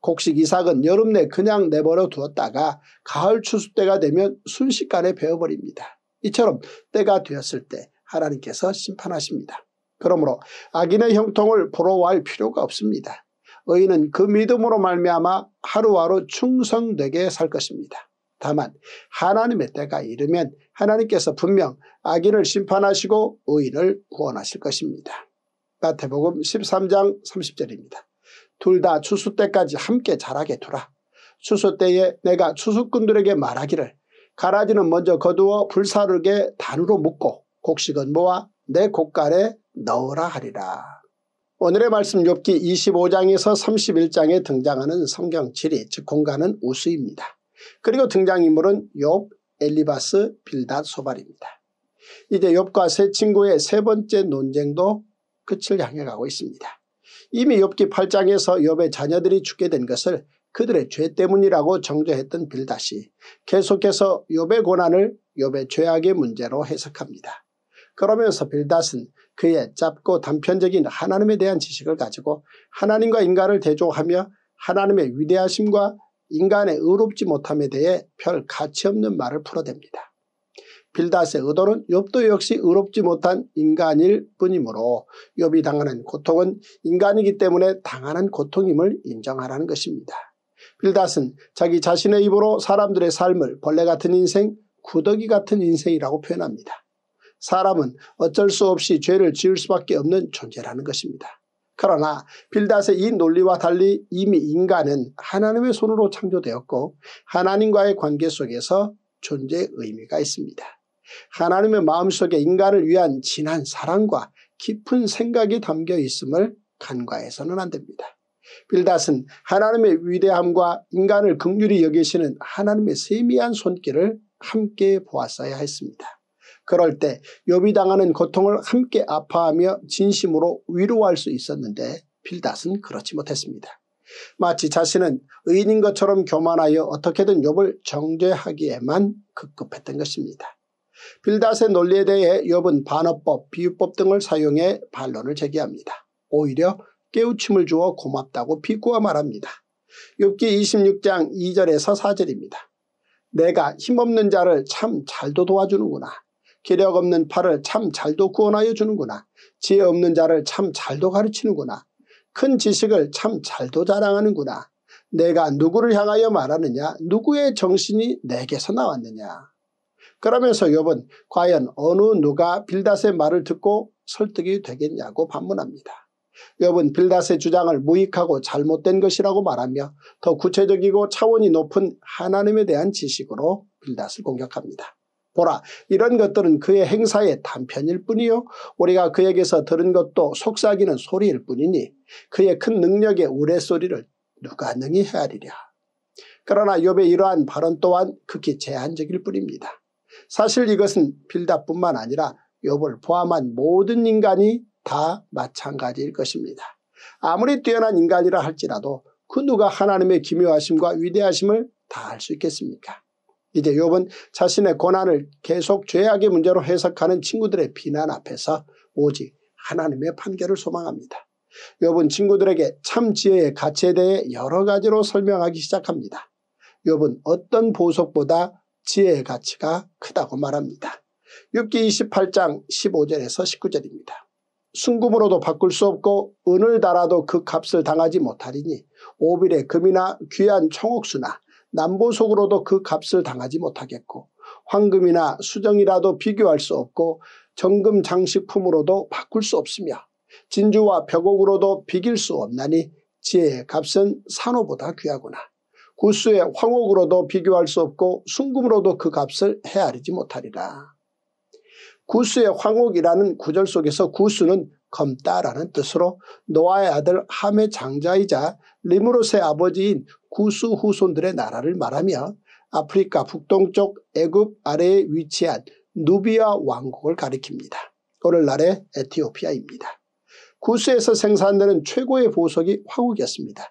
곡식 이삭은 여름 내 그냥 내버려 두었다가 가을 추수 때가 되면 순식간에 베어버립니다. 이처럼 때가 되었을 때 하나님께서 심판하십니다. 그러므로 악인의 형통을 부러워할 필요가 없습니다. 의인은 그 믿음으로 말미암아 하루하루 충성되게 살 것입니다. 다만 하나님의 때가 이르면 하나님께서 분명 악인을 심판하시고 의인을 구원하실 것입니다. 마태복음 13장 30절입니다. 둘 다 추수 때까지 함께 자라게 두라. 추수 때에 내가 추수꾼들에게 말하기를 가라지는 먼저 거두어 불사르게 단으로 묶고 곡식은 모아 내 곡갈에 넣으라 하리라. 오늘의 말씀 욥기 25장에서 31장에 등장하는 성경 지리 즉 공간은 우수입니다. 그리고 등장인물은 욥, 엘리바스, 빌닷, 소발입니다. 이제 욥과 세 친구의 세 번째 논쟁도 끝을 향해 가고 있습니다. 이미 욥기 8장에서 욥의 자녀들이 죽게 된 것을 그들의 죄 때문이라고 정죄했던 빌다이 계속해서 욥의 고난을 욥의 죄악의 문제로 해석합니다. 그러면서 빌닷은 그의 짧고 단편적인 하나님에 대한 지식을 가지고 하나님과 인간을 대조하며 하나님의 위대하심과 인간의 의롭지 못함에 대해 별 가치 없는 말을 풀어댑니다. 빌닷의 의도는 욥도 역시 의롭지 못한 인간일 뿐이므로 욥이 당하는 고통은 인간이기 때문에 당하는 고통임을 인정하라는 것입니다. 빌닷은 자기 자신의 입으로 사람들의 삶을 벌레 같은 인생, 구더기 같은 인생이라고 표현합니다. 사람은 어쩔 수 없이 죄를 지을 수밖에 없는 존재라는 것입니다. 그러나 빌닷의 이 논리와 달리 이미 인간은 하나님의 손으로 창조되었고 하나님과의 관계 속에서 존재의 의미가 있습니다. 하나님의 마음속에 인간을 위한 진한 사랑과 깊은 생각이 담겨 있음을 간과해서는 안됩니다. 빌닷은 하나님의 위대함과 인간을 극률히 여기시는 하나님의 세미한 손길을 함께 보았어야 했습니다. 그럴 때요비 당하는 고통을 함께 아파하며 진심으로 위로할 수 있었는데 빌닷은 그렇지 못했습니다. 마치 자신은 의인인 것처럼 교만하여 어떻게든 욥을 정죄하기에만 급급했던 것입니다. 빌닷의 논리에 대해 욥은 반어법, 비유법 등을 사용해 반론을 제기합니다. 오히려 깨우침을 주어 고맙다고 비꾸어 말합니다. 6기 26장 2절에서 4절입니다. 내가 힘없는 자를 참 잘도 도와주는구나. 기력 없는 팔을 참 잘도 구원하여 주는구나. 지혜 없는 자를 참 잘도 가르치는구나. 큰 지식을 참 잘도 자랑하는구나. 내가 누구를 향하여 말하느냐 누구의 정신이 내게서 나왔느냐. 그러면서 요번 과연 어느 누가 빌닷의 말을 듣고 설득이 되겠냐고 반문합니다. 욥은 빌닷의 주장을 무익하고 잘못된 것이라고 말하며 더 구체적이고 차원이 높은 하나님에 대한 지식으로 빌닷을 공격합니다. 보라 이런 것들은 그의 행사의 단편일 뿐이요 우리가 그에게서 들은 것도 속삭이는 소리일 뿐이니 그의 큰 능력의 우레소리를 누가 능히 헤아리랴. 그러나 욥의 이러한 발언 또한 극히 제한적일 뿐입니다. 사실 이것은 빌닷뿐만 아니라 욥을 포함한 모든 인간이 다 마찬가지일 것입니다. 아무리 뛰어난 인간이라 할지라도 그 누가 하나님의 기묘하심과 위대하심을 다할수 있겠습니까? 이제 욥은 자신의 고난을 계속 죄악의 문제로 해석하는 친구들의 비난 앞에서 오직 하나님의 판결을 소망합니다. 욥은 친구들에게 참 지혜의 가치에 대해 여러 가지로 설명하기 시작합니다. 욥은 어떤 보석보다 지혜의 가치가 크다고 말합니다. 욥기 28장 15절에서 19절입니다. 순금으로도 바꿀 수 없고 은을 달아도 그 값을 당하지 못하리니 오빌의 금이나 귀한 청옥수나 남보석으로도그 값을 당하지 못하겠고 황금이나 수정이라도 비교할 수 없고 정금 장식품으로도 바꿀 수 없으며 진주와 벽옥으로도 비길 수 없나니 지혜의 값은 산호보다 귀하구나. 구수의 황옥으로도 비교할 수 없고 순금으로도 그 값을 헤아리지 못하리라. 구스의 황옥이라는 구절 속에서 구스는 검다라는 뜻으로 노아의 아들 함의 장자이자 리무롯의 아버지인 구스 후손들의 나라를 말하며 아프리카 북동쪽 애굽 아래에 위치한 누비아 왕국을 가리킵니다. 오늘날의 에티오피아입니다. 구스에서 생산되는 최고의 보석이 황옥이었습니다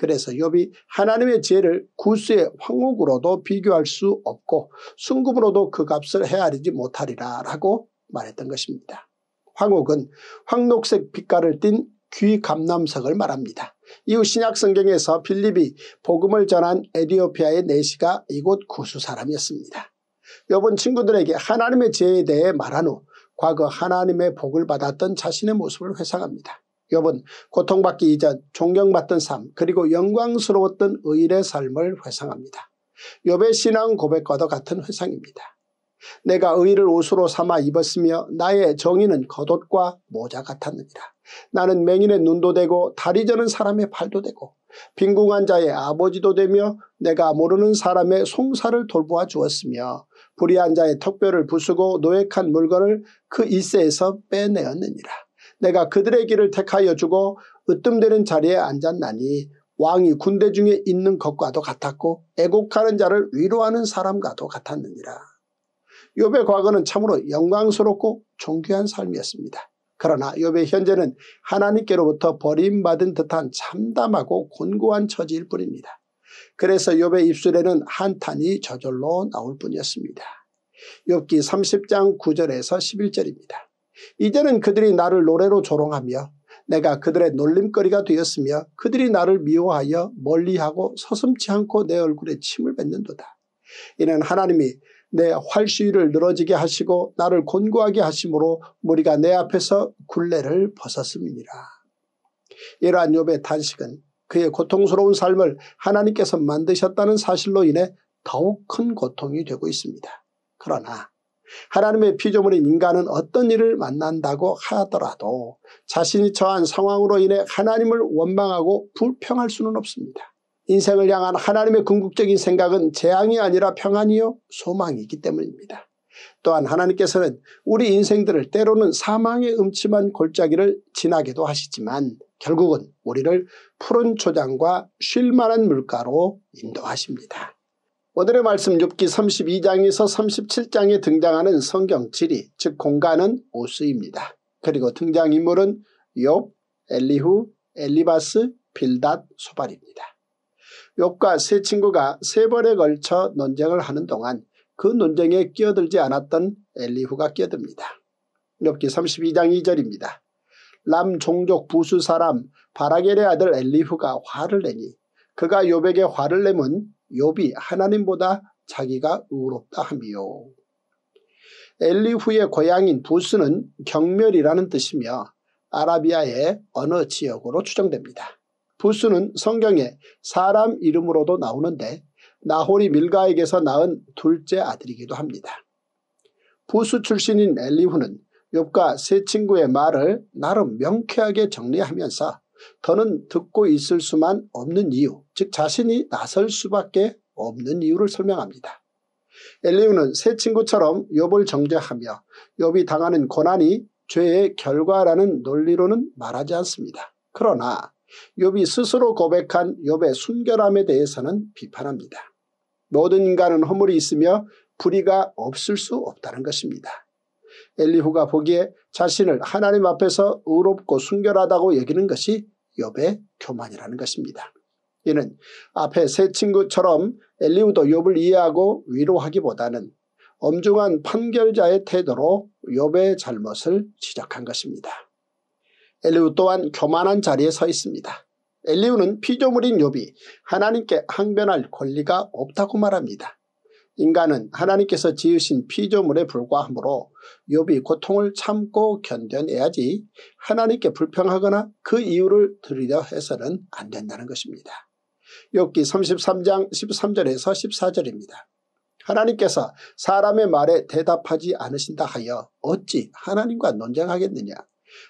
그래서 욥이 하나님의 죄를 구스의 황옥으로도 비교할 수 없고 순금으로도 그 값을 헤아리지 못하리라 라고 말했던 것입니다. 황옥은 황녹색 빛깔을 띤 귀감남석을 말합니다. 이후 신약성경에서 빌립이 복음을 전한 에디오피아의 내시가 이곳 구수 사람이었습니다. 여분 친구들에게 하나님의 죄에 대해 말한 후 과거 하나님의 복을 받았던 자신의 모습을 회상합니다. 욥은 고통받기 이전 존경받던 삶 그리고 영광스러웠던 의인의 삶을 회상합니다. 욥의 신앙 고백과도 같은 회상입니다. 내가 의를 옷으로 삼아 입었으며 나의 정의는 겉옷과 모자 같았느니라. 나는 맹인의 눈도 되고 다리 저는 사람의 팔도 되고 빈궁한 자의 아버지도 되며 내가 모르는 사람의 송사를 돌보아 주었으며 불의한 자의 턱뼈를 부수고 노획한 물건을 그이세에서 빼내었느니라. 내가 그들의 길을 택하여 주고 으뜸되는 자리에 앉았나니 왕이 군대 중에 있는 것과도 같았고 애곡하는 자를 위로하는 사람과도 같았느니라. 욥의 과거는 참으로 영광스럽고 존귀한 삶이었습니다. 그러나 욥의 현재는 하나님께로부터 버림받은 듯한 참담하고 곤고한 처지일 뿐입니다. 그래서 욥의 입술에는 한탄이 저절로 나올 뿐이었습니다. 욥기 30장 9절에서 11절입니다. 이제는 그들이 나를 노래로 조롱하며 내가 그들의 놀림거리가 되었으며 그들이 나를 미워하여 멀리하고 서슴치 않고 내 얼굴에 침을 뱉는도다. 이는 하나님이 내 활시위를 늘어지게 하시고 나를 곤고하게 하심으로 무리가 내 앞에서 굴레를 벗었음이니라. 이러한 욥의 탄식은 그의 고통스러운 삶을 하나님께서 만드셨다는 사실로 인해 더욱 큰 고통이 되고 있습니다. 그러나 하나님의 피조물인 인간은 어떤 일을 만난다고 하더라도 자신이 처한 상황으로 인해 하나님을 원망하고 불평할 수는 없습니다. 인생을 향한 하나님의 궁극적인 생각은 재앙이 아니라 평안이요 소망이기 때문입니다. 또한 하나님께서는 우리 인생들을 때로는 사망의 음침한 골짜기를 지나기도 하시지만 결국은 우리를 푸른 초장과 쉴만한 물가로 인도하십니다. 오늘의 말씀 욥기 32장에서 37장에 등장하는 성경 지리 즉 공간은 오수입니다 그리고 등장인물은 욕, 엘리후, 엘리바스, 빌닷, 소발입니다. 욕과세 친구가 세 번에 걸쳐 논쟁을 하는 동안 그 논쟁에 끼어들지 않았던 엘리후가 끼어듭니다. 엽기 32장 2절입니다. 람 종족 부수 사람 바라겔의 아들 엘리후가 화를 내니 그가 요백에 화를 내면 욥이 하나님보다 자기가 의롭다 하며 엘리후의 고향인 부스는 경멸이라는 뜻이며 아라비아의 어느 지역으로 추정됩니다. 부스는 성경에 사람 이름으로도 나오는데 나홀이 밀가에게서 낳은 둘째 아들이기도 합니다. 부스 출신인 엘리후는 욥과 세 친구의 말을 나름 명쾌하게 정리하면서 더는 듣고 있을 수만 없는 이유 즉 자신이 나설 수밖에 없는 이유를 설명합니다. 엘리우는 새 친구처럼 욥을 정죄하며 욥이 당하는 고난이 죄의 결과라는 논리로는 말하지 않습니다. 그러나 욥이 스스로 고백한 욥의 순결함에 대해서는 비판합니다. 모든 인간은 허물이 있으며 불의가 없을 수 없다는 것입니다. 엘리후가 보기에 자신을 하나님 앞에서 의롭고 순결하다고 여기는 것이 욥의 교만이라는 것입니다. 이는 앞에 세 친구처럼 엘리우도 욥을 이해하고 위로하기보다는 엄중한 판결자의 태도로 욥의 잘못을 지적한 것입니다. 엘리우 또한 교만한 자리에 서 있습니다. 엘리우는 피조물인 욥이 하나님께 항변할 권리가 없다고 말합니다. 인간은 하나님께서 지으신 피조물에 불과하므로 욥이 고통을 참고 견뎌내야지 하나님께 불평하거나 그 이유를 들이려 해서는 안 된다는 것입니다. 욥기 33장 13절에서 14절입니다. 하나님께서 사람의 말에 대답하지 않으신다 하여 어찌 하나님과 논쟁하겠느냐.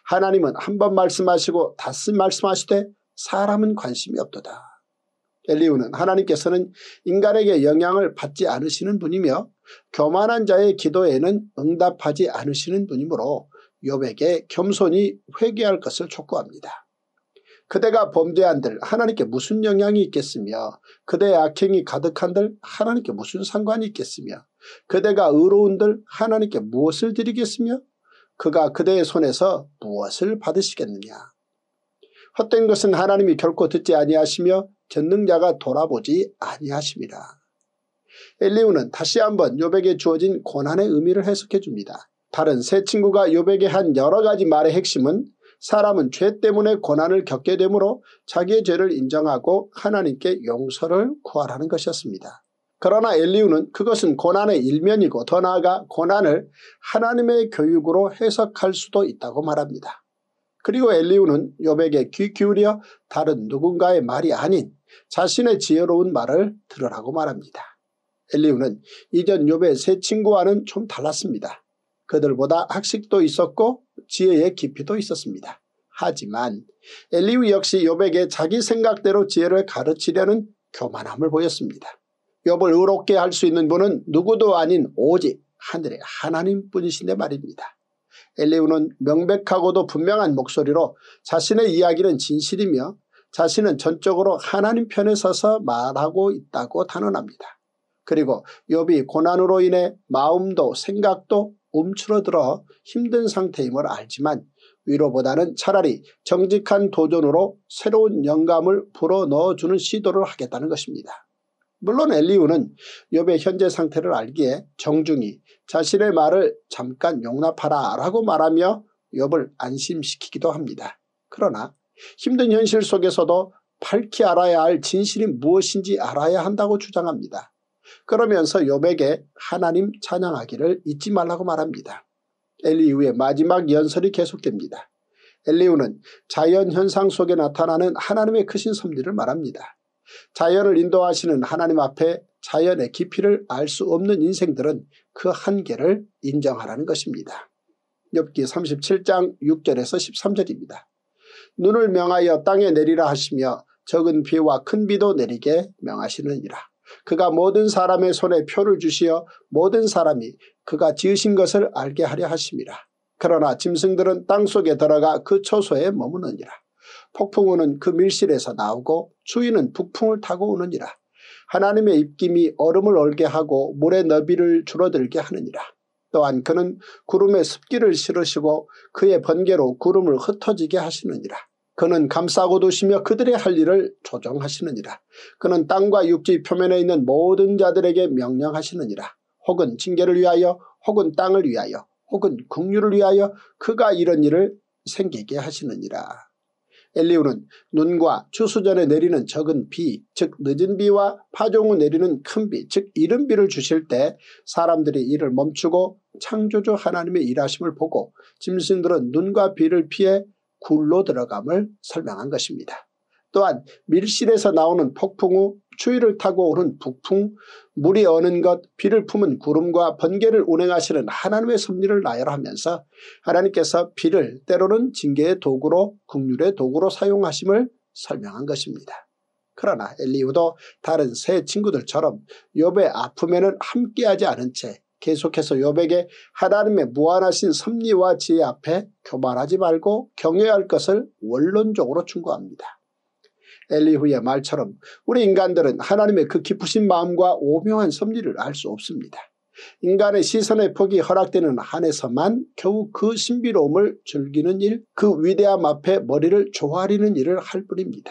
하나님은 한 번 말씀하시고 다시 말씀하시되 사람은 관심이 없도다. 엘리우는 하나님께서는 인간에게 영향을 받지 않으시는 분이며 교만한 자의 기도에는 응답하지 않으시는 분이므로 욥에게 겸손히 회개할 것을 촉구합니다. 그대가 범죄한들 하나님께 무슨 영향이 있겠으며 그대의 악행이 가득한들 하나님께 무슨 상관이 있겠으며 그대가 의로운들 하나님께 무엇을 드리겠으며 그가 그대의 손에서 무엇을 받으시겠느냐. 헛된 것은 하나님이 결코 듣지 아니하시며 전능자가 돌아보지 아니하십니다. 엘리우는 다시 한번 요백에 주어진 고난의 의미를 해석해 줍니다. 다른 세 친구가 요백에한 여러 가지 말의 핵심은 사람은 죄 때문에 고난을 겪게 되므로 자기의 죄를 인정하고 하나님께 용서를 구하라는 것이었습니다. 그러나 엘리우는 그것은 고난의 일면이고 더 나아가 고난을 하나님의 교육으로 해석할 수도 있다고 말합니다. 그리고 엘리우는 요백에 귀 기울여 다른 누군가의 말이 아닌 자신의 지혜로운 말을 들으라고 말합니다. 엘리우는 이전 욥의 세 친구와는 좀 달랐습니다. 그들보다 학식도 있었고 지혜의 깊이도 있었습니다. 하지만 엘리우 역시 욥에게 자기 생각대로 지혜를 가르치려는 교만함을 보였습니다. 욥을 의롭게 할 수 있는 분은 누구도 아닌 오직 하늘의 하나님뿐이신데 말입니다. 엘리우는 명백하고도 분명한 목소리로 자신의 이야기는 진실이며 자신은 전적으로 하나님 편에 서서 말하고 있다고 단언합니다. 그리고 욥이 고난으로 인해 마음도 생각도 움츠러들어 힘든 상태임을 알지만 위로보다는 차라리 정직한 도전으로 새로운 영감을 불어넣어주는 시도를 하겠다는 것입니다. 물론 엘리우는 욥의 현재 상태를 알기에 정중히 자신의 말을 잠깐 용납하라 라고 말하며 욥을 안심시키기도 합니다. 그러나 힘든 현실 속에서도 밝히 알아야 할 진실이 무엇인지 알아야 한다고 주장합니다. 그러면서 요백에 하나님 찬양하기를 잊지 말라고 말합니다. 엘리우의 마지막 연설이 계속됩니다. 엘리우는 자연현상 속에 나타나는 하나님의 크신 섭리를 말합니다. 자연을 인도하시는 하나님 앞에 자연의 깊이를 알 수 없는 인생들은 그 한계를 인정하라는 것입니다. 엽기 37장 6절에서 13절입니다. 눈을 명하여 땅에 내리라 하시며 적은 비와 큰 비도 내리게 명하시느니라. 그가 모든 사람의 손에 표를 주시어 모든 사람이 그가 지으신 것을 알게 하려 하심이라. 그러나 짐승들은 땅속에 들어가 그 초소에 머무느니라. 폭풍우는 그 밀실에서 나오고 추위는 북풍을 타고 오느니라. 하나님의 입김이 얼음을 얼게 하고 물의 너비를 줄어들게 하느니라. 또한 그는 구름의 습기를 실으시고 그의 번개로 구름을 흩어지게 하시느니라. 그는 감싸고 두시며 그들의 할 일을 조정하시느니라. 그는 땅과 육지 표면에 있는 모든 자들에게 명령하시느니라. 혹은 징계를 위하여 혹은 땅을 위하여 혹은 국류를 위하여 그가 이런 일을 생기게 하시느니라. 엘리우는 눈과 추수전에 내리는 적은 비, 즉 늦은 비와 파종 후 내리는 큰 비, 즉 이른 비를 주실 때 사람들이 일을 멈추고 창조주 하나님의 일하심을 보고 짐승들은 눈과 비를 피해 굴로 들어감을 설명한 것입니다. 또한 밀실에서 나오는 폭풍 후 추위를 타고 오는 북풍, 물이 어는 것, 비를 품은 구름과 번개를 운행하시는 하나님의 섭리를 나열하면서 하나님께서 비를 때로는 징계의 도구로 국률의 도구로 사용하심을 설명한 것입니다. 그러나 엘리우도 다른 세 친구들처럼 욥의 아픔에는 함께하지 않은 채 계속해서 여백에 하나님의 무한하신 섭리와 지혜 앞에 교만하지 말고 경외할 것을 원론적으로 충고합니다. 엘리후의 말처럼 우리 인간들은 하나님의 그 깊으신 마음과 오묘한 섭리를 알 수 없습니다. 인간의 시선의 폭이 허락되는 한에서만 겨우 그 신비로움을 즐기는 일, 그 위대함 앞에 머리를 조아리는 일을 할 뿐입니다.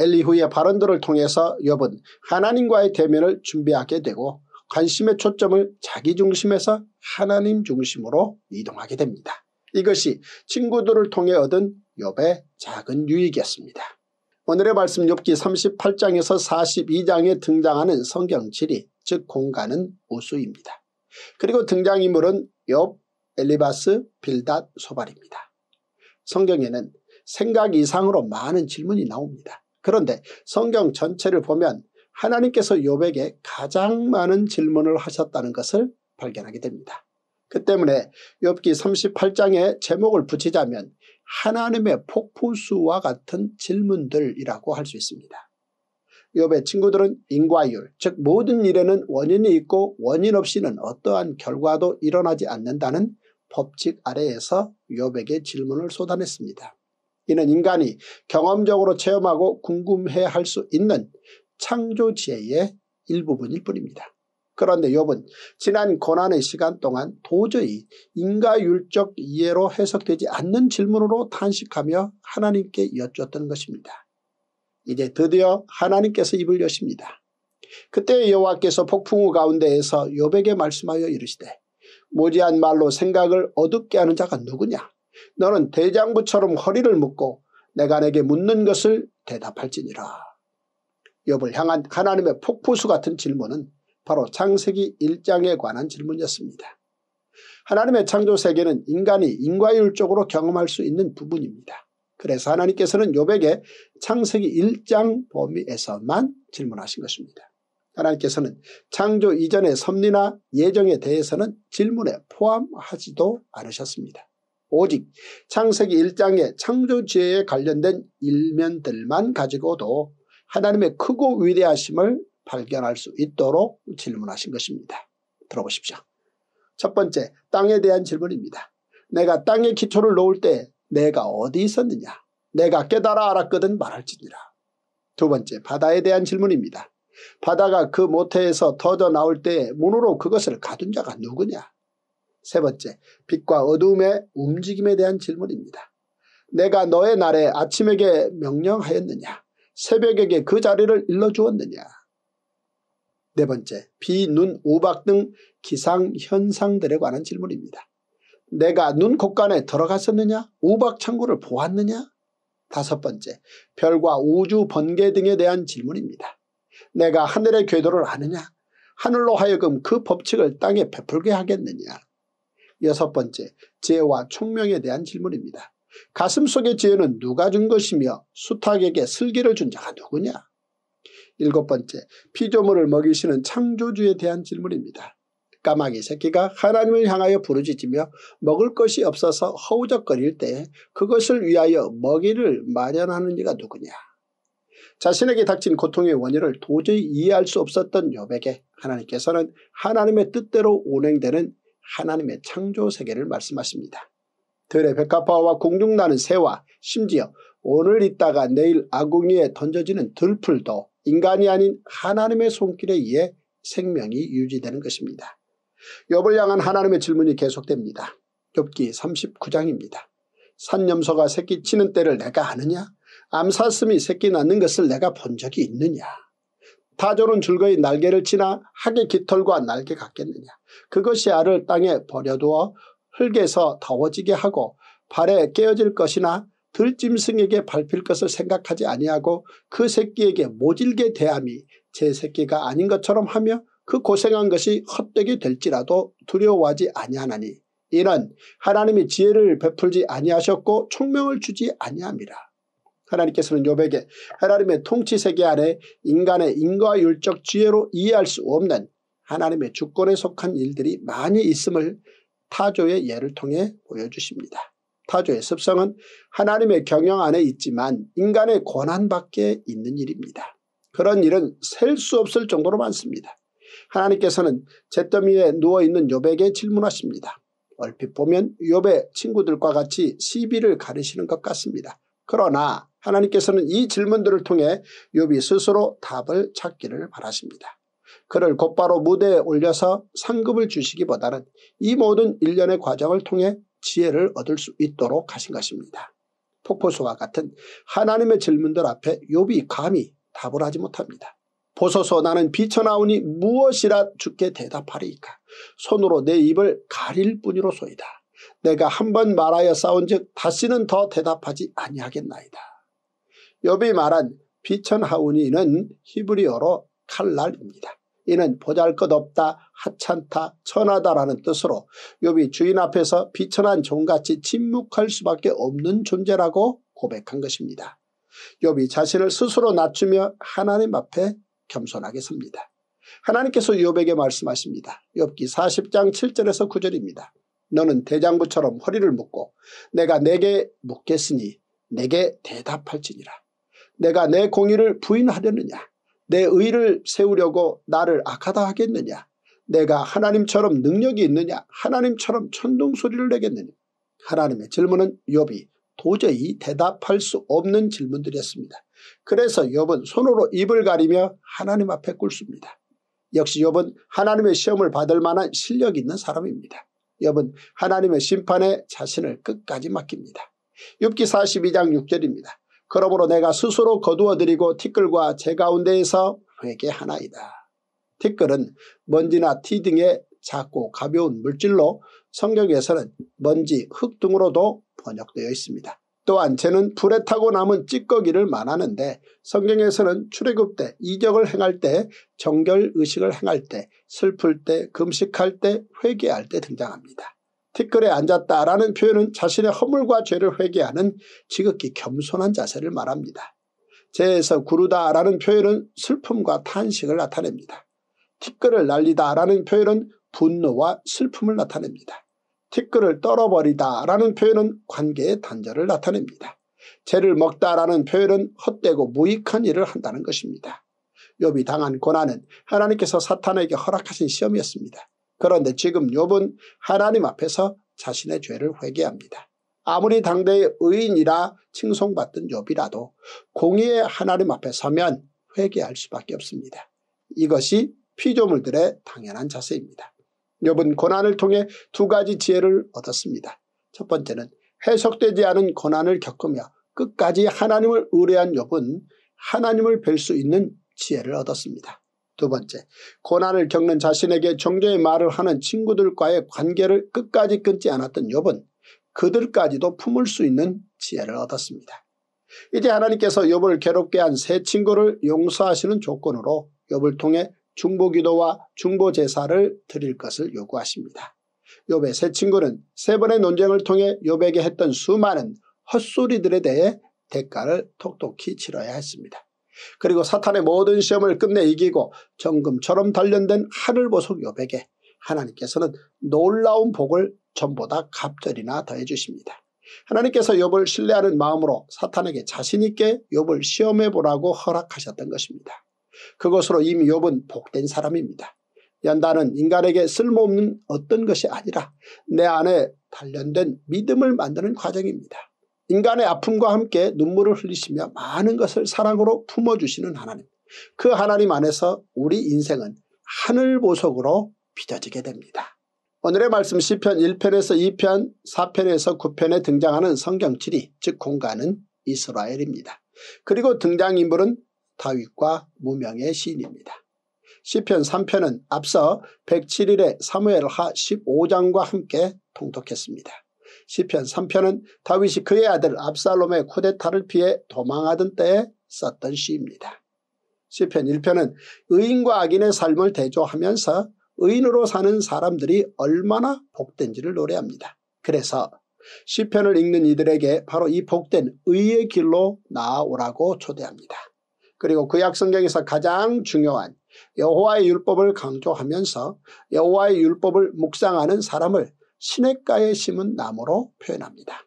엘리후의 발언들을 통해서 욥은 하나님과의 대면을 준비하게 되고 관심의 초점을 자기 중심에서 하나님 중심으로 이동하게 됩니다. 이것이 친구들을 통해 얻은 욥의 작은 유익이었습니다. 오늘의 말씀 욥기 38장에서 42장에 등장하는 성경 지리 즉 공간은 우수입니다. 그리고 등장인물은 욥, 엘리바스, 빌닷, 소발입니다. 성경에는 생각 이상으로 많은 질문이 나옵니다. 그런데 성경 전체를 보면 하나님께서 욥에게 가장 많은 질문을 하셨다는 것을 발견하게 됩니다. 그 때문에 욥기 38장에 제목을 붙이자면 하나님의 폭포수와 같은 질문들이라고 할 수 있습니다. 욥의 친구들은 인과율 즉 모든 일에는 원인이 있고 원인 없이는 어떠한 결과도 일어나지 않는다는 법칙 아래에서 욥에게 질문을 쏟아냈습니다. 이는 인간이 경험적으로 체험하고 궁금해할 수 있는 창조 지혜의 일부분일 뿐입니다. 그런데 욥은 지난 고난의 시간 동안 도저히 인과율적 이해로 해석되지 않는 질문으로 탄식하며 하나님께 여쭈었던 것입니다. 이제 드디어 하나님께서 입을 여십니다. 그때 여호와께서 폭풍우 가운데에서 욥에게 말씀하여 이르시되 모지한 말로 생각을 어둡게 하는 자가 누구냐 너는 대장부처럼 허리를 묶고 내가 내게 묻는 것을 대답할지니라. 욥을 향한 하나님의 폭포수 같은 질문은 바로 창세기 1장에 관한 질문이었습니다. 하나님의 창조세계는 인간이 인과율적으로 경험할 수 있는 부분입니다. 그래서 하나님께서는 욥에게 창세기 1장 범위에서만 질문하신 것입니다. 하나님께서는 창조 이전의 섭리나 예정에 대해서는 질문에 포함하지도 않으셨습니다. 오직 창세기 1장의 창조지에 관련된 일면들만 가지고도 하나님의 크고 위대하심을 발견할 수 있도록 질문하신 것입니다. 들어보십시오. 첫 번째, 땅에 대한 질문입니다. 내가 땅의 기초를 놓을 때 내가 어디 있었느냐? 내가 깨달아 알았거든 말할지니라. 두 번째, 바다에 대한 질문입니다. 바다가 그 모태에서 터져 나올 때 문으로 그것을 가둔 자가 누구냐? 세 번째, 빛과 어둠의 움직임에 대한 질문입니다. 내가 너의 날에 아침에게 명령하였느냐? 새벽에게 그 자리를 일러주었느냐. 네 번째, 비, 눈, 우박 등 기상현상들에 관한 질문입니다. 내가 눈 곳간에 들어갔었느냐? 우박 창고를 보았느냐? 다섯 번째, 별과 우주 번개 등에 대한 질문입니다. 내가 하늘의 궤도를 아느냐? 하늘로 하여금 그 법칙을 땅에 베풀게 하겠느냐? 여섯 번째, 지혜와 총명에 대한 질문입니다. 가슴속의 지혜는 누가 준 것이며 수탁에게 슬기를 준 자가 누구냐. 일곱 번째 피조물을 먹이시는 창조주에 대한 질문입니다. 까마귀 새끼가 하나님을 향하여 부르짖으며 먹을 것이 없어서 허우적거릴 때 그것을 위하여 먹이를 마련하는 이가 누구냐. 자신에게 닥친 고통의 원인을 도저히 이해할 수 없었던 요백에 하나님께서는 하나님의 뜻대로 운행되는 하나님의 창조세계를 말씀하십니다. 들의 백합화와 공중나는 새와 심지어 오늘 있다가 내일 아궁이에 던져지는 들풀도 인간이 아닌 하나님의 손길에 의해 생명이 유지되는 것입니다. 욥을 향한 하나님의 질문이 계속됩니다. 욥기 39장입니다. 산염소가 새끼 치는 때를 내가 아느냐? 암사슴이 새끼 낳는 것을 내가 본 적이 있느냐? 타조는 즐거이 날개를 치나 하계 깃털과 날개 같겠느냐? 그것이 알을 땅에 버려두어 흙에서 더워지게 하고 발에 깨어질 것이나 들짐승에게 밟힐 것을 생각하지 아니하고 그 새끼에게 모질게 대함이 제 새끼가 아닌 것처럼 하며 그 고생한 것이 헛되게 될지라도 두려워하지 아니하나니 이는 하나님이 지혜를 베풀지 아니하셨고 총명을 주지 아니함이라. 하나님께서는 요백에 하나님의 통치세계 안에 인간의 인과율적 지혜로 이해할 수 없는 하나님의 주권에 속한 일들이 많이 있음을 타조의 예를 통해 보여주십니다. 타조의 습성은 하나님의 경영 안에 있지만 인간의 권한 밖에 있는 일입니다. 그런 일은 셀 수 없을 정도로 많습니다. 하나님께서는 잿더미에 누워있는 요 욥에게 질문하십니다. 얼핏 보면 요의 친구들과 같이 시비를 가르시는 것 같습니다. 그러나 하나님께서는 이 질문들을 통해 요이 스스로 답을 찾기를 바라십니다. 그를 곧바로 무대에 올려서 상급을 주시기보다는 이 모든 일련의 과정을 통해 지혜를 얻을 수 있도록 하신 것입니다. 폭포수와 같은 하나님의 질문들 앞에 욥이 감히 답을 하지 못합니다. 보소서 나는 비쳐나오니 무엇이라 죽게 대답하리이까 손으로 내 입을 가릴 뿐이로소이다. 내가 한 번 말하여 싸운즉 다시는 더 대답하지 아니하겠나이다. 욥이 말한 비천하우니는 히브리어로 칼날입니다. 이는 보잘것없다 하찮다 천하다라는 뜻으로 욥이 주인 앞에서 비천한 종같이 침묵할 수밖에 없는 존재라고 고백한 것입니다. 욥이 자신을 스스로 낮추며 하나님 앞에 겸손하게 섭니다. 하나님께서 욥에게 말씀하십니다. 욥기 40장 7절에서 9절입니다. 너는 대장부처럼 허리를 묶고 내가 내게 묻겠으니 내게 대답할지니라. 내가 내 공의를 부인하려느냐. 내 의를 세우려고 나를 악하다 하겠느냐 내가 하나님처럼 능력이 있느냐 하나님처럼 천둥소리를 내겠느냐 하나님의 질문은 욥이 도저히 대답할 수 없는 질문들이었습니다. 그래서 욥은 손으로 입을 가리며 하나님 앞에 꿇습니다. 역시 욥은 하나님의 시험을 받을 만한 실력 이 있는 사람입니다. 욥은 하나님의 심판에 자신을 끝까지 맡깁니다. 욥기 42장 6절입니다. 그러므로 내가 스스로 거두어드리고 티끌과 제 가운데에서 회개하나이다. 티끌은 먼지나 티 등의 작고 가벼운 물질로 성경에서는 먼지, 흙 등으로도 번역되어 있습니다. 또한 쟤는 불에 타고 남은 찌꺼기를 말하는데 성경에서는 출애굽 때, 이적을 행할 때, 정결의식을 행할 때, 슬플 때, 금식할 때, 회개할 때 등장합니다. 티끌에 앉았다라는 표현은 자신의 허물과 죄를 회개하는 지극히 겸손한 자세를 말합니다. 재에서 구르다라는 표현은 슬픔과 탄식을 나타냅니다. 티끌을 날리다라는 표현은 분노와 슬픔을 나타냅니다. 티끌을 떨어버리다라는 표현은 관계의 단절을 나타냅니다. 죄를 먹다라는 표현은 헛되고 무익한 일을 한다는 것입니다. 욥이 당한 고난은 하나님께서 사탄에게 허락하신 시험이었습니다. 그런데 지금 욥은 하나님 앞에서 자신의 죄를 회개합니다. 아무리 당대의 의인이라 칭송받던 욥이라도 공의의 하나님 앞에 서면 회개할 수밖에 없습니다. 이것이 피조물들의 당연한 자세입니다. 욥은 고난을 통해 두 가지 지혜를 얻었습니다. 첫 번째는 해석되지 않은 고난을 겪으며 끝까지 하나님을 의뢰한 욥은 하나님을 뵐 수 있는 지혜를 얻었습니다. 두 번째, 고난을 겪는 자신에게 정죄의 말을 하는 친구들과의 관계를 끝까지 끊지 않았던 욥은 그들까지도 품을 수 있는 지혜를 얻었습니다. 이제 하나님께서 욥을 괴롭게 한 세 친구를 용서하시는 조건으로 욥을 통해 중보기도와 중보제사를 드릴 것을 요구하십니다. 욥의 세 친구는 세 번의 논쟁을 통해 욥에게 했던 수많은 헛소리들에 대해 대가를 톡톡히 치러야 했습니다. 그리고 사탄의 모든 시험을 끝내 이기고 정금처럼 단련된 하늘 보석 요백에 하나님께서는 놀라운 복을 전보다 갑절이나 더해 주십니다. 하나님께서 욥을 신뢰하는 마음으로 사탄에게 자신있게 욥을 시험해보라고 허락하셨던 것입니다. 그것으로 이미 욥은 복된 사람입니다. 연단은 인간에게 쓸모없는 어떤 것이 아니라 내 안에 단련된 믿음을 만드는 과정입니다. 인간의 아픔과 함께 눈물을 흘리시며 많은 것을 사랑으로 품어주시는 하나님 그 하나님 안에서 우리 인생은 하늘보석으로 빚어지게 됩니다. 오늘의 말씀 시편 1편에서 2편, 4편에서 9편에 등장하는 성경칠이 즉 공간은 이스라엘입니다. 그리고 등장인물은 다윗과 무명의 시인입니다. 시편 3편은 앞서 107일의 사무엘하 15장과 함께 통독했습니다. 시편 3편은 다윗이 그의 아들 압살롬의 쿠데타를 피해 도망하던 때에 썼던 시입니다. 시편 1편은 의인과 악인의 삶을 대조하면서 의인으로 사는 사람들이 얼마나 복된지를 노래합니다. 그래서 시편을 읽는 이들에게 바로 이 복된 의의 길로 나아오라고 초대합니다. 그리고 그약 성경에서 가장 중요한 여호와의 율법을 강조하면서 여호와의 율법을 묵상하는 사람을 시냇가에 심은 나무로 표현합니다.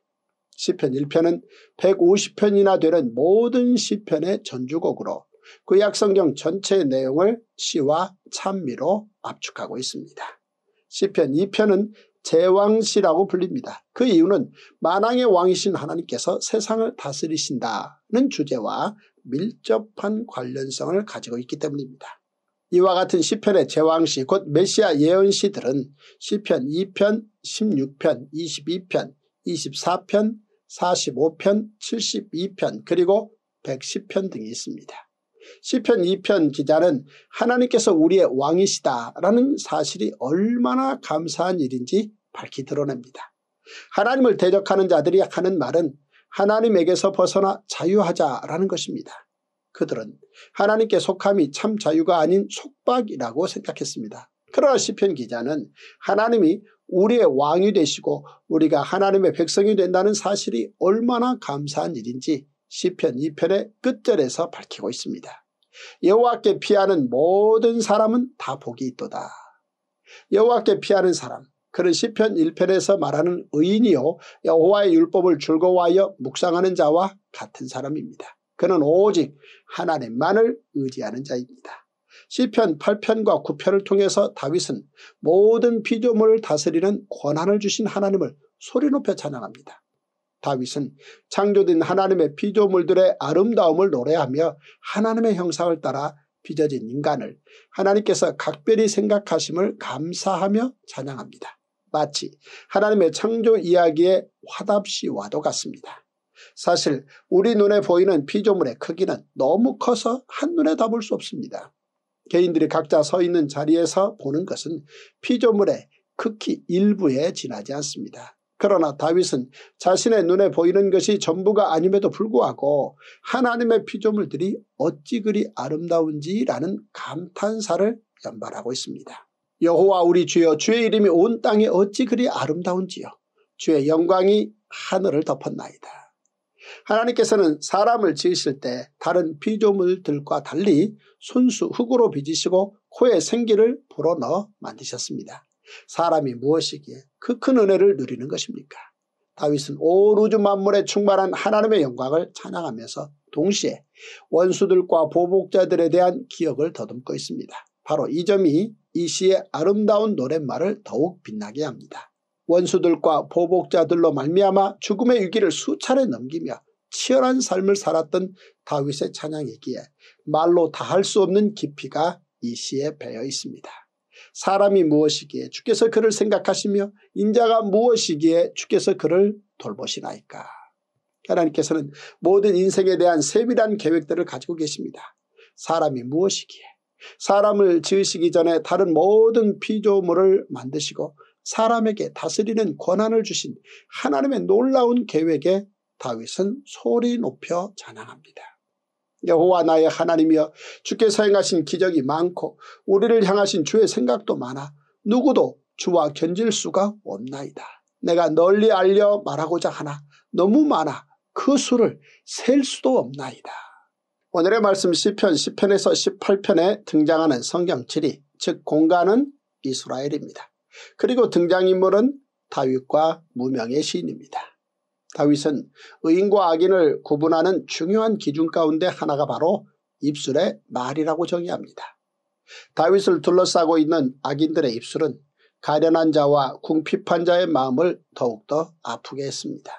시편 1편은 150편이나 되는 모든 시편의 전주곡으로 그 약성경 전체의 내용을 시와 찬미로 압축하고 있습니다. 시편 2편은 제왕시라고 불립니다. 그 이유는 만왕의 왕이신 하나님께서 세상을 다스리신다는 주제와 밀접한 관련성을 가지고 있기 때문입니다. 이와 같은 시편의 제왕시 곧 메시아 예언시들은 시편 2편, 16편, 22편, 24편, 45편, 72편 그리고 110편 등이 있습니다. 시편 2편 기자는 하나님께서 우리의 왕이시다라는 사실이 얼마나 감사한 일인지 밝히 드러냅니다. 하나님을 대적하는 자들이 하는 말은 하나님에게서 벗어나 자유하자라는 것입니다. 그들은 하나님께 속함이 참 자유가 아닌 속박이라고 생각했습니다. 그러나 시편 기자는 하나님이 우리의 왕이 되시고 우리가 하나님의 백성이 된다는 사실이 얼마나 감사한 일인지 시편 2편의 끝절에서 밝히고 있습니다. 여호와께 피하는 모든 사람은 다 복이 있도다. 여호와께 피하는 사람 그는 시편 1편에서 말하는 의인이요 여호와의 율법을 즐거워하여 묵상하는 자와 같은 사람입니다. 그는 오직 하나님만을 의지하는 자입니다. 시편 8편과 9편을 통해서 다윗은 모든 피조물을 다스리는 권한을 주신 하나님을 소리 높여 찬양합니다. 다윗은 창조된 하나님의 피조물들의 아름다움을 노래하며 하나님의 형상을 따라 빚어진 인간을 하나님께서 각별히 생각하심을 감사하며 찬양합니다. 마치 하나님의 창조 이야기의 화답시와도 같습니다. 사실 우리 눈에 보이는 피조물의 크기는 너무 커서 한눈에 담을 수 없습니다. 개인들이 각자 서 있는 자리에서 보는 것은 피조물의 극히 일부에 지나지 않습니다. 그러나 다윗은 자신의 눈에 보이는 것이 전부가 아님에도 불구하고 하나님의 피조물들이 어찌 그리 아름다운지라는 감탄사를 연발하고 있습니다. 여호와 우리 주여 주의 이름이 온 땅에 어찌 그리 아름다운지요. 주의 영광이 하늘을 덮었나이다. 하나님께서는 사람을 지으실 때 다른 피조물들과 달리 손수 흙으로 빚으시고 코에 생기를 불어넣어 만드셨습니다. 사람이 무엇이기에 그 큰 은혜를 누리는 것입니까? 다윗은 온 우주 만물에 충만한 하나님의 영광을 찬양하면서 동시에 원수들과 보복자들에 대한 기억을 더듬고 있습니다. 바로 이 점이 이 시의 아름다운 노랫말을 더욱 빛나게 합니다. 원수들과 보복자들로 말미암아 죽음의 위기를 수차례 넘기며 치열한 삶을 살았던 다윗의 찬양이기에 말로 다할 수 없는 깊이가 이 시에 배어 있습니다. 사람이 무엇이기에 주께서 그를 생각하시며 인자가 무엇이기에 주께서 그를 돌보시나이까. 하나님께서는 모든 인생에 대한 세밀한 계획들을 가지고 계십니다. 사람이 무엇이기에 사람을 지으시기 전에 다른 모든 피조물을 만드시고 사람에게 다스리는 권한을 주신 하나님의 놀라운 계획에 다윗은 소리 높여 자랑합니다 여호와 나의 하나님이여 주께사 행하신 기적이 많고 우리를 향하신 주의 생각도 많아 누구도 주와 견질 수가 없나이다. 내가 널리 알려 말하고자 하나 너무 많아 그 수를 셀 수도 없나이다. 오늘의 말씀 10편, 10편에서 18편에 등장하는 성경7이즉 공간은 이스라엘입니다. 그리고 등장인물은 다윗과 무명의 시인입니다. 다윗은 의인과 악인을 구분하는 중요한 기준 가운데 하나가 바로 입술의 말이라고 정의합니다. 다윗을 둘러싸고 있는 악인들의 입술은 가련한 자와 궁핍한 자의 마음을 더욱더 아프게 했습니다.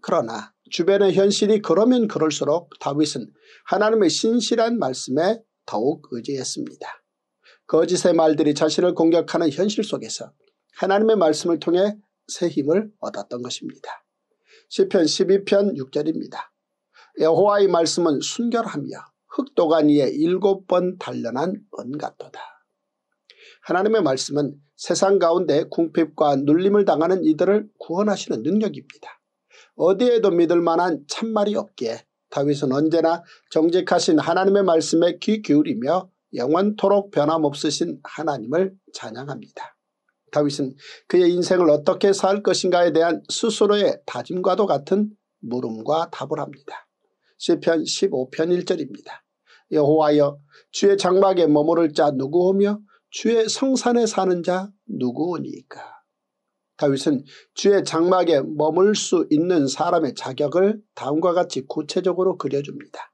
그러나 주변의 현실이 그러면 그럴수록 다윗은 하나님의 신실한 말씀에 더욱 의지했습니다. 거짓의 말들이 자신을 공격하는 현실 속에서 하나님의 말씀을 통해 새 힘을 얻었던 것입니다. 시편 12편 6절입니다. 여호와의 말씀은 순결하며 흙도간 위에 일곱 번 단련한 은 같도다. 하나님의 말씀은 세상 가운데 궁핍과 눌림을 당하는 이들을 구원하시는 능력입니다. 어디에도 믿을 만한 참말이 없기에 다윗은 언제나 정직하신 하나님의 말씀에 귀 기울이며 영원토록 변함없으신 하나님을 찬양합니다. 다윗은 그의 인생을 어떻게 살 것인가에 대한 스스로의 다짐과도 같은 물음과 답을 합니다. 시편 15편 1절입니다. 여호와여 주의 장막에 머무를 자 누구오며 주의 성산에 사는 자 누구오니까. 다윗은 주의 장막에 머물 수 있는 사람의 자격을 다음과 같이 구체적으로 그려줍니다.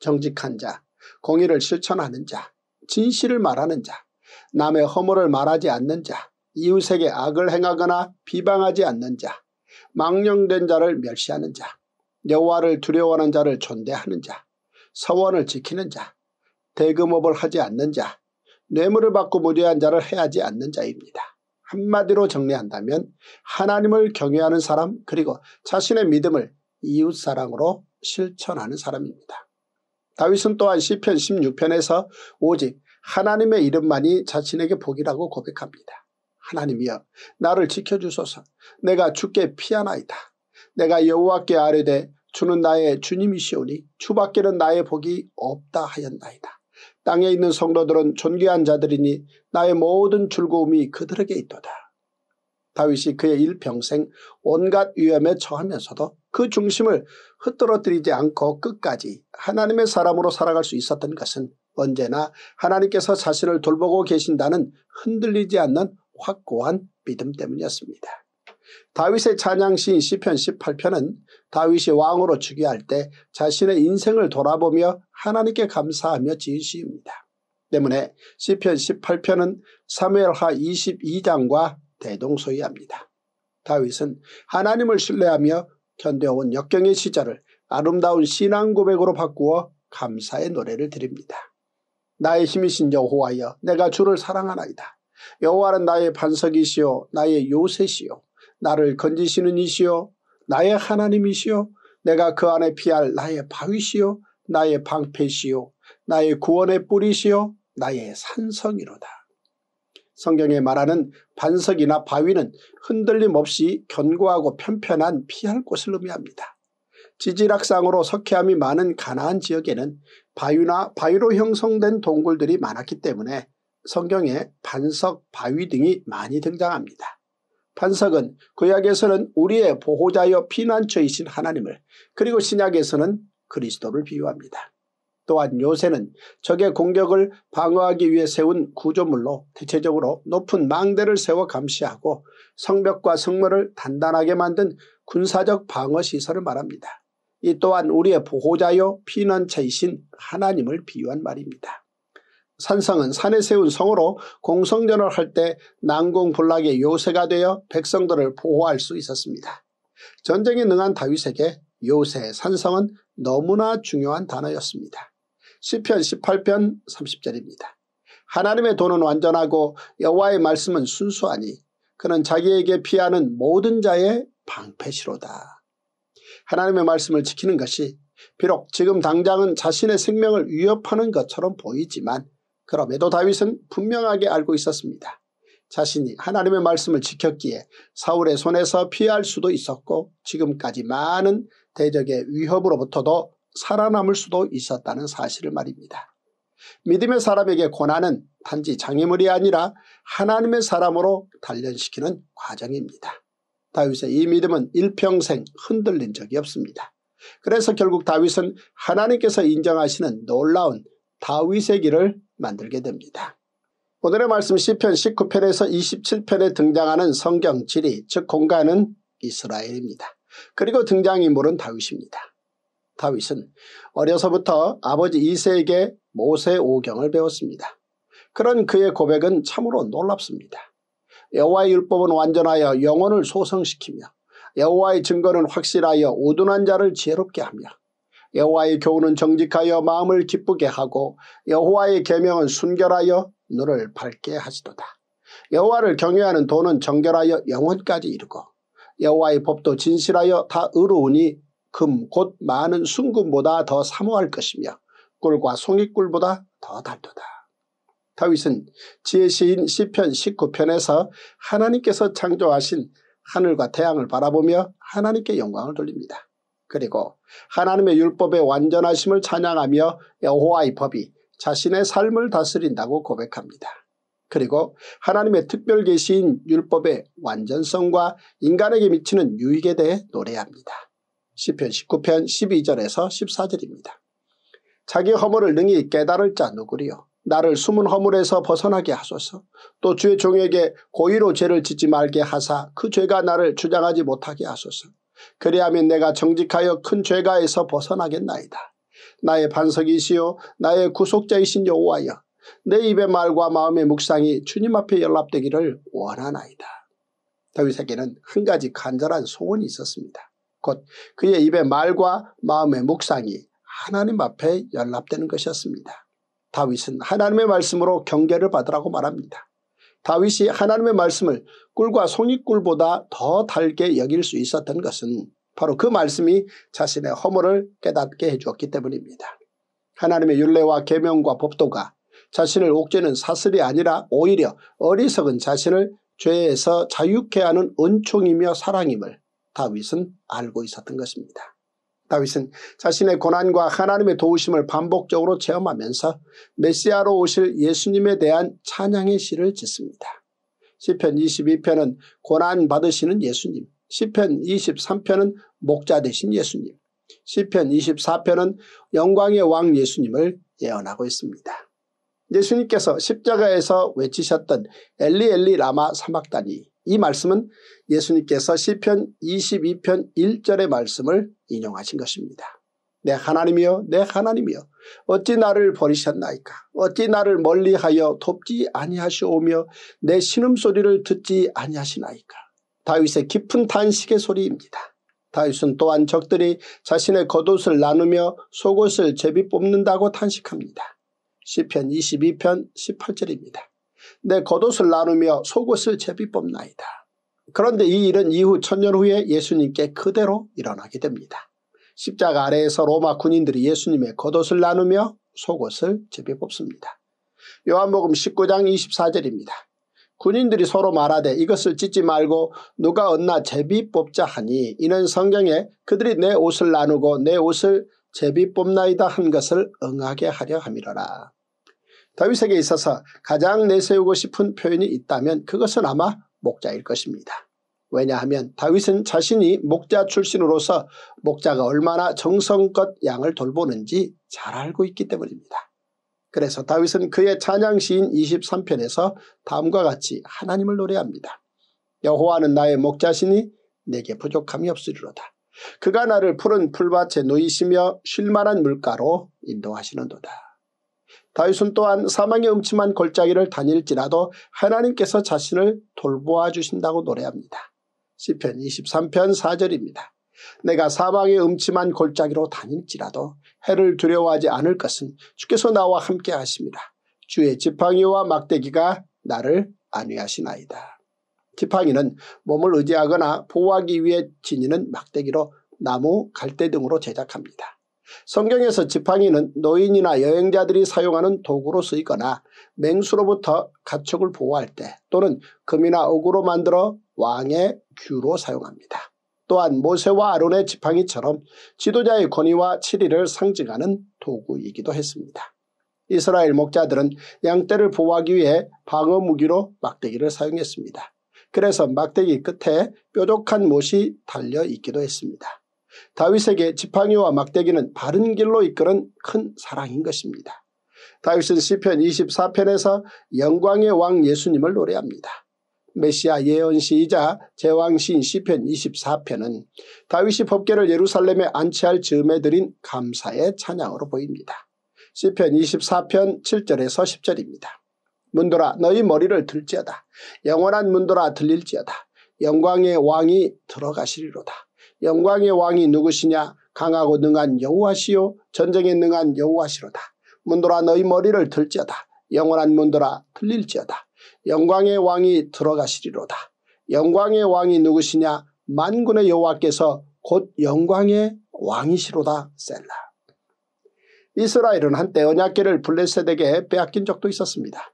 정직한 자, 공의를 실천하는 자, 진실을 말하는 자, 남의 허물을 말하지 않는 자, 이웃에게 악을 행하거나 비방하지 않는 자, 망령된 자를 멸시하는 자, 여호와를 두려워하는 자를 존대하는 자, 서원을 지키는 자, 대금업을 하지 않는 자, 뇌물을 받고 무죄한 자를 해하지 않는 자입니다. 한마디로 정리한다면 하나님을 경외하는 사람 그리고 자신의 믿음을 이웃사랑으로 실천하는 사람입니다. 다윗은 또한 시편 16편에서 오직 하나님의 이름만이 자신에게 복이라고 고백합니다. 하나님이여 나를 지켜주소서 내가 죽게 피하나이다. 내가 여호와께 아뢰되 주는 나의 주님이시오니 주밖에는 나의 복이 없다 하였나이다. 땅에 있는 성도들은 존귀한 자들이니 나의 모든 즐거움이 그들에게 있도다. 다윗이 그의 일평생 온갖 위험에 처하면서도 그 중심을 흩뜨러뜨리지 않고 끝까지 하나님의 사람으로 살아갈 수 있었던 것은 언제나 하나님께서 자신을 돌보고 계신다는 흔들리지 않는 확고한 믿음 때문이었습니다. 다윗의 찬양시인 시편 18편은 다윗이 왕으로 즉위할 때 자신의 인생을 돌아보며 하나님께 감사하며 지은 시입니다. 때문에 시편 18편은 사무엘하 22장과 대동소이합니다. 다윗은 하나님을 신뢰하며 견뎌온 역경의 시절을 아름다운 신앙 고백으로 바꾸어 감사의 노래를 드립니다. 나의 힘이신 여호와여 내가 주를 사랑하나이다. 여호와는 나의 반석이시요 나의 요새시요 나를 건지시는 이시요 나의 하나님이시요 내가 그 안에 피할 나의 바위시요 나의 방패시요 나의 구원의 뿌리시요 나의 산성이로다. 성경에 말하는 반석이나 바위는 흔들림 없이 견고하고 편편한 피할 곳을 의미합니다. 지질학상으로 석회암이 많은 가나안 지역에는 바위나 바위로 형성된 동굴들이 많았기 때문에 성경에 반석, 바위 등이 많이 등장합니다. 반석은 구약에서는 우리의 보호자여 피난처이신 하나님을 그리고 신약에서는 그리스도를 비유합니다. 또한 요새는 적의 공격을 방어하기 위해 세운 구조물로 대체적으로 높은 망대를 세워 감시하고 성벽과 성물을 단단하게 만든 군사적 방어시설을 말합니다. 이 또한 우리의 보호자요 피난처이신 하나님을 비유한 말입니다. 산성은 산에 세운 성으로 공성전을 할 때 난공불락의 요새가 되어 백성들을 보호할 수 있었습니다. 전쟁에 능한 다윗에게 요새 산성은 너무나 중요한 단어였습니다. 1 0편 18편 30절입니다. 하나님의 도는 완전하고 여호와의 말씀은 순수하니 그는 자기에게 피하는 모든 자의 방패시로다. 하나님의 말씀을 지키는 것이 비록 지금 당장은 자신의 생명을 위협하는 것처럼 보이지만 그럼에도 다윗은 분명하게 알고 있었습니다. 자신이 하나님의 말씀을 지켰기에 사울의 손에서 피할 수도 있었고 지금까지 많은 대적의 위협으로부터도 살아남을 수도 있었다는 사실을 말입니다. 믿음의 사람에게 고난은 단지 장애물이 아니라 하나님의 사람으로 단련시키는 과정입니다. 다윗의 이 믿음은 일평생 흔들린 적이 없습니다. 그래서 결국 다윗은 하나님께서 인정하시는 놀라운 다윗의 길을 만들게 됩니다. 오늘의 말씀 1 0편 19편에서 27편에 등장하는 성경 지리 즉 공간은 이스라엘입니다. 그리고 등장인물은 다윗입니다. 다윗은 어려서부터 아버지 이세에게 모세오경을 배웠습니다. 그런 그의 고백은 참으로 놀랍습니다. 여호와의 율법은 완전하여 영혼을 소성시키며 여호와의 증거는 확실하여 우둔한 자를 지혜롭게 하며 여호와의 교훈은 정직하여 마음을 기쁘게 하고 여호와의 계명은 순결하여 눈을 밝게 하시도다. 여호와를 경외하는 돈은 정결하여 영혼까지 이르고 여호와의 법도 진실하여 다 의로우니 금, 곧 많은 순금보다 더 사모할 것이며 꿀과 송이꿀보다 더 달도다. 다윗은 지혜시인 시편 19편에서 하나님께서 창조하신 하늘과 태양을 바라보며 하나님께 영광을 돌립니다. 그리고 하나님의 율법의 완전하심을 찬양하며 여호와의 법이 자신의 삶을 다스린다고 고백합니다. 그리고 하나님의 특별 계시인 율법의 완전성과 인간에게 미치는 유익에 대해 노래합니다. 10편 19편 12절에서 14절입니다. 자기 허물을 능히 깨달을 자 누구리요 나를 숨은 허물에서 벗어나게 하소서 또 주의 종에게 고의로 죄를 짓지 말게 하사 그 죄가 나를 주장하지 못하게 하소서 그리하면 내가 정직하여 큰 죄가에서 벗어나겠나이다. 나의 반석이시요 나의 구속자이신 여호와여 내 입의 말과 마음의 묵상이 주님 앞에 연락되기를 원하나이다. 다윗에게는 한 가지 간절한 소원이 있었습니다. 곧 그의 입의 말과 마음의 묵상이 하나님 앞에 연락되는 것이었습니다. 다윗은 하나님의 말씀으로 경계를 받으라고 말합니다. 다윗이 하나님의 말씀을 꿀과 송이꿀보다 더 달게 여길 수 있었던 것은 바로 그 말씀이 자신의 허물을 깨닫게 해주었기 때문입니다. 하나님의 윤례와 계명과 법도가 자신을 옥죄는 사슬이 아니라 오히려 어리석은 자신을 죄에서 자유케 하는 은총이며 사랑임을 다윗은 알고 있었던 것입니다. 다윗은 자신의 고난과 하나님의 도우심을 반복적으로 체험하면서 메시아로 오실 예수님에 대한 찬양의 시를 짓습니다. 시편 22편은 고난 받으시는 예수님, 시편 23편은 목자 되신 예수님, 시편 24편은 영광의 왕 예수님을 예언하고 있습니다. 예수님께서 십자가에서 외치셨던 엘리엘리 라마 사막다니 이 말씀은 예수님께서 시편 22편 1절의 말씀을 인용하신 것입니다. 내 하나님이여 내 하나님이여 어찌 나를 버리셨나이까 어찌 나를 멀리하여 돕지 아니하시오며 내 신음소리를 듣지 아니하시나이까 다윗의 깊은 탄식의 소리입니다. 다윗은 또한 적들이 자신의 겉옷을 나누며 속옷을 제비 뽑는다고 탄식합니다. 시편 22편 18절입니다. 내 겉옷을 나누며 속옷을 제비뽑나이다. 그런데 이 일은 이후 천년 후에 예수님께 그대로 일어나게 됩니다. 십자가 아래에서 로마 군인들이 예수님의 겉옷을 나누며 속옷을 제비뽑습니다. 요한복음 19장 24절입니다. 군인들이 서로 말하되 이것을 찢지 말고 누가 얻나 제비 뽑자 하니 이는 성경에 그들이 내 옷을 나누고 내 옷을 제비 뽑나이다 한 것을 응하게 하려 함이러라. 다윗에게 있어서 가장 내세우고 싶은 표현이 있다면 그것은 아마 목자일 것입니다. 왜냐하면 다윗은 자신이 목자 출신으로서 목자가 얼마나 정성껏 양을 돌보는지 잘 알고 있기 때문입니다. 그래서 다윗은 그의 찬양시인 23편에서 다음과 같이 하나님을 노래합니다. 여호와는 나의 목자시니 내게 부족함이 없으리로다. 그가 나를 푸른 풀밭에 놓이시며 쉴만한 물가로 인도하시는도다. 다윗은 또한 사망의 음침한 골짜기를 다닐지라도 하나님께서 자신을 돌보아 주신다고 노래합니다. 시편 23편 4절입니다. 내가 사망의 음침한 골짜기로 다닐지라도 해를 두려워하지 않을 것은 주께서 나와 함께 하십니다. 주의 지팡이와 막대기가 나를 안위하시나이다. 지팡이는 몸을 의지하거나 보호하기 위해 지니는 막대기로 나무 갈대 등으로 제작합니다. 성경에서 지팡이는 노인이나 여행자들이 사용하는 도구로 쓰이거나 맹수로부터 가축을 보호할 때 또는 금이나 억으로 만들어 왕의 규로 사용합니다. 또한 모세와 아론의 지팡이처럼 지도자의 권위와 치리를 상징하는 도구이기도 했습니다. 이스라엘 목자들은 양떼를 보호하기 위해 방어 무기로 막대기를 사용했습니다. 그래서 막대기 끝에 뾰족한 못이 달려 있기도 했습니다. 다윗에게 지팡이와 막대기는 바른 길로 이끄는 큰 사랑인 것입니다. 다윗은 시편 24편에서 영광의 왕 예수님을 노래합니다. 메시아 예언시이자 제왕신 시편 24편은 다윗이 법계를 예루살렘에 안치할 즈음에 드린 감사의 찬양으로 보입니다. 시편 24편 7절에서 10절입니다. 문도라 너희 머리를 들지어다. 영원한 문도라 들릴지어다. 영광의 왕이 들어가시리로다. 영광의 왕이 누구시냐 강하고 능한 여호와시요 전쟁에 능한 여호와시로다. 문돌아 너희 머리를 들지어다. 영원한 문돌아 들릴지어다. 영광의 왕이 들어가시리로다. 영광의 왕이 누구시냐 만군의 여호와께서 곧 영광의 왕이시로다 셀라. 이스라엘은 한때 언약계를 블레셋에게 빼앗긴 적도 있었습니다.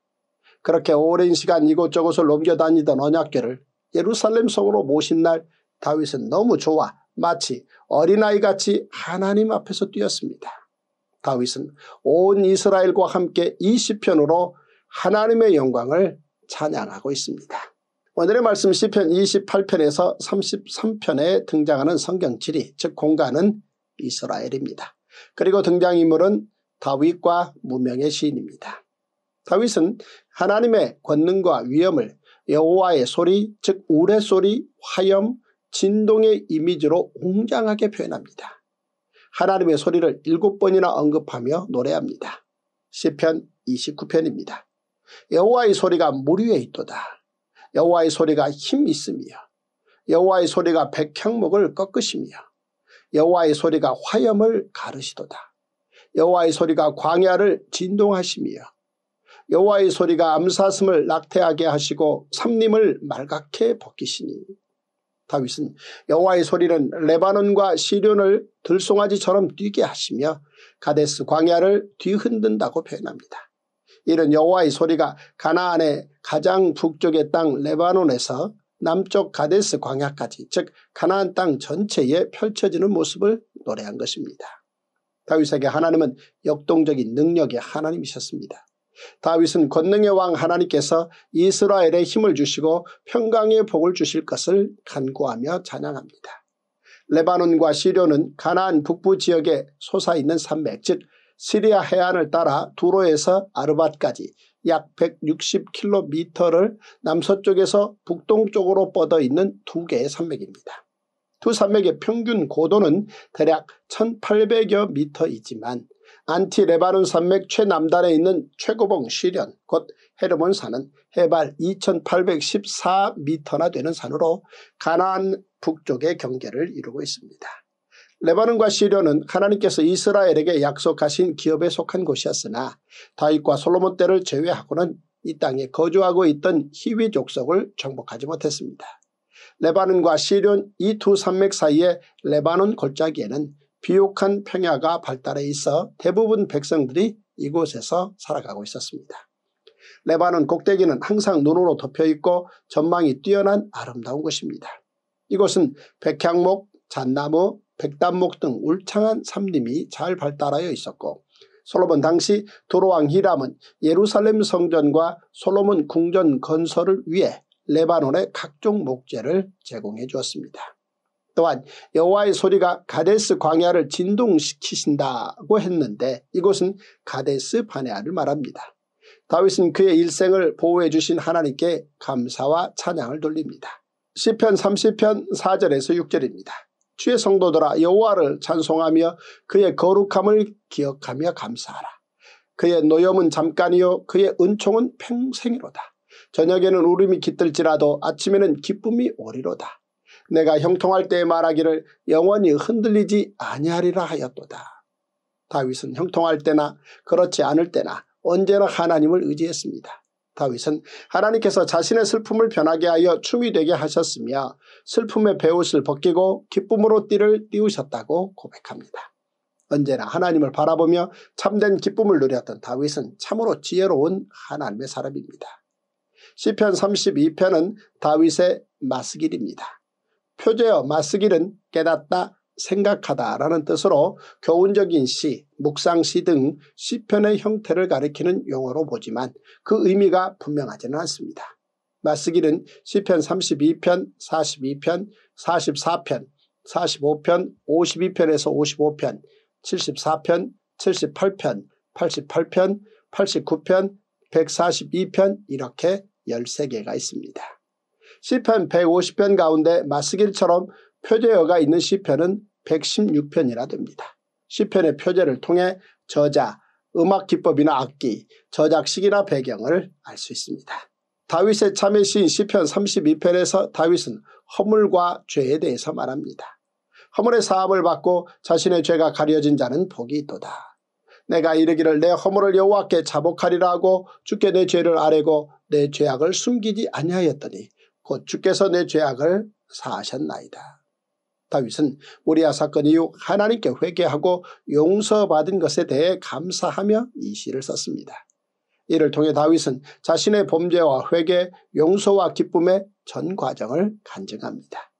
그렇게 오랜 시간 이곳저곳을 옮겨다니던 언약계를 예루살렘 성으로 모신 날 다윗은 너무 좋아 마치 어린아이같이 하나님 앞에서 뛰었습니다. 다윗은 온 이스라엘과 함께 이 시편으로 하나님의 영광을 찬양하고 있습니다. 오늘의 말씀 시편 28편에서 33편에 등장하는 성경지리 즉 공간은 이스라엘입니다. 그리고 등장인물은 다윗과 무명의 시인입니다. 다윗은 하나님의 권능과 위엄을 여호와의 소리 즉 우레소리, 화염, 진동의 이미지로 웅장하게 표현합니다. 하나님의 소리를 일곱 번이나 언급하며 노래합니다. 시편 29편입니다. 여호와의 소리가 물 위에 있도다. 여호와의 소리가 힘 있으며 여호와의 소리가 백향목을 꺾으시며 여호와의 소리가 화염을 가르시도다. 여호와의 소리가 광야를 진동하시며 여호와의 소리가 암사슴을 낙태하게 하시고 삼림을 말갛게 벗기시니 다윗은 여호와의 소리는 레바논과 시련을 들송아지처럼 뛰게 하시며 가데스 광야를 뒤흔든다고 표현합니다. 이는 여호와의 소리가 가나안의 가장 북쪽의 땅 레바논에서 남쪽 가데스 광야까지 즉 가나안 땅 전체에 펼쳐지는 모습을 노래한 것입니다. 다윗에게 하나님은 역동적인 능력의 하나님이셨습니다. 다윗은 권능의 왕 하나님께서 이스라엘에 힘을 주시고 평강의 복을 주실 것을 간구하며 찬양합니다. 레바논과 시료는 가나안 북부 지역에 솟아있는 산맥 즉 시리아 해안을 따라 두로에서 아르밧까지 약 160km를 남서쪽에서 북동쪽으로 뻗어있는 두 개의 산맥입니다. 두 산맥의 평균 고도는 대략 1800여 미터이지만 안티 레바논 산맥 최남단에 있는 최고봉 시련 곧 헤르몬 산은 해발 2814m나 되는 산으로 가나안 북쪽의 경계를 이루고 있습니다. 레바논과 시련은 하나님께서 이스라엘에게 약속하신 기업에 속한 곳이었으나 다윗과 솔로몬 때를 제외하고는 이 땅에 거주하고 있던 희위 족속을 정복하지 못했습니다. 레바논과 시련 이 두 산맥 사이에 레바논 골짜기에는 비옥한 평야가 발달해 있어 대부분 백성들이 이곳에서 살아가고 있었습니다. 레바논 꼭대기는 항상 눈으로 덮여있고 전망이 뛰어난 아름다운 곳입니다. 이곳은 백향목, 잣나무, 백담목 등 울창한 삼림이 잘 발달하여 있었고 솔로몬 당시 도로왕 히람은 예루살렘 성전과 솔로몬 궁전 건설을 위해 레바논의 각종 목재를 제공해 주었습니다. 또한 여호와의 소리가 가데스 광야를 진동시키신다고 했는데 이곳은 가데스 바네아를 말합니다. 다윗은 그의 일생을 보호해 주신 하나님께 감사와 찬양을 돌립니다. 시편 30편 4절에서 6절입니다. 주의 성도들아 여호와를 찬송하며 그의 거룩함을 기억하며 감사하라. 그의 노염은 잠깐이요 그의 은총은 평생이로다. 저녁에는 울음이 깃들지라도 아침에는 기쁨이 오리로다. 내가 형통할 때에 말하기를 영원히 흔들리지 아니하리라 하였도다. 다윗은 형통할 때나 그렇지 않을 때나 언제나 하나님을 의지했습니다. 다윗은 하나님께서 자신의 슬픔을 변하게 하여 춤이 되게 하셨으며 슬픔의 배옷을 벗기고 기쁨으로 띠를 띄우셨다고 고백합니다. 언제나 하나님을 바라보며 참된 기쁨을 누렸던 다윗은 참으로 지혜로운 하나님의 사람입니다. 시편 32편은 다윗의 마스길입니다. 표제어 마스기는 깨닫다 생각하다 라는 뜻으로 교훈적인 시, 묵상시 등 시편의 형태를 가리키는 용어로 보지만 그 의미가 분명하지는 않습니다. 마스기는 시편 32편, 42편, 44편, 45편, 52편에서 55편, 74편, 78편, 88편, 89편, 142편 이렇게 13개가 있습니다. 시편 150편 가운데 마스길처럼 표제어가 있는 시편은 116편이라 됩니다. 시편의 표제를 통해 저자, 음악 기법이나 악기, 저작식이나 배경을 알 수 있습니다. 다윗의 참여 시인 시편 32편에서 다윗은 허물과 죄에 대해서 말합니다. 허물의 사함을 받고 자신의 죄가 가려진 자는 복이 있도다. 내가 이르기를 내 허물을 여호와께 자복하리라 고 주께 내 죄를 아뢰고 내 죄악을 숨기지 아니하였더니 곧 주께서 내 죄악을 사하셨나이다. 다윗은 우리아 사건 이후 하나님께 회개하고 용서받은 것에 대해 감사하며 이 시를 썼습니다. 이를 통해 다윗은 자신의 범죄와 회개, 용서와 기쁨의 전 과정을 간증합니다.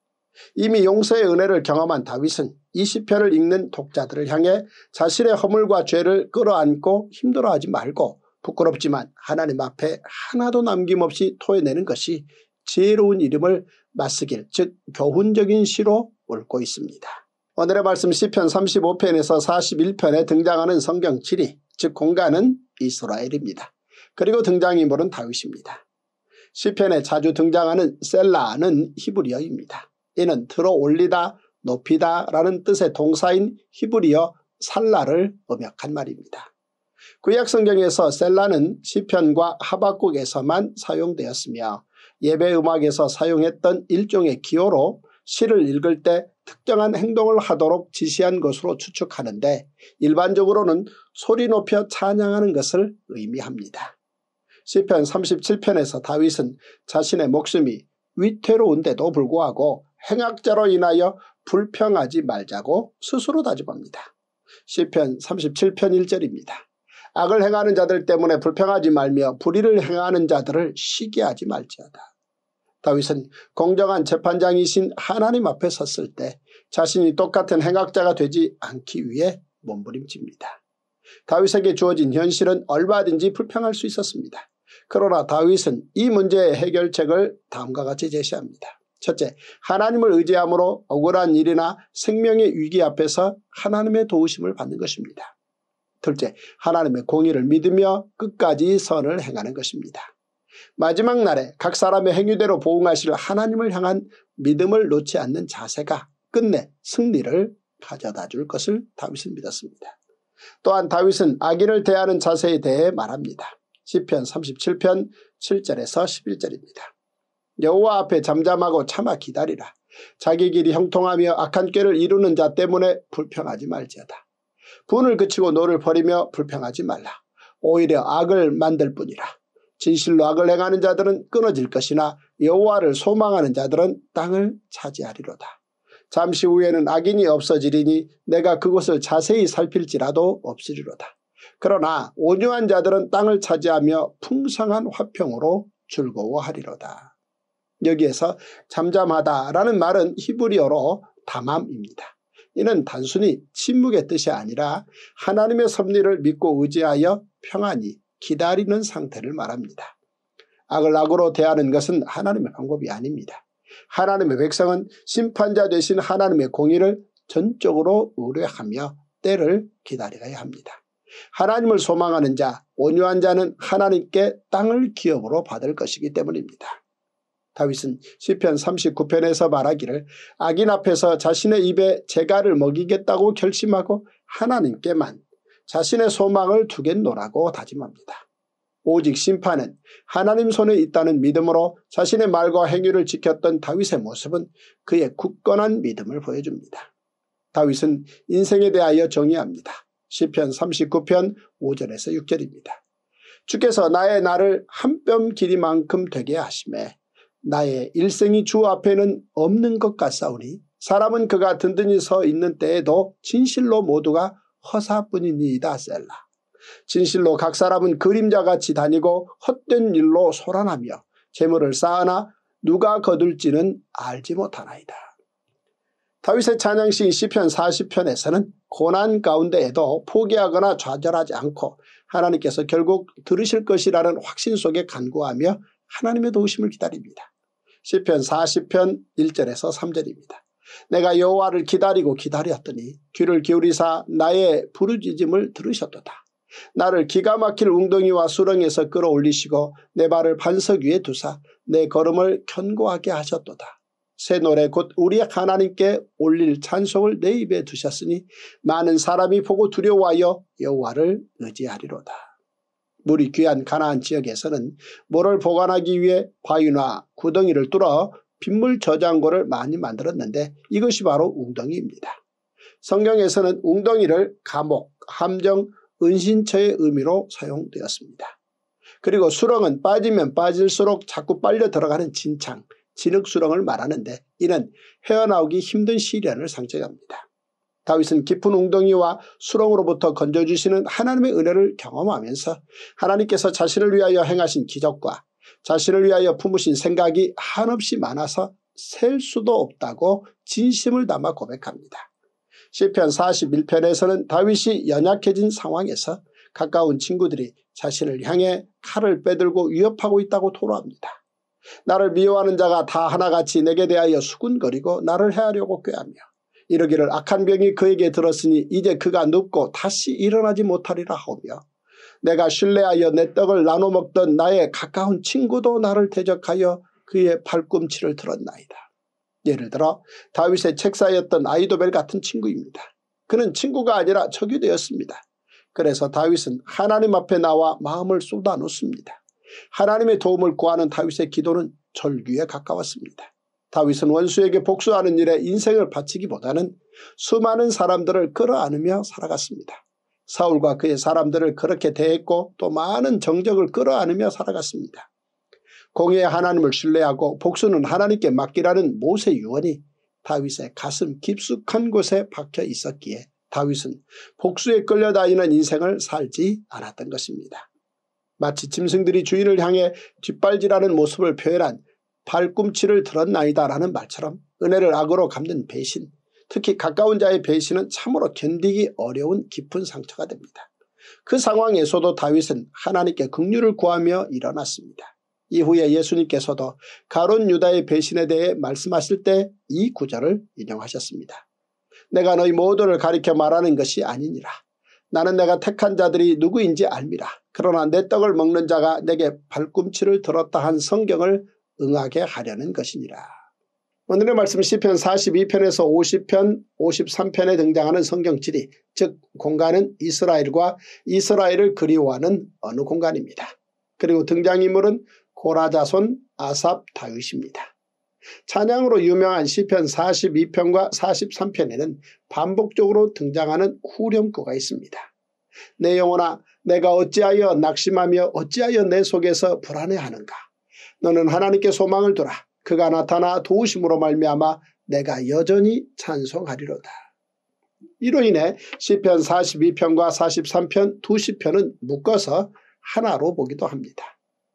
이미 용서의 은혜를 경험한 다윗은 이 시편을 읽는 독자들을 향해 자신의 허물과 죄를 끌어안고 힘들어하지 말고 부끄럽지만 하나님 앞에 하나도 남김없이 토해내는 것이 지혜로운 이름을 맞쓰길 즉 교훈적인 시로 옳고 있습니다. 오늘의 말씀 시편 35편에서 41편에 등장하는 성경 7위 즉 공간은 이스라엘입니다. 그리고 등장인물은 다윗입니다. 시편에 자주 등장하는 셀라는 히브리어입니다. 이는 들어 올리다 높이다 라는 뜻의 동사인 히브리어 살라를 음역한 말입니다. 구약성경에서 셀라는 시편과 하박국에서만 사용되었으며 예배 음악에서 사용했던 일종의 기호로 시를 읽을 때 특정한 행동을 하도록 지시한 것으로 추측하는데 일반적으로는 소리 높여 찬양하는 것을 의미합니다. 시편 37편에서 다윗은 자신의 목숨이 위태로운데도 불구하고 행악자로 인하여 불평하지 말자고 스스로 다짐합니다. 시편 37편 1절입니다. 악을 행하는 자들 때문에 불평하지 말며 불의를 행하는 자들을 시기하지 말지어다. 다윗은 공정한 재판장이신 하나님 앞에 섰을 때 자신이 똑같은 행악자가 되지 않기 위해 몸부림칩니다. 다윗에게 주어진 현실은 얼마든지 불평할 수 있었습니다. 그러나 다윗은 이 문제의 해결책을 다음과 같이 제시합니다. 첫째, 하나님을 의지함으로 억울한 일이나 생명의 위기 앞에서 하나님의 도우심을 받는 것입니다. 둘째, 하나님의 공의를 믿으며 끝까지 선을 행하는 것입니다. 마지막 날에 각 사람의 행위대로 보응하실 하나님을 향한 믿음을 놓지 않는 자세가 끝내 승리를 가져다 줄 것을 다윗은 믿었습니다. 또한 다윗은 악인을 대하는 자세에 대해 말합니다. 시편 37편 7절에서 11절입니다. 여호와 앞에 잠잠하고 참아 기다리라. 자기 길이 형통하며 악한 꾀를 이루는 자 때문에 불평하지 말지어다. 분을 그치고 노를 버리며 불평하지 말라. 오히려 악을 만들 뿐이라. 진실로 악을 행하는 자들은 끊어질 것이나 여호와를 소망하는 자들은 땅을 차지하리로다. 잠시 후에는 악인이 없어지리니 내가 그곳을 자세히 살필지라도 없으리로다. 그러나 온유한 자들은 땅을 차지하며 풍성한 화평으로 즐거워하리로다. 여기에서 잠잠하다라는 말은 히브리어로 담함입니다. 이는 단순히 침묵의 뜻이 아니라 하나님의 섭리를 믿고 의지하여 평안히 기다리는 상태를 말합니다. 악을 악으로 대하는 것은 하나님의 방법이 아닙니다. 하나님의 백성은 심판자 되신 하나님의 공의를 전적으로 의뢰하며 때를 기다려야 합니다. 하나님을 소망하는 자, 온유한 자는 하나님께 땅을 기업으로 받을 것이기 때문입니다. 다윗은 시편 39편에서 말하기를 악인 앞에서 자신의 입에 재갈을 먹이겠다고 결심하고 하나님께만 자신의 소망을 두겠노라고 다짐합니다. 오직 심판은 하나님 손에 있다는 믿음으로 자신의 말과 행위를 지켰던 다윗의 모습은 그의 굳건한 믿음을 보여줍니다. 다윗은 인생에 대하여 정의합니다. 시편 39편 5절에서 6절입니다. 주께서 나의 나를 한뼘 길이만큼 되게 하심에 나의 일생이 주 앞에는 없는 것 같사오니 사람은 그가 든든히 서 있는 때에도 진실로 모두가 허사뿐이니이다 셀라. 진실로 각 사람은 그림자같이 다니고 헛된 일로 소란하며 재물을 쌓으나 누가 거둘지는 알지 못하나이다. 다윗의 찬양시인 시편 40편에서는 고난 가운데에도 포기하거나 좌절하지 않고 하나님께서 결국 들으실 것이라는 확신 속에 간구하며 하나님의 도우심을 기다립니다. 시편 40편 1절에서 3절입니다. 내가 여호와를 기다리고 기다렸더니 귀를 기울이사 나의 부르짖음을 들으셨도다. 나를 기가 막힐 웅덩이와 수렁에서 끌어올리시고 내 발을 반석 위에 두사 내 걸음을 견고하게 하셨도다. 새 노래 곧 우리 하나님께 올릴 찬송을 내 입에 두셨으니 많은 사람이 보고 두려워하여 여호와를 의지하리로다. 물이 귀한 가나안 지역에서는 물을 보관하기 위해 바위나 구덩이를 뚫어 빗물 저장고를 많이 만들었는데 이것이 바로 웅덩이입니다. 성경에서는 웅덩이를 감옥, 함정, 은신처의 의미로 사용되었습니다. 그리고 수렁은 빠지면 빠질수록 자꾸 빨려 들어가는 진창, 진흙수렁을 말하는데 이는 헤어나오기 힘든 시련을 상징합니다. 다윗은 깊은 웅덩이와 수렁으로부터 건져주시는 하나님의 은혜를 경험하면서 하나님께서 자신을 위하여 행하신 기적과 자신을 위하여 품으신 생각이 한없이 많아서 셀 수도 없다고 진심을 담아 고백합니다. 시편 41편에서는 다윗이 연약해진 상황에서 가까운 친구들이 자신을 향해 칼을 빼들고 위협하고 있다고 토로합니다. 나를 미워하는 자가 다 하나같이 내게 대하여 수군거리고 나를 해하려고 꾀하며 이러기를 악한 병이 그에게 들었으니 이제 그가 눕고 다시 일어나지 못하리라 하며 내가 신뢰하여 내 떡을 나눠 먹던 나의 가까운 친구도 나를 대적하여 그의 발꿈치를 들었나이다. 예를 들어 다윗의 책사였던 아이도벨 같은 친구입니다. 그는 친구가 아니라 적이 되었습니다. 그래서 다윗은 하나님 앞에 나와 마음을 쏟아놓습니다. 하나님의 도움을 구하는 다윗의 기도는 절규에 가까웠습니다. 다윗은 원수에게 복수하는 일에 인생을 바치기보다는 수많은 사람들을 끌어안으며 살아갔습니다. 사울과 그의 사람들을 그렇게 대했고 또 많은 정적을 끌어안으며 살아갔습니다. 공의의 하나님을 신뢰하고 복수는 하나님께 맡기라는 모세 유언이 다윗의 가슴 깊숙한 곳에 박혀 있었기에 다윗은 복수에 끌려다니는 인생을 살지 않았던 것입니다. 마치 짐승들이 주인을 향해 뒷발질하는 모습을 표현한 발꿈치를 들었나이다 라는 말처럼 은혜를 악으로 갚는 배신 특히 가까운 자의 배신은 참으로 견디기 어려운 깊은 상처가 됩니다. 그 상황에서도 다윗은 하나님께 긍휼을 구하며 일어났습니다. 이후에 예수님께서도 가론 유다의 배신에 대해 말씀하실 때 이 구절을 인용하셨습니다. 내가 너희 모두를 가리켜 말하는 것이 아니니라. 나는 내가 택한 자들이 누구인지 알미라. 그러나 내 떡을 먹는 자가 내게 발꿈치를 들었다 한 성경을 응하게 하려는 것이니라. 오늘의 말씀 시편 42편에서 50편, 53편에 등장하는 성경지리, 즉 공간은 이스라엘과 이스라엘을 그리워하는 어느 공간입니다. 그리고 등장인물은 고라자손 아삽 다윗입니다. 찬양으로 유명한 시편 42편과 43편에는 반복적으로 등장하는 후렴구가 있습니다. 내 영혼아 내가 어찌하여 낙심하며 어찌하여 내 속에서 불안해하는가 너는 하나님께 소망을 두라. 그가 나타나 도우심으로 말미암아 내가 여전히 찬송하리로다. 이로 인해 시편 42편과 43편 두 시편은 묶어서 하나로 보기도 합니다.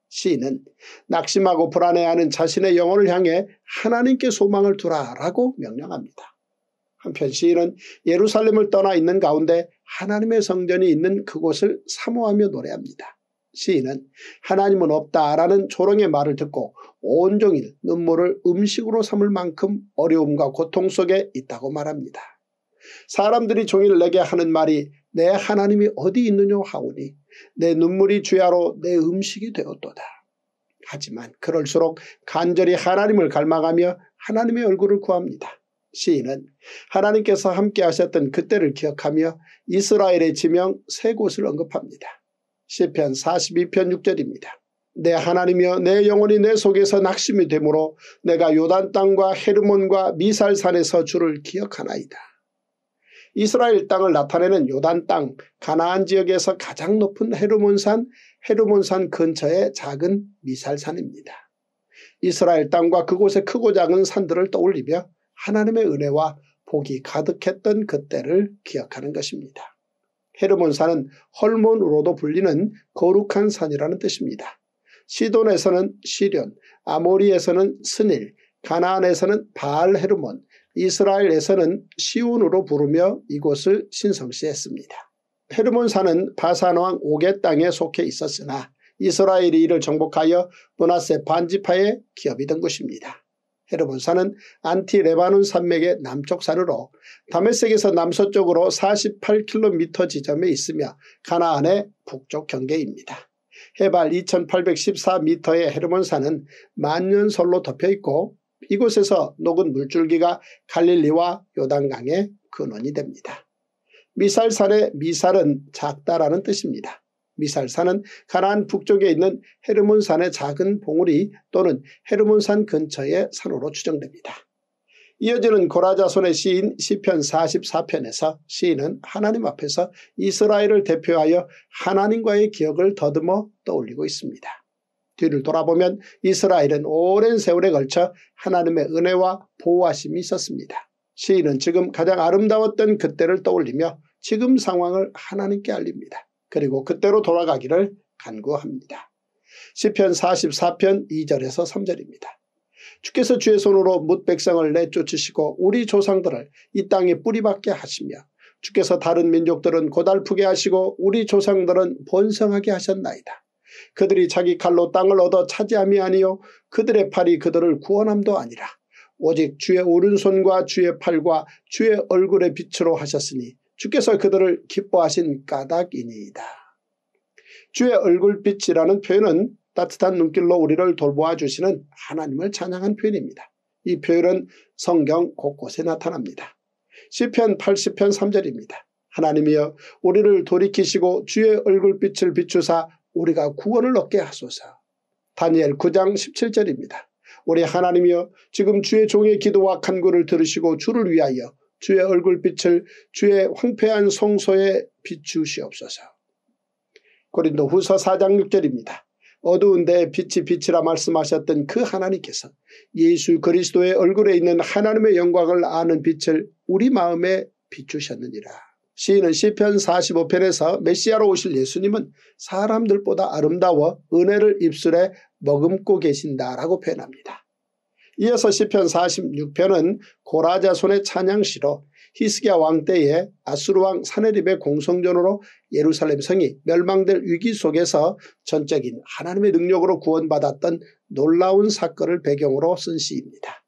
시인은 낙심하고 불안해하는 자신의 영혼을 향해 하나님께 소망을 두라라고 명령합니다. 한편 시인은 예루살렘을 떠나 있는 가운데 하나님의 성전이 있는 그곳을 사모하며 노래합니다. 시인은 하나님은 없다라는 조롱의 말을 듣고 온종일 눈물을 음식으로 삼을 만큼 어려움과 고통 속에 있다고 말합니다. 사람들이 종일 내게 하는 말이 내 하나님이 어디 있느냐 하오니 내 눈물이 주야로 내 음식이 되었도다. 하지만 그럴수록 간절히 하나님을 갈망하며 하나님의 얼굴을 구합니다. 시인은 하나님께서 함께 하셨던 그때를 기억하며 이스라엘의 지명 세 곳을 언급합니다. 시편 42편 6절입니다. 내 하나님이여 내 영혼이 내 속에서 낙심이 되므로 내가 요단 땅과 헤르몬과 미살산에서 주를 기억하나이다. 이스라엘 땅을 나타내는 요단 땅 가나안 지역에서 가장 높은 헤르몬산 헤르몬산 근처의 작은 미살산입니다. 이스라엘 땅과 그곳의 크고 작은 산들을 떠올리며 하나님의 은혜와 복이 가득했던 그때를 기억하는 것입니다. 헤르몬산은 헐몬으로도 불리는 거룩한 산이라는 뜻입니다. 시돈에서는 시련, 아모리에서는 스닐, 가나안에서는 바알 헤르몬, 이스라엘에서는 시온으로 부르며 이곳을 신성시했습니다. 헤르몬산은 바산왕 오게 땅에 속해 있었으나 이스라엘이 이를 정복하여 문하세 반지파의 기업이 된 것입니다. 헤르본 산은 안티 레바논 산맥의 남쪽 산으로 다메섹에서 남서쪽으로 48km 지점에 있으며 가나안의 북쪽 경계입니다. 해발 2814m의 헤르몬 산은 만년설로 덮여 있고 이곳에서 녹은 물줄기가 갈릴리와 요단강의 근원이 됩니다. 미살산의 미살은 작다라는 뜻입니다. 미살산은 가나안 북쪽에 있는 헤르몬산의 작은 봉우리 또는 헤르몬산 근처의 산으로 추정됩니다. 이어지는 고라자손의 시인 시편 44편에서 시인은 하나님 앞에서 이스라엘을 대표하여 하나님과의 기억을 더듬어 떠올리고 있습니다. 뒤를 돌아보면 이스라엘은 오랜 세월에 걸쳐 하나님의 은혜와 보호하심이 있었습니다. 시인은 지금 가장 아름다웠던 그때를 떠올리며 지금 상황을 하나님께 알립니다. 그리고 그때로 돌아가기를 간구합니다. 1 0편 44편 2절에서 3절입니다. 주께서 주의 손으로 뭇 백성을 내쫓으시고 우리 조상들을 이 땅에 뿌리박게 하시며 주께서 다른 민족들은 고달프게 하시고 우리 조상들은 번성하게 하셨나이다. 그들이 자기 칼로 땅을 얻어 차지함이 아니요 그들의 팔이 그들을 구원함도 아니라 오직 주의 오른손과 주의 팔과 주의 얼굴의 빛으로 하셨으니 주께서 그들을 기뻐하신 까닭이니이다. 주의 얼굴빛이라는 표현은 따뜻한 눈길로 우리를 돌보아 주시는 하나님을 찬양한 표현입니다. 이 표현은 성경 곳곳에 나타납니다. 시편 80편 3절입니다. 하나님이여 우리를 돌이키시고 주의 얼굴빛을 비추사 우리가 구원을 얻게 하소서. 다니엘 9장 17절입니다. 우리 하나님이여 지금 주의 종의 기도와 간구를 들으시고 주를 위하여 주의 얼굴빛을 주의 황폐한 성소에 비추시옵소서. 고린도 후서 4장 6절입니다. 어두운데 빛이 빛이라 말씀하셨던 그 하나님께서 예수 그리스도의 얼굴에 있는 하나님의 영광을 아는 빛을 우리 마음에 비추셨느니라. 시인은 시편 45편에서 메시아로 오실 예수님은 사람들보다 아름다워 은혜를 입술에 머금고 계신다라고 표현합니다. 이어서 시편 46편은 고라자손의 찬양시로 히스기야 왕 때에 아수르 왕 사네립의 공성전으로 예루살렘 성이 멸망될 위기 속에서 전적인 하나님의 능력으로 구원받았던 놀라운 사건을 배경으로 쓴 시입니다.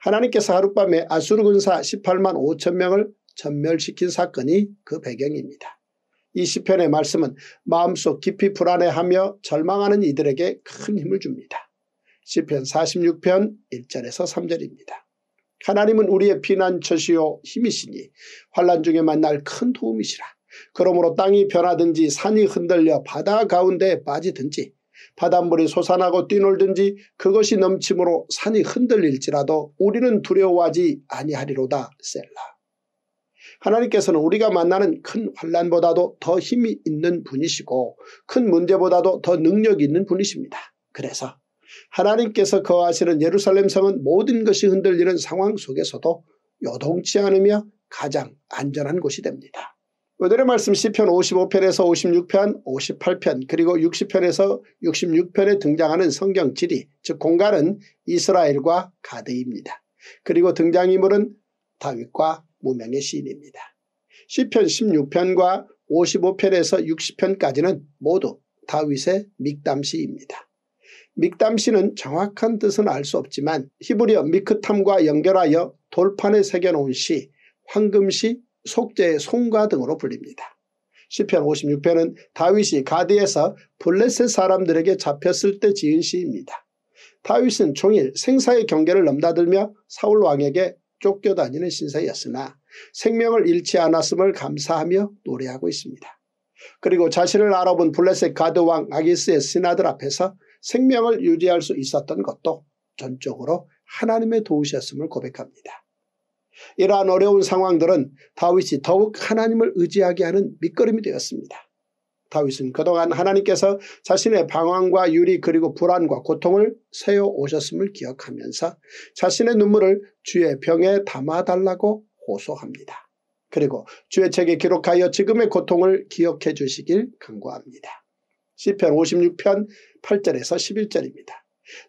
하나님께서 하룻밤에 아수르 군사 18만 5천명을 전멸시킨 사건이 그 배경입니다. 이 시편의 말씀은 마음속 깊이 불안해하며 절망하는 이들에게 큰 힘을 줍니다. 시편 46편 1절에서 3절입니다. 하나님은 우리의 피난처시요 힘이시니 환란 중에 만날 큰 도움이시라. 그러므로 땅이 변하든지 산이 흔들려 바다 가운데 빠지든지 바닷물이 솟아나고 뛰놀든지 그것이 넘침으로 산이 흔들릴지라도 우리는 두려워하지 아니하리로다 셀라. 하나님께서는 우리가 만나는 큰 환란보다도 더 힘이 있는 분이시고 큰 문제보다도 더 능력이 있는 분이십니다. 그래서 하나님께서 거하시는 예루살렘 성은 모든 것이 흔들리는 상황 속에서도 요동치 않으며 가장 안전한 곳이 됩니다. 오늘의 말씀 10편 55편에서 56편, 58편 그리고 60편에서 66편에 등장하는 성경지리 즉 공간은 이스라엘과 가드입니다. 그리고 등장인물은 다윗과 무명의 시인입니다. 10편 16편과 55편에서 60편까지는 모두 다윗의 믹담시입니다. 믹담시는 정확한 뜻은 알 수 없지만 히브리어 미크탐과 연결하여 돌판에 새겨놓은 시, 황금시, 속죄의 송가 등으로 불립니다. 1 0편 56편은 다윗이 가드에서 블레셋 사람들에게 잡혔을 때 지은 시입니다. 다윗은 종일 생사의 경계를 넘나들며 사울 왕에게 쫓겨다니는 신사였으나 생명을 잃지 않았음을 감사하며 노래하고 있습니다. 그리고 자신을 알아본 블레셋 가드 왕 아기스의 신하들 앞에서 생명을 유지할 수 있었던 것도 전적으로 하나님의 도우셨음을 고백합니다. 이러한 어려운 상황들은 다윗이 더욱 하나님을 의지하게 하는 밑거름이 되었습니다. 다윗은 그동안 하나님께서 자신의 방황과 유리 그리고 불안과 고통을 세워 오셨음을 기억하면서 자신의 눈물을 주의 병에 담아달라고 호소합니다. 그리고 주의 책에 기록하여 지금의 고통을 기억해 주시길 간구합니다. 시편 56편 8절에서 11절입니다.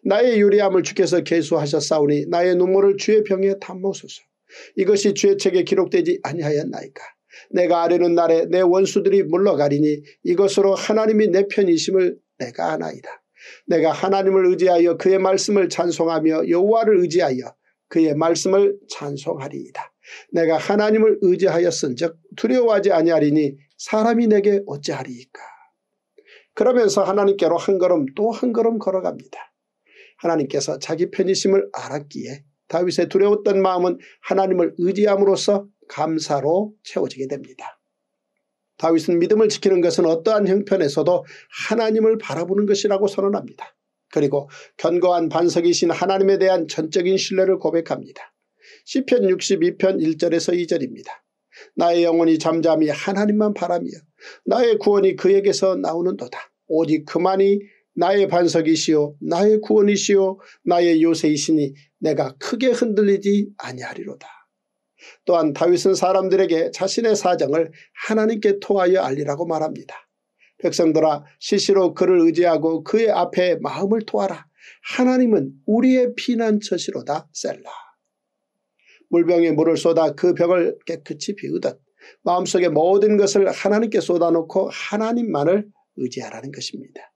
나의 유리함을 주께서 계수하셨사오니 나의 눈물을 주의 병에 담으소서. 이것이 주의 책에 기록되지 아니하였나이까. 내가 아뢰는 날에 내 원수들이 물러가리니 이것으로 하나님이 내 편이심을 내가 아나이다. 내가 하나님을 의지하여 그의 말씀을 찬송하며 여호와를 의지하여 그의 말씀을 찬송하리이다. 내가 하나님을 의지하였은즉 두려워하지 아니하리니 사람이 내게 어찌하리이까. 그러면서 하나님께로 한 걸음 또 한 걸음 걸어갑니다. 하나님께서 자기 편이심을 알았기에 다윗의 두려웠던 마음은 하나님을 의지함으로써 감사로 채워지게 됩니다. 다윗은 믿음을 지키는 것은 어떠한 형편에서도 하나님을 바라보는 것이라고 선언합니다. 그리고 견고한 반석이신 하나님에 대한 전적인 신뢰를 고백합니다. 시편 62편 1절에서 2절입니다. 나의 영혼이 잠잠히 하나님만 바라며 나의 구원이 그에게서 나오는도다. 오직 그만이 나의 반석이시요 나의 구원이시요 나의 요새이시니 내가 크게 흔들리지 아니하리로다. 또한 다윗은 사람들에게 자신의 사정을 하나님께 통하여 알리라고 말합니다. 백성들아 시시로 그를 의지하고 그의 앞에 마음을 토하라. 하나님은 우리의 피난처시로다 셀라. 물병에 물을 쏟아 그 병을 깨끗이 비우듯 마음속에 모든 것을 하나님께 쏟아놓고 하나님만을 의지하라는 것입니다.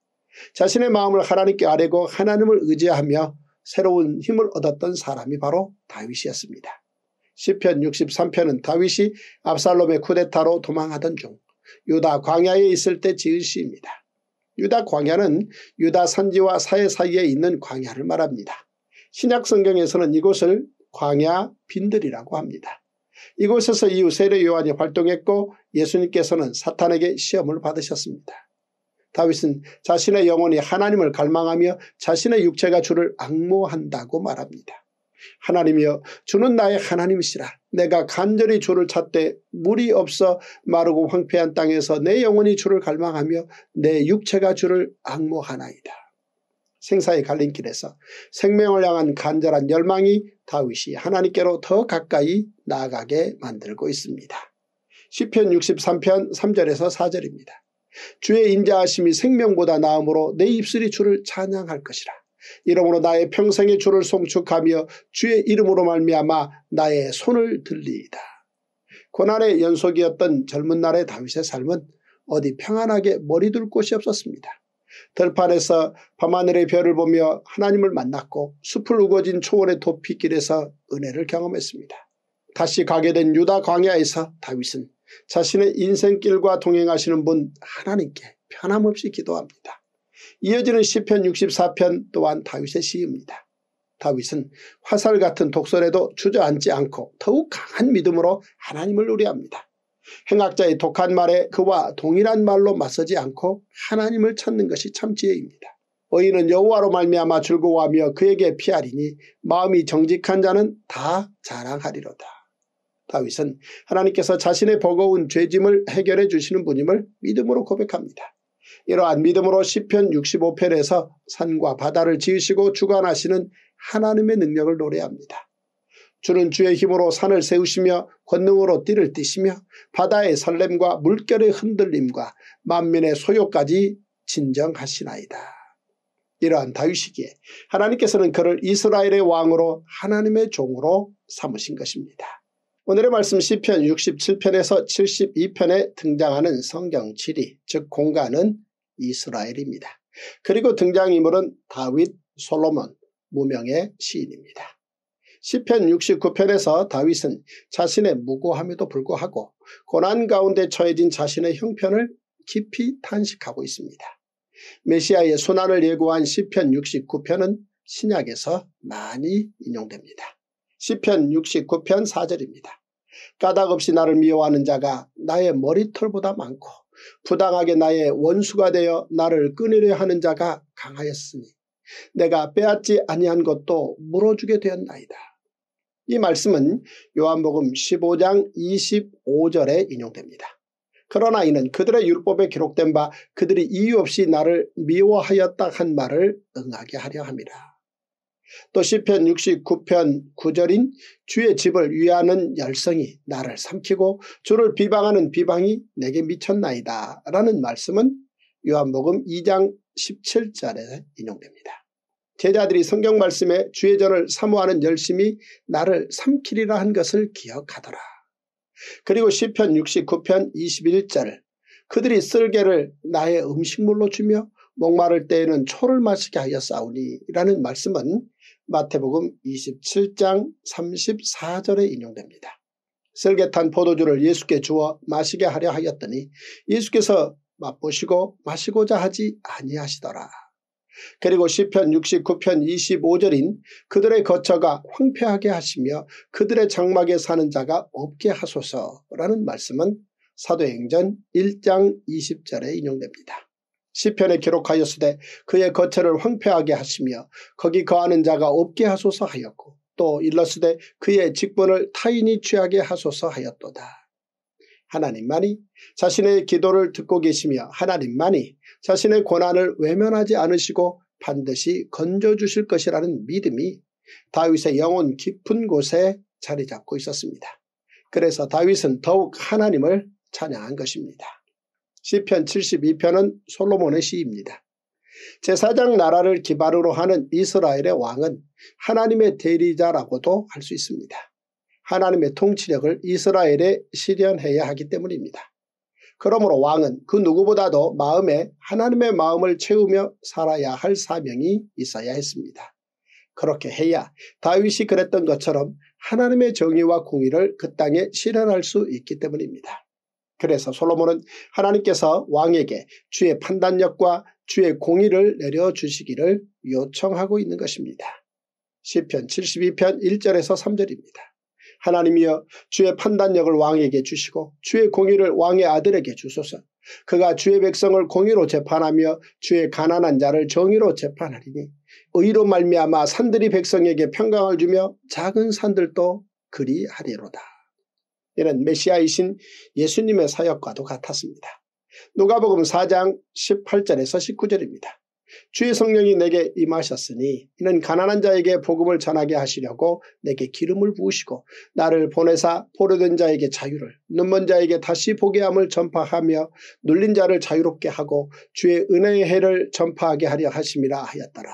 자신의 마음을 하나님께 아뢰고 하나님을 의지하며 새로운 힘을 얻었던 사람이 바로 다윗이었습니다. 시편 63편은 다윗이 압살롬의 쿠데타로 도망하던 중 유다 광야에 있을 때 지은 시입니다. 유다 광야는 유다 산지와 사해 사이에 있는 광야를 말합니다. 신약 성경에서는 이곳을 광야 빈들이라고 합니다. 이곳에서 이후 세례 요한이 활동했고 예수님께서는 사탄에게 시험을 받으셨습니다. 다윗은 자신의 영혼이 하나님을 갈망하며 자신의 육체가 주를 악모한다고 말합니다. 하나님이여 주는 나의 하나님이시라 내가 간절히 주를 찾되 물이 없어 마르고 황폐한 땅에서 내 영혼이 주를 갈망하며 내 육체가 주를 악모하나이다. 생사의 갈림길에서 생명을 향한 간절한 열망이 다윗이 하나님께로 더 가까이 나아가게 만들고 있습니다. 1 0편 63편 3절에서 4절입니다. 주의 인자하심이 생명보다 나음으로 내 입술이 주를 찬양할 것이라. 이러므로 나의 평생에 주를 송축하며 주의 이름으로 말미암아 나의 손을 들리이다. 고난의 연속이었던 젊은 날의 다윗의 삶은 어디 평안하게 머리둘 곳이 없었습니다. 들판에서 밤하늘의 별을 보며 하나님을 만났고 숲을 우거진 초원의 도피길에서 은혜를 경험했습니다. 다시 가게 된 유다 광야에서 다윗은 자신의 인생길과 동행하시는 분 하나님께 편함없이 기도합니다. 이어지는 시편 64편 또한 다윗의 시입니다. 다윗은 화살 같은 독설에도 주저앉지 않고 더욱 강한 믿음으로 하나님을 의뢰합니다. 행악자의 독한 말에 그와 동일한 말로 맞서지 않고 하나님을 찾는 것이 참 지혜입니다. 의인은 여호와로 말미암아 즐거워하며 그에게 피하리니 마음이 정직한 자는 다 자랑하리로다. 다윗은 하나님께서 자신의 버거운 죄짐을 해결해 주시는 분임을 믿음으로 고백합니다. 이러한 믿음으로 시편 65편에서 산과 바다를 지으시고 주관하시는 하나님의 능력을 노래합니다. 주는 주의 힘으로 산을 세우시며 권능으로 띠를 띠시며 바다의 설렘과 물결의 흔들림과 만민의 소요까지 진정하시나이다. 이러한 다윗이기에 하나님께서는 그를 이스라엘의 왕으로 하나님의 종으로 삼으신 것입니다. 오늘의 말씀 시편 67편에서 72편에 등장하는 성경 지리 즉 공간은 이스라엘입니다. 그리고 등장인물은 다윗, 솔로몬, 무명의 시인입니다. 시편 69편에서 다윗은 자신의 무고함에도 불구하고 고난 가운데 처해진 자신의 형편을 깊이 탄식하고 있습니다. 메시아의 순환을 예고한 시편 69편은 신약에서 많이 인용됩니다. 시편 69편 4절입니다. 까닭없이 나를 미워하는 자가 나의 머리털보다 많고 부당하게 나의 원수가 되어 나를 끊으려 하는 자가 강하였으니 내가 빼앗지 아니한 것도 물어주게 되었나이다. 이 말씀은 요한복음 15장 25절에 인용됩니다. 그러나 이는 그들의 율법에 기록된 바 그들이 이유 없이 나를 미워하였다 한 말을 응하게 하려 합니다. 또 시편 69편 9절인 주의 집을 위하는 열성이 나를 삼키고 주를 비방하는 비방이 내게 미쳤나이다 라는 말씀은 요한복음 2장 17절에 인용됩니다. 제자들이 성경 말씀에 주의 전을 사모하는 열심이 나를 삼키리라 한 것을 기억하더라. 그리고 시편 69편 21절 그들이 쓸개를 나의 음식물로 주며 목마를 때에는 초를 마시게 하여 싸우니 라는 말씀은 마태복음 27장 34절에 인용됩니다. 쓸개탄 포도주를 예수께 주어 마시게 하려 하였더니 예수께서 맛보시고 마시고자 하지 아니하시더라. 그리고 시편 69편 25절인 그들의 거처가 황폐하게 하시며 그들의 장막에 사는 자가 없게 하소서라는 말씀은 사도행전 1장 20절에 인용됩니다. 시편에 기록하였으되 그의 거처를 황폐하게 하시며 거기 거하는 자가 없게 하소서 하였고 또 일렀으되 그의 직분을 타인이 취하게 하소서 하였도다. 하나님만이 자신의 기도를 듣고 계시며 하나님만이 자신의 권한을 외면하지 않으시고 반드시 건져주실 것이라는 믿음이 다윗의 영혼 깊은 곳에 자리 잡고 있었습니다. 그래서 다윗은 더욱 하나님을 찬양한 것입니다. 시편 72편은 솔로몬의 시입니다. 제사장 나라를 기반으로 하는 이스라엘의 왕은 하나님의 대리자라고도 할 수 있습니다. 하나님의 통치력을 이스라엘에 실현해야 하기 때문입니다. 그러므로 왕은 그 누구보다도 마음에 하나님의 마음을 채우며 살아야 할 사명이 있어야 했습니다. 그렇게 해야 다윗이 그랬던 것처럼 하나님의 정의와 공의를 그 땅에 실현할 수 있기 때문입니다. 그래서 솔로몬은 하나님께서 왕에게 주의 판단력과 주의 공의를 내려주시기를 요청하고 있는 것입니다. 시편 72편 1절에서 3절입니다. 하나님이여 주의 판단력을 왕에게 주시고 주의 공의를 왕의 아들에게 주소서. 그가 주의 백성을 공의로 재판하며 주의 가난한 자를 정의로 재판하리니 의로 말미암아 산들이 백성에게 평강을 주며 작은 산들도 그리하리로다. 이는 메시아이신 예수님의 사역과도 같았습니다. 누가복음 4장 18절에서 19절입니다. 주의 성령이 내게 임하셨으니 이는 가난한 자에게 복음을 전하게 하시려고 내게 기름을 부으시고 나를 보내사 포로된 자에게 자유를 눈먼 자에게 다시 보게 함을 전파하며 눌린 자를 자유롭게 하고 주의 은혜의 해를 전파하게 하려 하심이라 하였더라.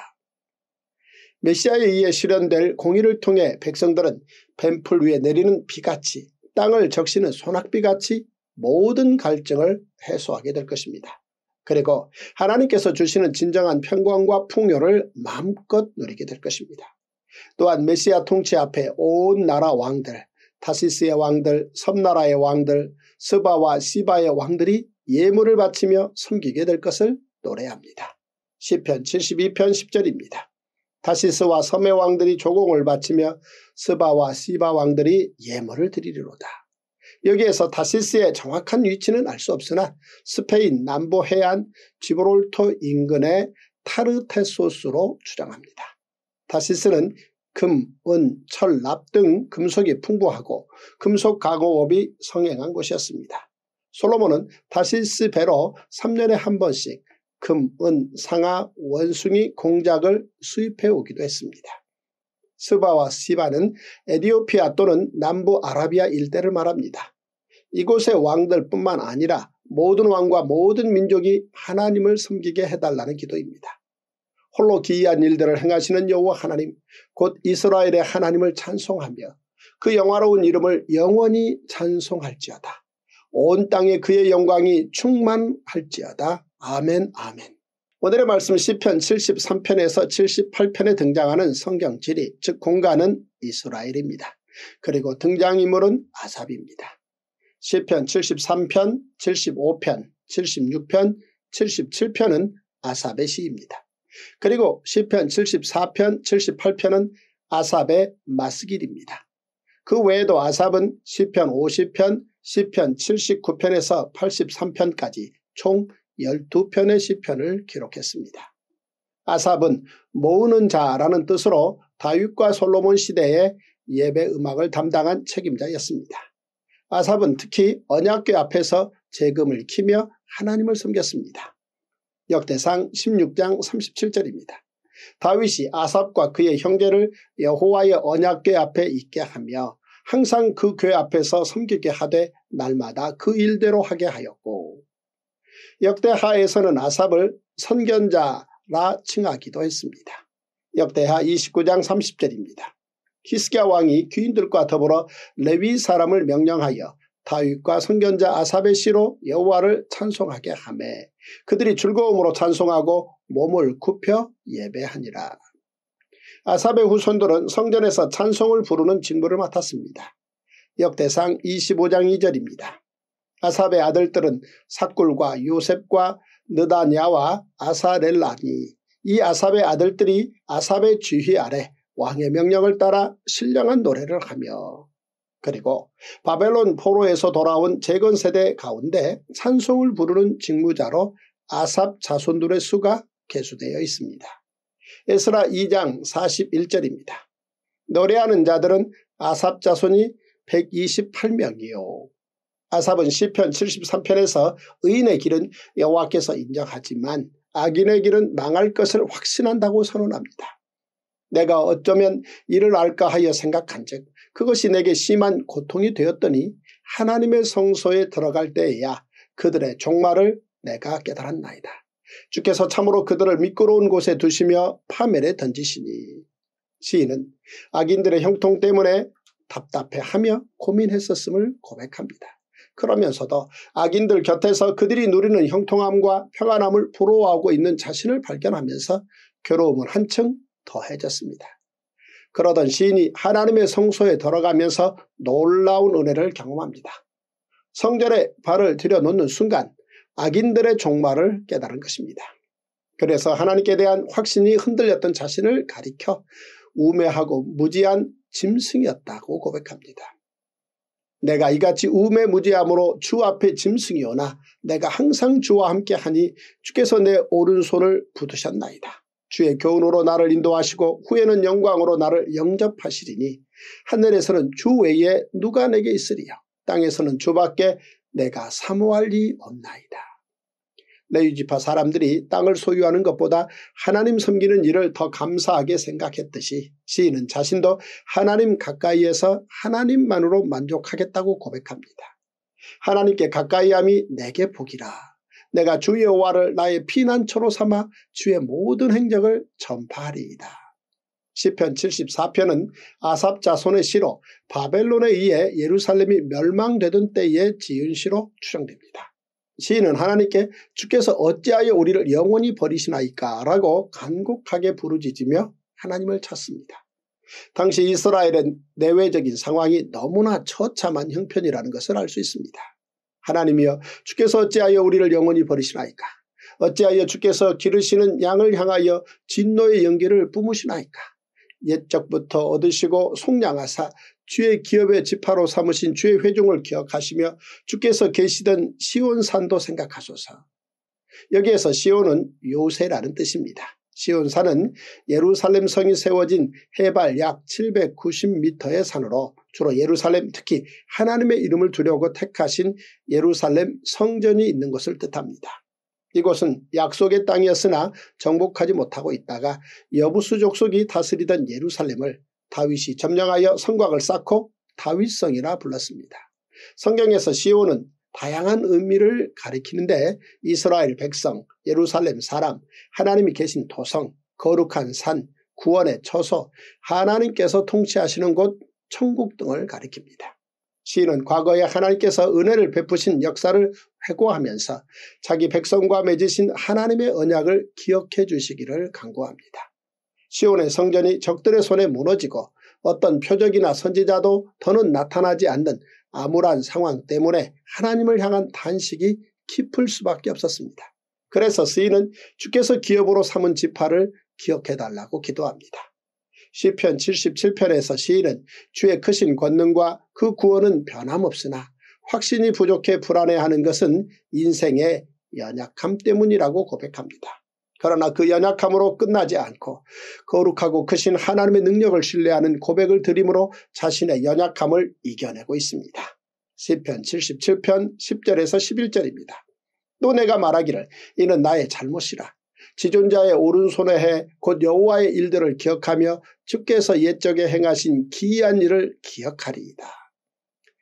메시아에 의해 실현될 공의를 통해 백성들은 뱀풀 위에 내리는 비같이 땅을 적시는 소낙비같이 모든 갈증을 해소하게 될 것입니다. 그리고 하나님께서 주시는 진정한 평강과 풍요를 마음껏 누리게 될 것입니다. 또한 메시아 통치 앞에 온 나라 왕들, 타시스의 왕들, 섬나라의 왕들, 스바와 시바의 왕들이 예물을 바치며 섬기게 될 것을 노래합니다. 시편 72편 10절입니다. 타시스와 섬의 왕들이 조공을 바치며 스바와 시바 왕들이 예물을 드리리로다. 여기에서 다시스의 정확한 위치는 알 수 없으나 스페인 남부 해안 지브롤토 인근의 타르테소스로 주장합니다 다시스는 금, 은, 철, 납 등 금속이 풍부하고 금속 가공업이 성행한 곳이었습니다. 솔로몬은 다시스 배로 3년에 한 번씩 금, 은, 상하 원숭이 공작을 수입해 오기도 했습니다. 스바와 시바는 에디오피아 또는 남부 아라비아 일대를 말합니다. 이곳의 왕들뿐만 아니라 모든 왕과 모든 민족이 하나님을 섬기게 해달라는 기도입니다. 홀로 기이한 일들을 행하시는 여호와 하나님 곧 이스라엘의 하나님을 찬송하며 그 영화로운 이름을 영원히 찬송할지어다. 온 땅에 그의 영광이 충만할지어다. 아멘 아멘. 오늘의 말씀 시편 73편에서 78편에 등장하는 성경지리 즉 공간은 이스라엘입니다. 그리고 등장인물은 아삽입니다. 시편 73편, 75편, 76편, 77편은 아삽의 시입니다. 그리고 시편 74편, 78편은 아삽의 마스길입니다. 그 외에도 아삽은 시편 50편, 시편 79편에서 83편까지 총 12편의 시편을 기록했습니다. 아삽은 모으는 자라는 뜻으로 다윗과 솔로몬 시대에 예배 음악을 담당한 책임자였습니다. 아삽은 특히 언약궤 앞에서 재금을 키며 하나님을 섬겼습니다. 역대상 16장 37절입니다. 다윗이 아삽과 그의 형제를 여호와의 언약궤 앞에 있게 하며 항상 그 궤 앞에서 섬기게 하되 날마다 그 일대로 하게 하였고 역대하에서는 아삽을 선견자라 칭하기도 했습니다. 역대하 29장 30절입니다. 히스기야 왕이 귀인들과 더불어 레위 사람을 명령하여 다윗과 선견자 아사베 씨로 여호와를 찬송하게 하매 그들이 즐거움으로 찬송하고 몸을 굽혀 예배하니라. 아사베 후손들은 성전에서 찬송을 부르는 직무를 맡았습니다. 역대상 25장 2절입니다. 아사베 아들들은 사꿀과 요셉과 느다냐와 아사렐라니 이아사베 아들들이 아사베 주휘 아래 왕의 명령을 따라 신령한 노래를 하며 그리고 바벨론 포로에서 돌아온 재건 세대 가운데 찬송을 부르는 직무자로 아삽 자손들의 수가 개수되어 있습니다. 에스라 2장 41절입니다. 노래하는 자들은 아삽 자손이 128명이요. 아삽은 시편 73편에서 의인의 길은 여호와께서 인정하지만 악인의 길은 망할 것을 확신한다고 선언합니다. 내가 어쩌면 이를 알까 하여 생각한 즉 그것이 내게 심한 고통이 되었더니 하나님의 성소에 들어갈 때에야 그들의 종말을 내가 깨달았나이다. 주께서 참으로 그들을 미끄러운 곳에 두시며 파멸에 던지시니 시인은 악인들의 형통 때문에 답답해하며 고민했었음을 고백합니다. 그러면서도 악인들 곁에서 그들이 누리는 형통함과 평안함을 부러워하고 있는 자신을 발견하면서 괴로움은 한층 더해졌습니다. 그러던 시인이 하나님의 성소에 들어가면서 놀라운 은혜를 경험합니다. 성전에 발을 들여놓는 순간 악인들의 종말을 깨달은 것입니다. 그래서 하나님께 대한 확신이 흔들렸던 자신을 가리켜 우매하고 무지한 짐승이었다고 고백합니다. 내가 이같이 우매무지함으로 주 앞에 짐승이오나 내가 항상 주와 함께하니 주께서 내 오른손을 부드셨나이다. 주의 교훈으로 나를 인도하시고 후에는 영광으로 나를 영접하시리니 하늘에서는 주 외에 누가 내게 있으리요 땅에서는 주밖에 내가 사모할 리 없나이다. 레위지파 사람들이 땅을 소유하는 것보다 하나님 섬기는 일을 더 감사하게 생각했듯이 시인은 자신도 하나님 가까이에서 하나님만으로 만족하겠다고 고백합니다. 하나님께 가까이함이 내게 복이라 내가 주 여호와를 나의 피난처로 삼아 주의 모든 행적을 전파하리이다. 1 0편 74편은 아삽 자손의 시로 바벨론에 의해 예루살렘이 멸망되던 때에 지은 시로 추정됩니다. 시인은 하나님께 주께서 어찌하여 우리를 영원히 버리시나이까 라고 간곡하게 부르짖으며 하나님을 찾습니다. 당시 이스라엘은 내외적인 상황이 너무나 처참한 형편이라는 것을 알 수 있습니다. 하나님이여 주께서 어찌하여 우리를 영원히 버리시나이까 어찌하여 주께서 기르시는 양을 향하여 진노의 연기를 뿜으시나이까 옛적부터 얻으시고 속량하사 주의 기업의 지파로 삼으신 주의 회중을 기억하시며 주께서 계시던 시온산도 생각하소서. 여기에서 시온은 요새라는 뜻입니다. 시온산은 예루살렘 성이 세워진 해발 약 790m의 산으로 주로 예루살렘 특히 하나님의 이름을 두려고 택하신 예루살렘 성전이 있는 것을 뜻합니다. 이곳은 약속의 땅이었으나 정복하지 못하고 있다가 여부수 족속이 다스리던 예루살렘을 다윗이 점령하여 성곽을 쌓고 다윗성이라 불렀습니다. 성경에서 시온은 다양한 의미를 가리키는데 이스라엘 백성, 예루살렘 사람, 하나님이 계신 도성, 거룩한 산, 구원의 처소, 하나님께서 통치하시는 곳, 천국 등을 가리킵니다. 시인은 과거에 하나님께서 은혜를 베푸신 역사를 회고하면서 자기 백성과 맺으신 하나님의 언약을 기억해 주시기를 강구합니다. 시온의 성전이 적들의 손에 무너지고 어떤 표적이나 선지자도 더는 나타나지 않는 암울한 상황 때문에 하나님을 향한 단식이 깊을 수밖에 없었습니다. 그래서 스인은 주께서 기업으로 삼은 지파를 기억해달라고 기도합니다. 시편 77편에서 시인은 주의 크신 권능과 그 구원은 변함없으나 확신이 부족해 불안해하는 것은 인생의 연약함 때문이라고 고백합니다. 그러나 그 연약함으로 끝나지 않고 거룩하고 크신 하나님의 능력을 신뢰하는 고백을 드림으로 자신의 연약함을 이겨내고 있습니다. 1 0편 77편 10절에서 11절입니다. 또 내가 말하기를 이는 나의 잘못이라 지존자의 오른손에 해 곧 여호와의 일들을 기억하며 주께서 옛적에 행하신 기이한 일을 기억하리이다.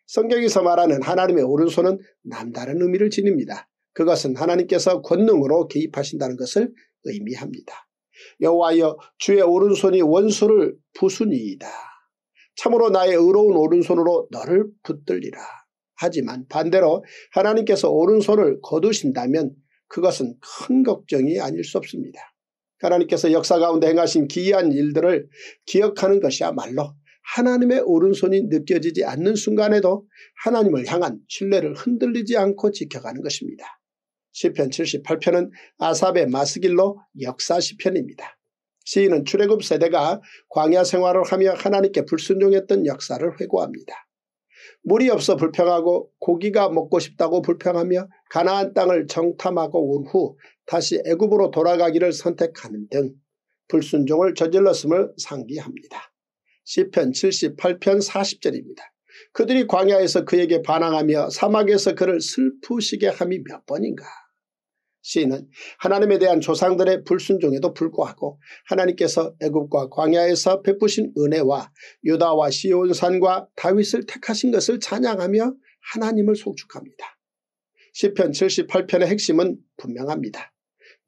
성경에서 말하는 하나님의 오른손은 남다른 의미를 지닙니다. 그것은 하나님께서 권능으로 개입하신다는 것을 의미합니다. 여호와여 주의 오른손이 원수를 부순이이다. 참으로 나의 의로운 오른손으로 너를 붙들리라. 하지만 반대로 하나님께서 오른손을 거두신다면 그것은 큰 걱정이 아닐 수 없습니다. 하나님께서 역사 가운데 행하신 기이한 일들을 기억하는 것이야말로 하나님의 오른손이 느껴지지 않는 순간에도 하나님을 향한 신뢰를 흔들리지 않고 지켜가는 것입니다. 시편 78편은 아삽의 마스길로 역사 시편입니다. 시인은 출애굽 세대가 광야 생활을 하며 하나님께 불순종했던 역사를 회고합니다. 물이 없어 불평하고 고기가 먹고 싶다고 불평하며 가나안 땅을 정탐하고 온 후 다시 애굽으로 돌아가기를 선택하는 등 불순종을 저질렀음을 상기합니다. 시편 78편 40절입니다. 그들이 광야에서 그에게 반항하며 사막에서 그를 슬프시게 함이 몇 번인가. 시인은 하나님에 대한 조상들의 불순종에도 불구하고 하나님께서 애굽과 광야에서 베푸신 은혜와 유다와 시온산과 다윗을 택하신 것을 찬양하며 하나님을 송축합니다. 시편 78편의 핵심은 분명합니다.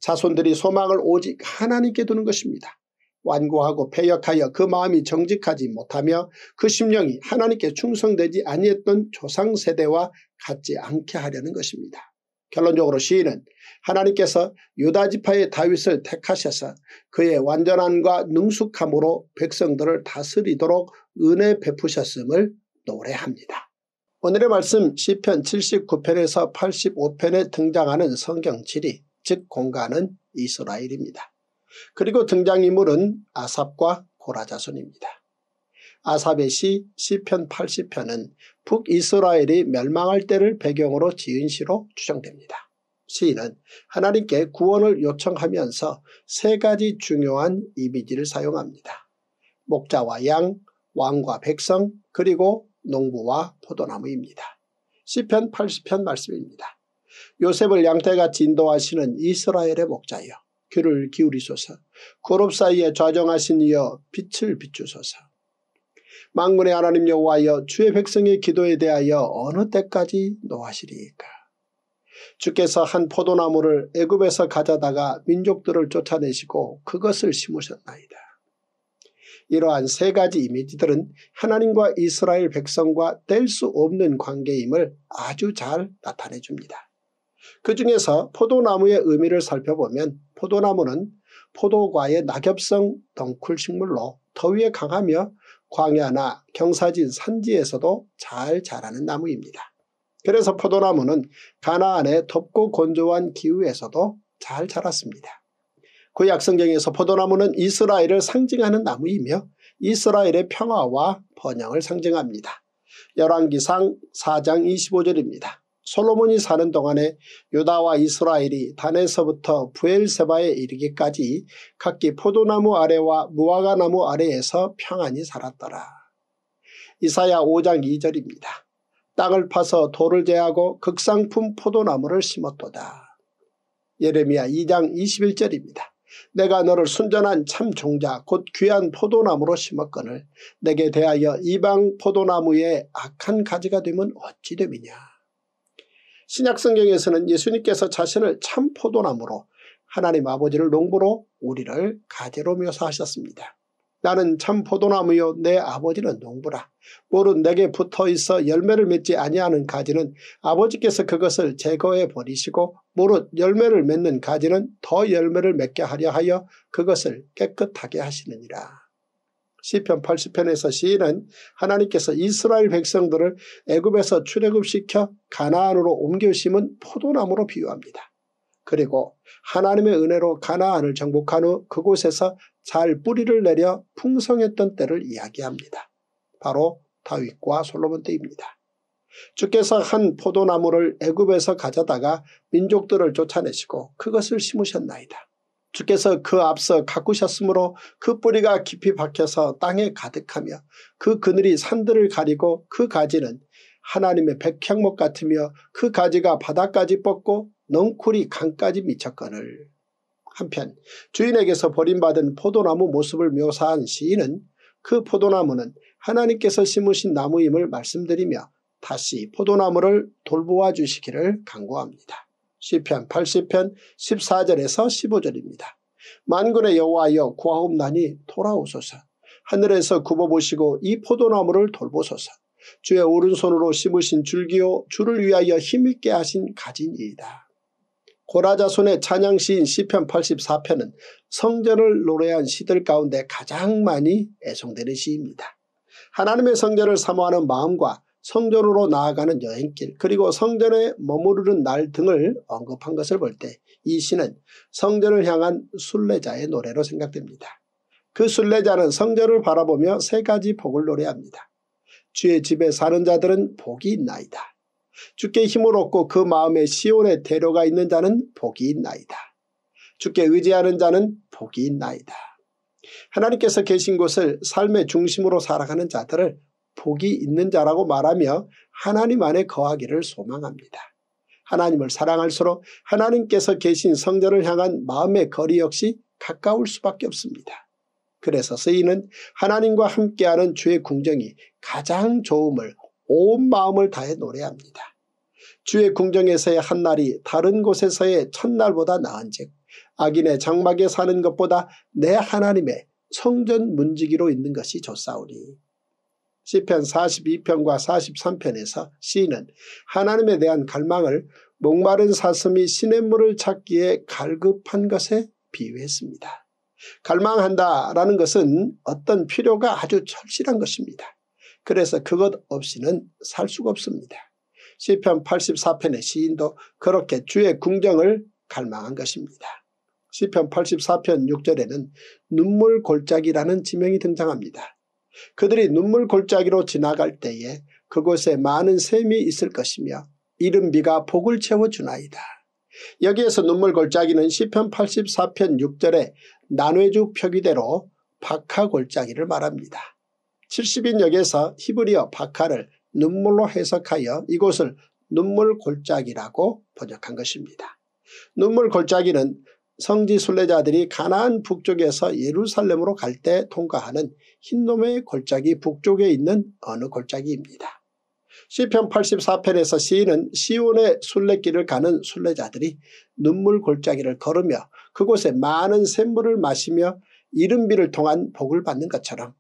자손들이 소망을 오직 하나님께 두는 것입니다. 완고하고 패역하여 그 마음이 정직하지 못하며 그 심령이 하나님께 충성되지 아니했던 조상세대와 같지 않게 하려는 것입니다. 결론적으로 시인은 하나님께서 유다지파의 다윗을 택하셔서 그의 완전함과 능숙함으로 백성들을 다스리도록 은혜 베푸셨음을 노래합니다. 오늘의 말씀 시편 79편에서 85편에 등장하는 성경지리즉 공간은 이스라엘입니다. 그리고 등장인물은 아삽과 고라자손입니다. 아사벳이 시편 80편은 북이스라엘이 멸망할 때를 배경으로 지은 시로 추정됩니다. 시인은 하나님께 구원을 요청하면서 세 가지 중요한 이미지를 사용합니다. 목자와 양, 왕과 백성, 그리고 농부와 포도나무입니다. 시편 80편 말씀입니다. 요셉을 양태같이 인도하시는 이스라엘의 목자여 귀를 기울이소서 그룹 사이에 좌정하신 이여 빛을 비추소서 망군의 하나님 여호와여 주의 백성의 기도에 대하여 어느 때까지 노하시리이까. 주께서 한 포도나무를 애굽에서 가져다가 민족들을 쫓아내시고 그것을 심으셨나이다. 이러한 세 가지 이미지들은 하나님과 이스라엘 백성과 뗄 수 없는 관계임을 아주 잘 나타내줍니다. 그 중에서 포도나무의 의미를 살펴보면 포도나무는 포도과의 낙엽성 덩쿨 식물로 더위에 강하며 광야나 경사진 산지에서도 잘 자라는 나무입니다. 그래서 포도나무는 가나안의 덥고 건조한 기후에서도 잘 자랐습니다. 구약 그 성경에서 포도나무는 이스라엘을 상징하는 나무이며 이스라엘의 평화와 번영을 상징합니다. 열왕기상 4장 25절입니다. 솔로몬이 사는 동안에 유다와 이스라엘이 단에서부터 부엘세바에 이르기까지 각기 포도나무 아래와 무화과나무 아래에서 평안히 살았더라. 이사야 5장 2절입니다. 땅을 파서 돌을 제하고 극상품 포도나무를 심었도다. 예레미야 2장 21절입니다. 내가 너를 순전한 참 종자 곧 귀한 포도나무로 심었거늘 내게 대하여 이방 포도나무의 악한 가지가 되면 어찌 됨이냐. 신약성경에서는 예수님께서 자신을 참 포도나무로 하나님 아버지를 농부로 우리를 가재로 묘사하셨습니다. 나는 참 포도나무요 내 아버지는 농부라. 모은 내게 붙어있어 열매를 맺지 아니하는 가지는 아버지께서 그것을 제거해 버리시고 모릇 열매를 맺는 가지는 더 열매를 맺게 하려 하여 그것을 깨끗하게 하시느니라. 시편 80편에서 시인은 하나님께서 이스라엘 백성들을 애굽에서 출애굽시켜 가나안으로 옮겨심은 포도나무로 비유합니다. 그리고 하나님의 은혜로 가나안을 정복한 후 그곳에서 잘 뿌리를 내려 풍성했던 때를 이야기합니다. 바로 다윗과 솔로몬 때입니다. 주께서 한 포도나무를 애굽에서 가져다가 민족들을 쫓아내시고 그것을 심으셨나이다. 주께서 그 앞서 가꾸셨으므로 그 뿌리가 깊이 박혀서 땅에 가득하며 그 그늘이 산들을 가리고 그 가지는 하나님의 백향목 같으며 그 가지가 바다까지 뻗고 넝쿨이 강까지 미쳤거늘. 한편 주인에게서 버림받은 포도나무 모습을 묘사한 시인은 그 포도나무는 하나님께서 심으신 나무임을 말씀드리며 다시 포도나무를 돌보아 주시기를 간구합니다. 시편 80편 14절에서 15절입니다. 만군의 여호와여 구하옵나니 돌아오소서. 하늘에서 굽어보시고 이 포도나무를 돌보소서. 주의 오른손으로 심으신 줄기요 주를 위하여 힘있게 하신 가지니이다. 고라자손의 찬양시인 시편 84편은 성전을 노래한 시들 가운데 가장 많이 애송되는 시입니다. 하나님의 성전을 사모하는 마음과 성전으로 나아가는 여행길 그리고 성전에 머무르는 날 등을 언급한 것을 볼 때 이 시는 성전을 향한 순례자의 노래로 생각됩니다. 그 순례자는 성전을 바라보며 세 가지 복을 노래합니다. 주의 집에 사는 자들은 복이 있나이다. 주께 힘을 얻고 그 마음에 시온의 대로가 있는 자는 복이 있나이다. 주께 의지하는 자는 복이 있나이다. 하나님께서 계신 곳을 삶의 중심으로 살아가는 자들을 복이 있는 자라고 말하며 하나님 안에 거하기를 소망합니다. 하나님을 사랑할수록 하나님께서 계신 성전을 향한 마음의 거리 역시 가까울 수밖에 없습니다. 그래서 쓰이는 하나님과 함께하는 주의 궁정이 가장 좋음을 온 마음을 다해 노래합니다. 주의 궁정에서의 한날이 다른 곳에서의 첫날보다 나은즉 악인의 장막에 사는 것보다 내 하나님의 성전 문지기로 있는 것이 좋사오니 시편 42편과 43편에서 시인은 하나님에 대한 갈망을 목마른 사슴이 시냇물을 찾기에 갈급한 것에 비유했습니다. 갈망한다라는 것은 어떤 필요가 아주 절실한 것입니다. 그래서 그것 없이는 살 수가 없습니다. 시편 84편의 시인도 그렇게 주의 궁정을 갈망한 것입니다. 시편 84편 6절에는 눈물 골짜기라는 지명이 등장합니다. 그들이 눈물 골짜기로 지나갈 때에 그곳에 많은 샘이 있을 것이며 이른 비가 복을 채워주나이다. 여기에서 눈물 골짜기는 시편 84편 6절에 난외주 표기대로 박하 골짜기를 말합니다. 70인 역에서 히브리어 박하를 눈물로 해석하여 이곳을 눈물 골짜기라고 번역한 것입니다. 눈물 골짜기는 성지 순례자들이 가나안 북쪽에서 예루살렘으로 갈 때 통과하는 흰놈의 골짜기 북쪽에 있는 어느 골짜기입니다. 시편 84편에서 시인은 시온의 순례길을 가는 순례자들이 눈물 골짜기를 걸으며 그곳에 많은 샘물을 마시며 이른비를 통한 복을 받는 것처럼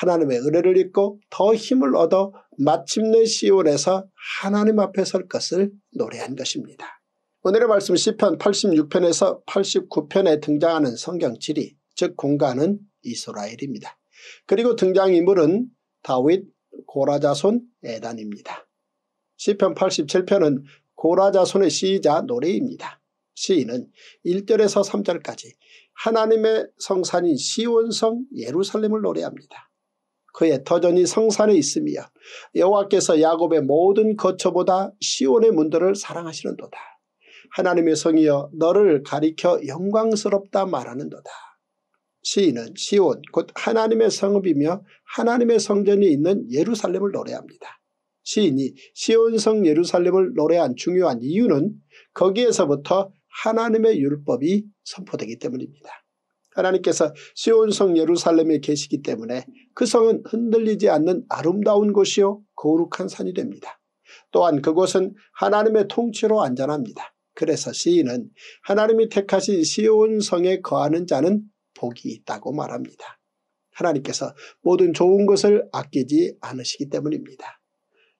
하나님의 은혜를 입고 더 힘을 얻어 마침내 시온에서 하나님 앞에 설 것을 노래한 것입니다. 오늘의 말씀 시편 86편에서 89편에 등장하는 성경 지리 즉 공간은 이스라엘입니다. 그리고 등장인물은 다윗, 고라자손, 에단입니다. 시편 87편은 고라자손의 시이자 노래입니다. 시인은 1절에서 3절까지 하나님의 성산인 시온성 예루살렘을 노래합니다. 그의 터전이 성산에 있으며 여호와께서 야곱의 모든 거처보다 시온의 문들을 사랑하시는도다. 하나님의 성이여 너를 가리켜 영광스럽다 말하는도다. 시인은 시온 곧 하나님의 성읍이며 하나님의 성전이 있는 예루살렘을 노래합니다. 시인이 시온성 예루살렘을 노래한 중요한 이유는 거기에서부터 하나님의 율법이 선포되기 때문입니다. 하나님께서 시온성 예루살렘에 계시기 때문에 그 성은 흔들리지 않는 아름다운 곳이요 거룩한 산이 됩니다. 또한 그곳은 하나님의 통치로 안전합니다. 그래서 시인은 하나님이 택하신 시온 성에 거하는 자는 복이 있다고 말합니다. 하나님께서 모든 좋은 것을 아끼지 않으시기 때문입니다.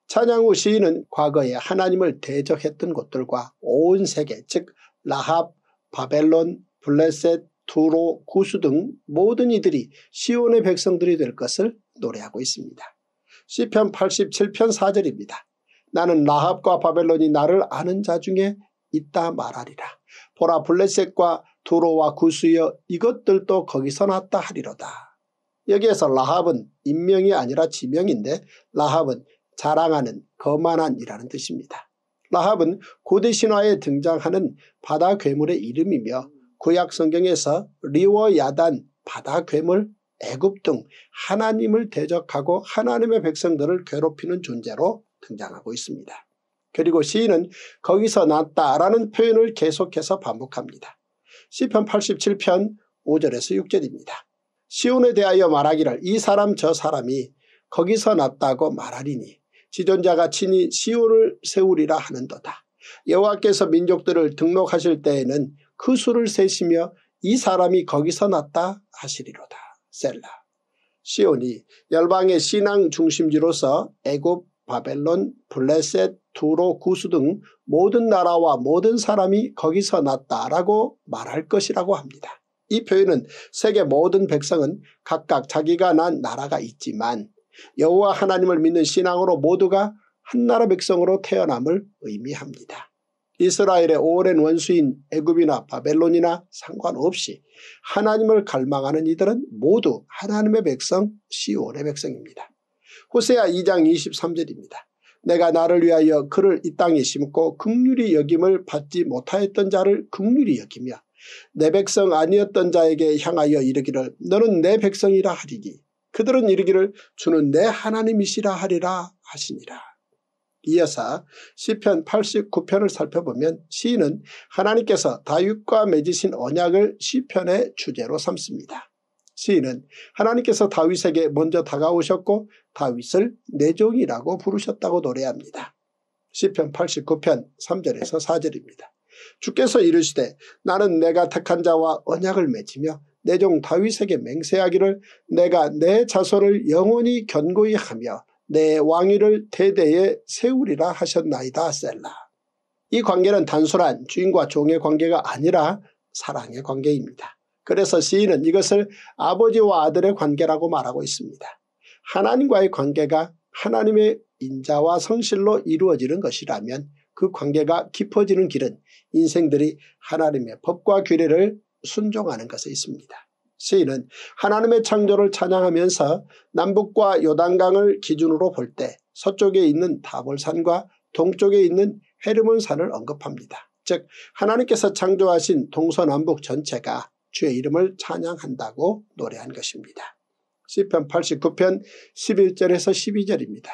찬양 후 시인은 과거에 하나님을 대적했던 곳들과 온 세계 즉 라합, 바벨론, 블레셋, 두로, 구수 등 모든 이들이 시온의 백성들이 될 것을 노래하고 있습니다. 시편 87편 4절입니다. 나는 라합과 바벨론이 나를 아는 자 중에 있다 말하리라. 보라 블레셋과 두로와 구수여 이것들도 거기서 났다 하리로다. 여기에서 라합은 인명이 아니라 지명인데 라합은 자랑하는 거만한이라는 뜻입니다. 라합은 고대 신화에 등장하는 바다 괴물의 이름이며 구약 성경에서 리워 야단 바다 괴물 애굽 등 하나님을 대적하고 하나님의 백성들을 괴롭히는 존재로 등장하고 있습니다. 그리고 시인은 거기서 났다라는 표현을 계속해서 반복합니다. 시편 87편 5절에서 6절입니다. 시온에 대하여 말하기를 이 사람 저 사람이 거기서 났다고 말하리니 지존자가 친히 시온을 세우리라 하는도다. 여호와께서 민족들을 등록하실 때에는 그 수를 세시며 이 사람이 거기서 났다 하시리로다. 셀라. 시온이 열방의 신앙 중심지로서 애굽 바벨론, 블레셋, 두로, 구수 등 모든 나라와 모든 사람이 거기서 났다라고 말할 것이라고 합니다. 이 표현은 세계 모든 백성은 각각 자기가 난 나라가 있지만 여호와 하나님을 믿는 신앙으로 모두가 한 나라 백성으로 태어남을 의미합니다. 이스라엘의 오랜 원수인 애굽이나 바벨론이나 상관없이 하나님을 갈망하는 이들은 모두 하나님의 백성 시온의 백성입니다. 호세아 2장 23절입니다. 내가 나를 위하여 그를 이 땅에 심고 극률이 여김을 받지 못하였던 자를 극률이 여기며 내 백성 아니었던 자에게 향하여 이르기를 너는 내 백성이라 하리니 그들은 이르기를 주는 내 하나님이시라 하리라 하시니라. 이어서 시편 89편을 살펴보면 시인은 하나님께서 다윗과 맺으신 언약을 시편의 주제로 삼습니다. 시인은 하나님께서 다윗에게 먼저 다가오셨고 다윗을 내 네 종이라고 부르셨다고 노래합니다. 시편 89편 3절에서 4절입니다. 주께서 이르시되 나는 내가 택한 자와 언약을 맺으며 내종 네 다윗에게 맹세하기를 내가 내 자손을 영원히 견고히 하며 내 왕위를 대대에 세우리라 하셨나이다 셀라. 이 관계는 단순한 주인과 종의 관계가 아니라 사랑의 관계입니다. 그래서 시인은 이것을 아버지와 아들의 관계라고 말하고 있습니다. 하나님과의 관계가 하나님의 인자와 성실로 이루어지는 것이라면 그 관계가 깊어지는 길은 인생들이 하나님의 법과 규례를 순종하는 것에 있습니다. 시인은 하나님의 창조를 찬양하면서 남북과 요단강을 기준으로 볼 때 서쪽에 있는 다볼산과 동쪽에 있는 헤르몬산을 언급합니다. 즉 하나님께서 창조하신 동서남북 전체가 주의 이름을 찬양한다고 노래한 것입니다. 시편 89편 11절에서 12절입니다.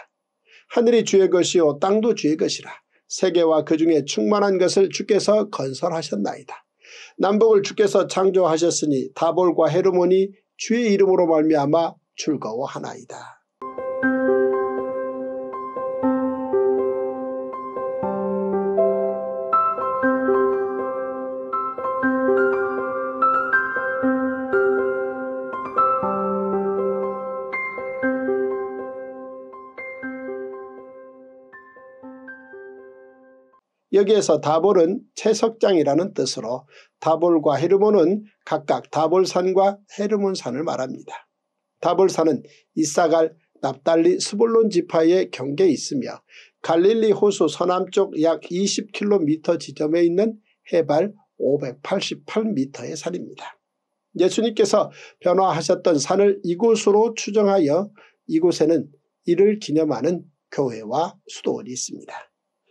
하늘이 주의 것이요 땅도 주의 것이라 세계와 그 중에 충만한 것을 주께서 건설하셨나이다. 남북을 주께서 창조하셨으니 다볼과 헤르몬이 주의 이름으로 말미암아 즐거워하나이다. 여기에서 다볼은 채석장이라는 뜻으로 다볼과 헤르몬은 각각 다볼산과 헤르몬산을 말합니다. 다볼산은 이사갈 납달리 스볼론 지파의 경계에 있으며 갈릴리 호수 서남쪽 약 20km 지점에 있는 해발 588m의 산입니다. 예수님께서 변화하셨던 산을 이곳으로 추정하여 이곳에는 이를 기념하는 교회와 수도원이 있습니다.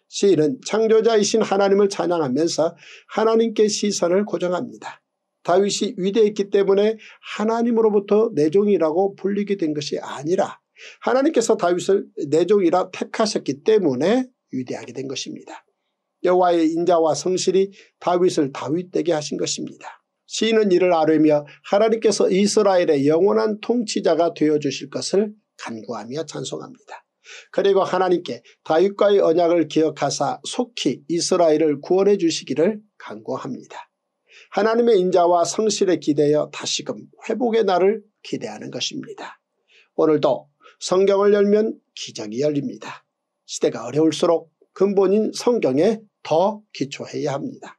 시인은 창조자이신 하나님을 찬양하면서 하나님께 시선을 고정합니다. 다윗이 위대했기 때문에 하나님으로부터 내종이라고 불리게 된 것이 아니라 하나님께서 다윗을 내종이라 택하셨기 때문에 위대하게 된 것입니다. 여호와의 인자와 성실이 다윗을 다윗되게 하신 것입니다. 시인은 이를 아뢰며 하나님께서 이스라엘의 영원한 통치자가 되어주실 것을 간구하며 찬송합니다. 그리고 하나님께 다윗과의 언약을 기억하사 속히 이스라엘을 구원해 주시기를 간구합니다. 하나님의 인자와 성실에 기대어 다시금 회복의 날을 기대하는 것입니다. 오늘도 성경을 열면 기적이 열립니다. 시대가 어려울수록 근본인 성경에 더 기초해야 합니다.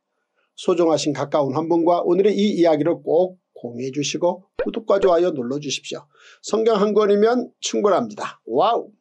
소중하신 가까운 한 분과 오늘의 이 이야기를 꼭 공유해 주시고 구독과 좋아요 눌러주십시오. 성경 한 권이면 충분합니다. 와우!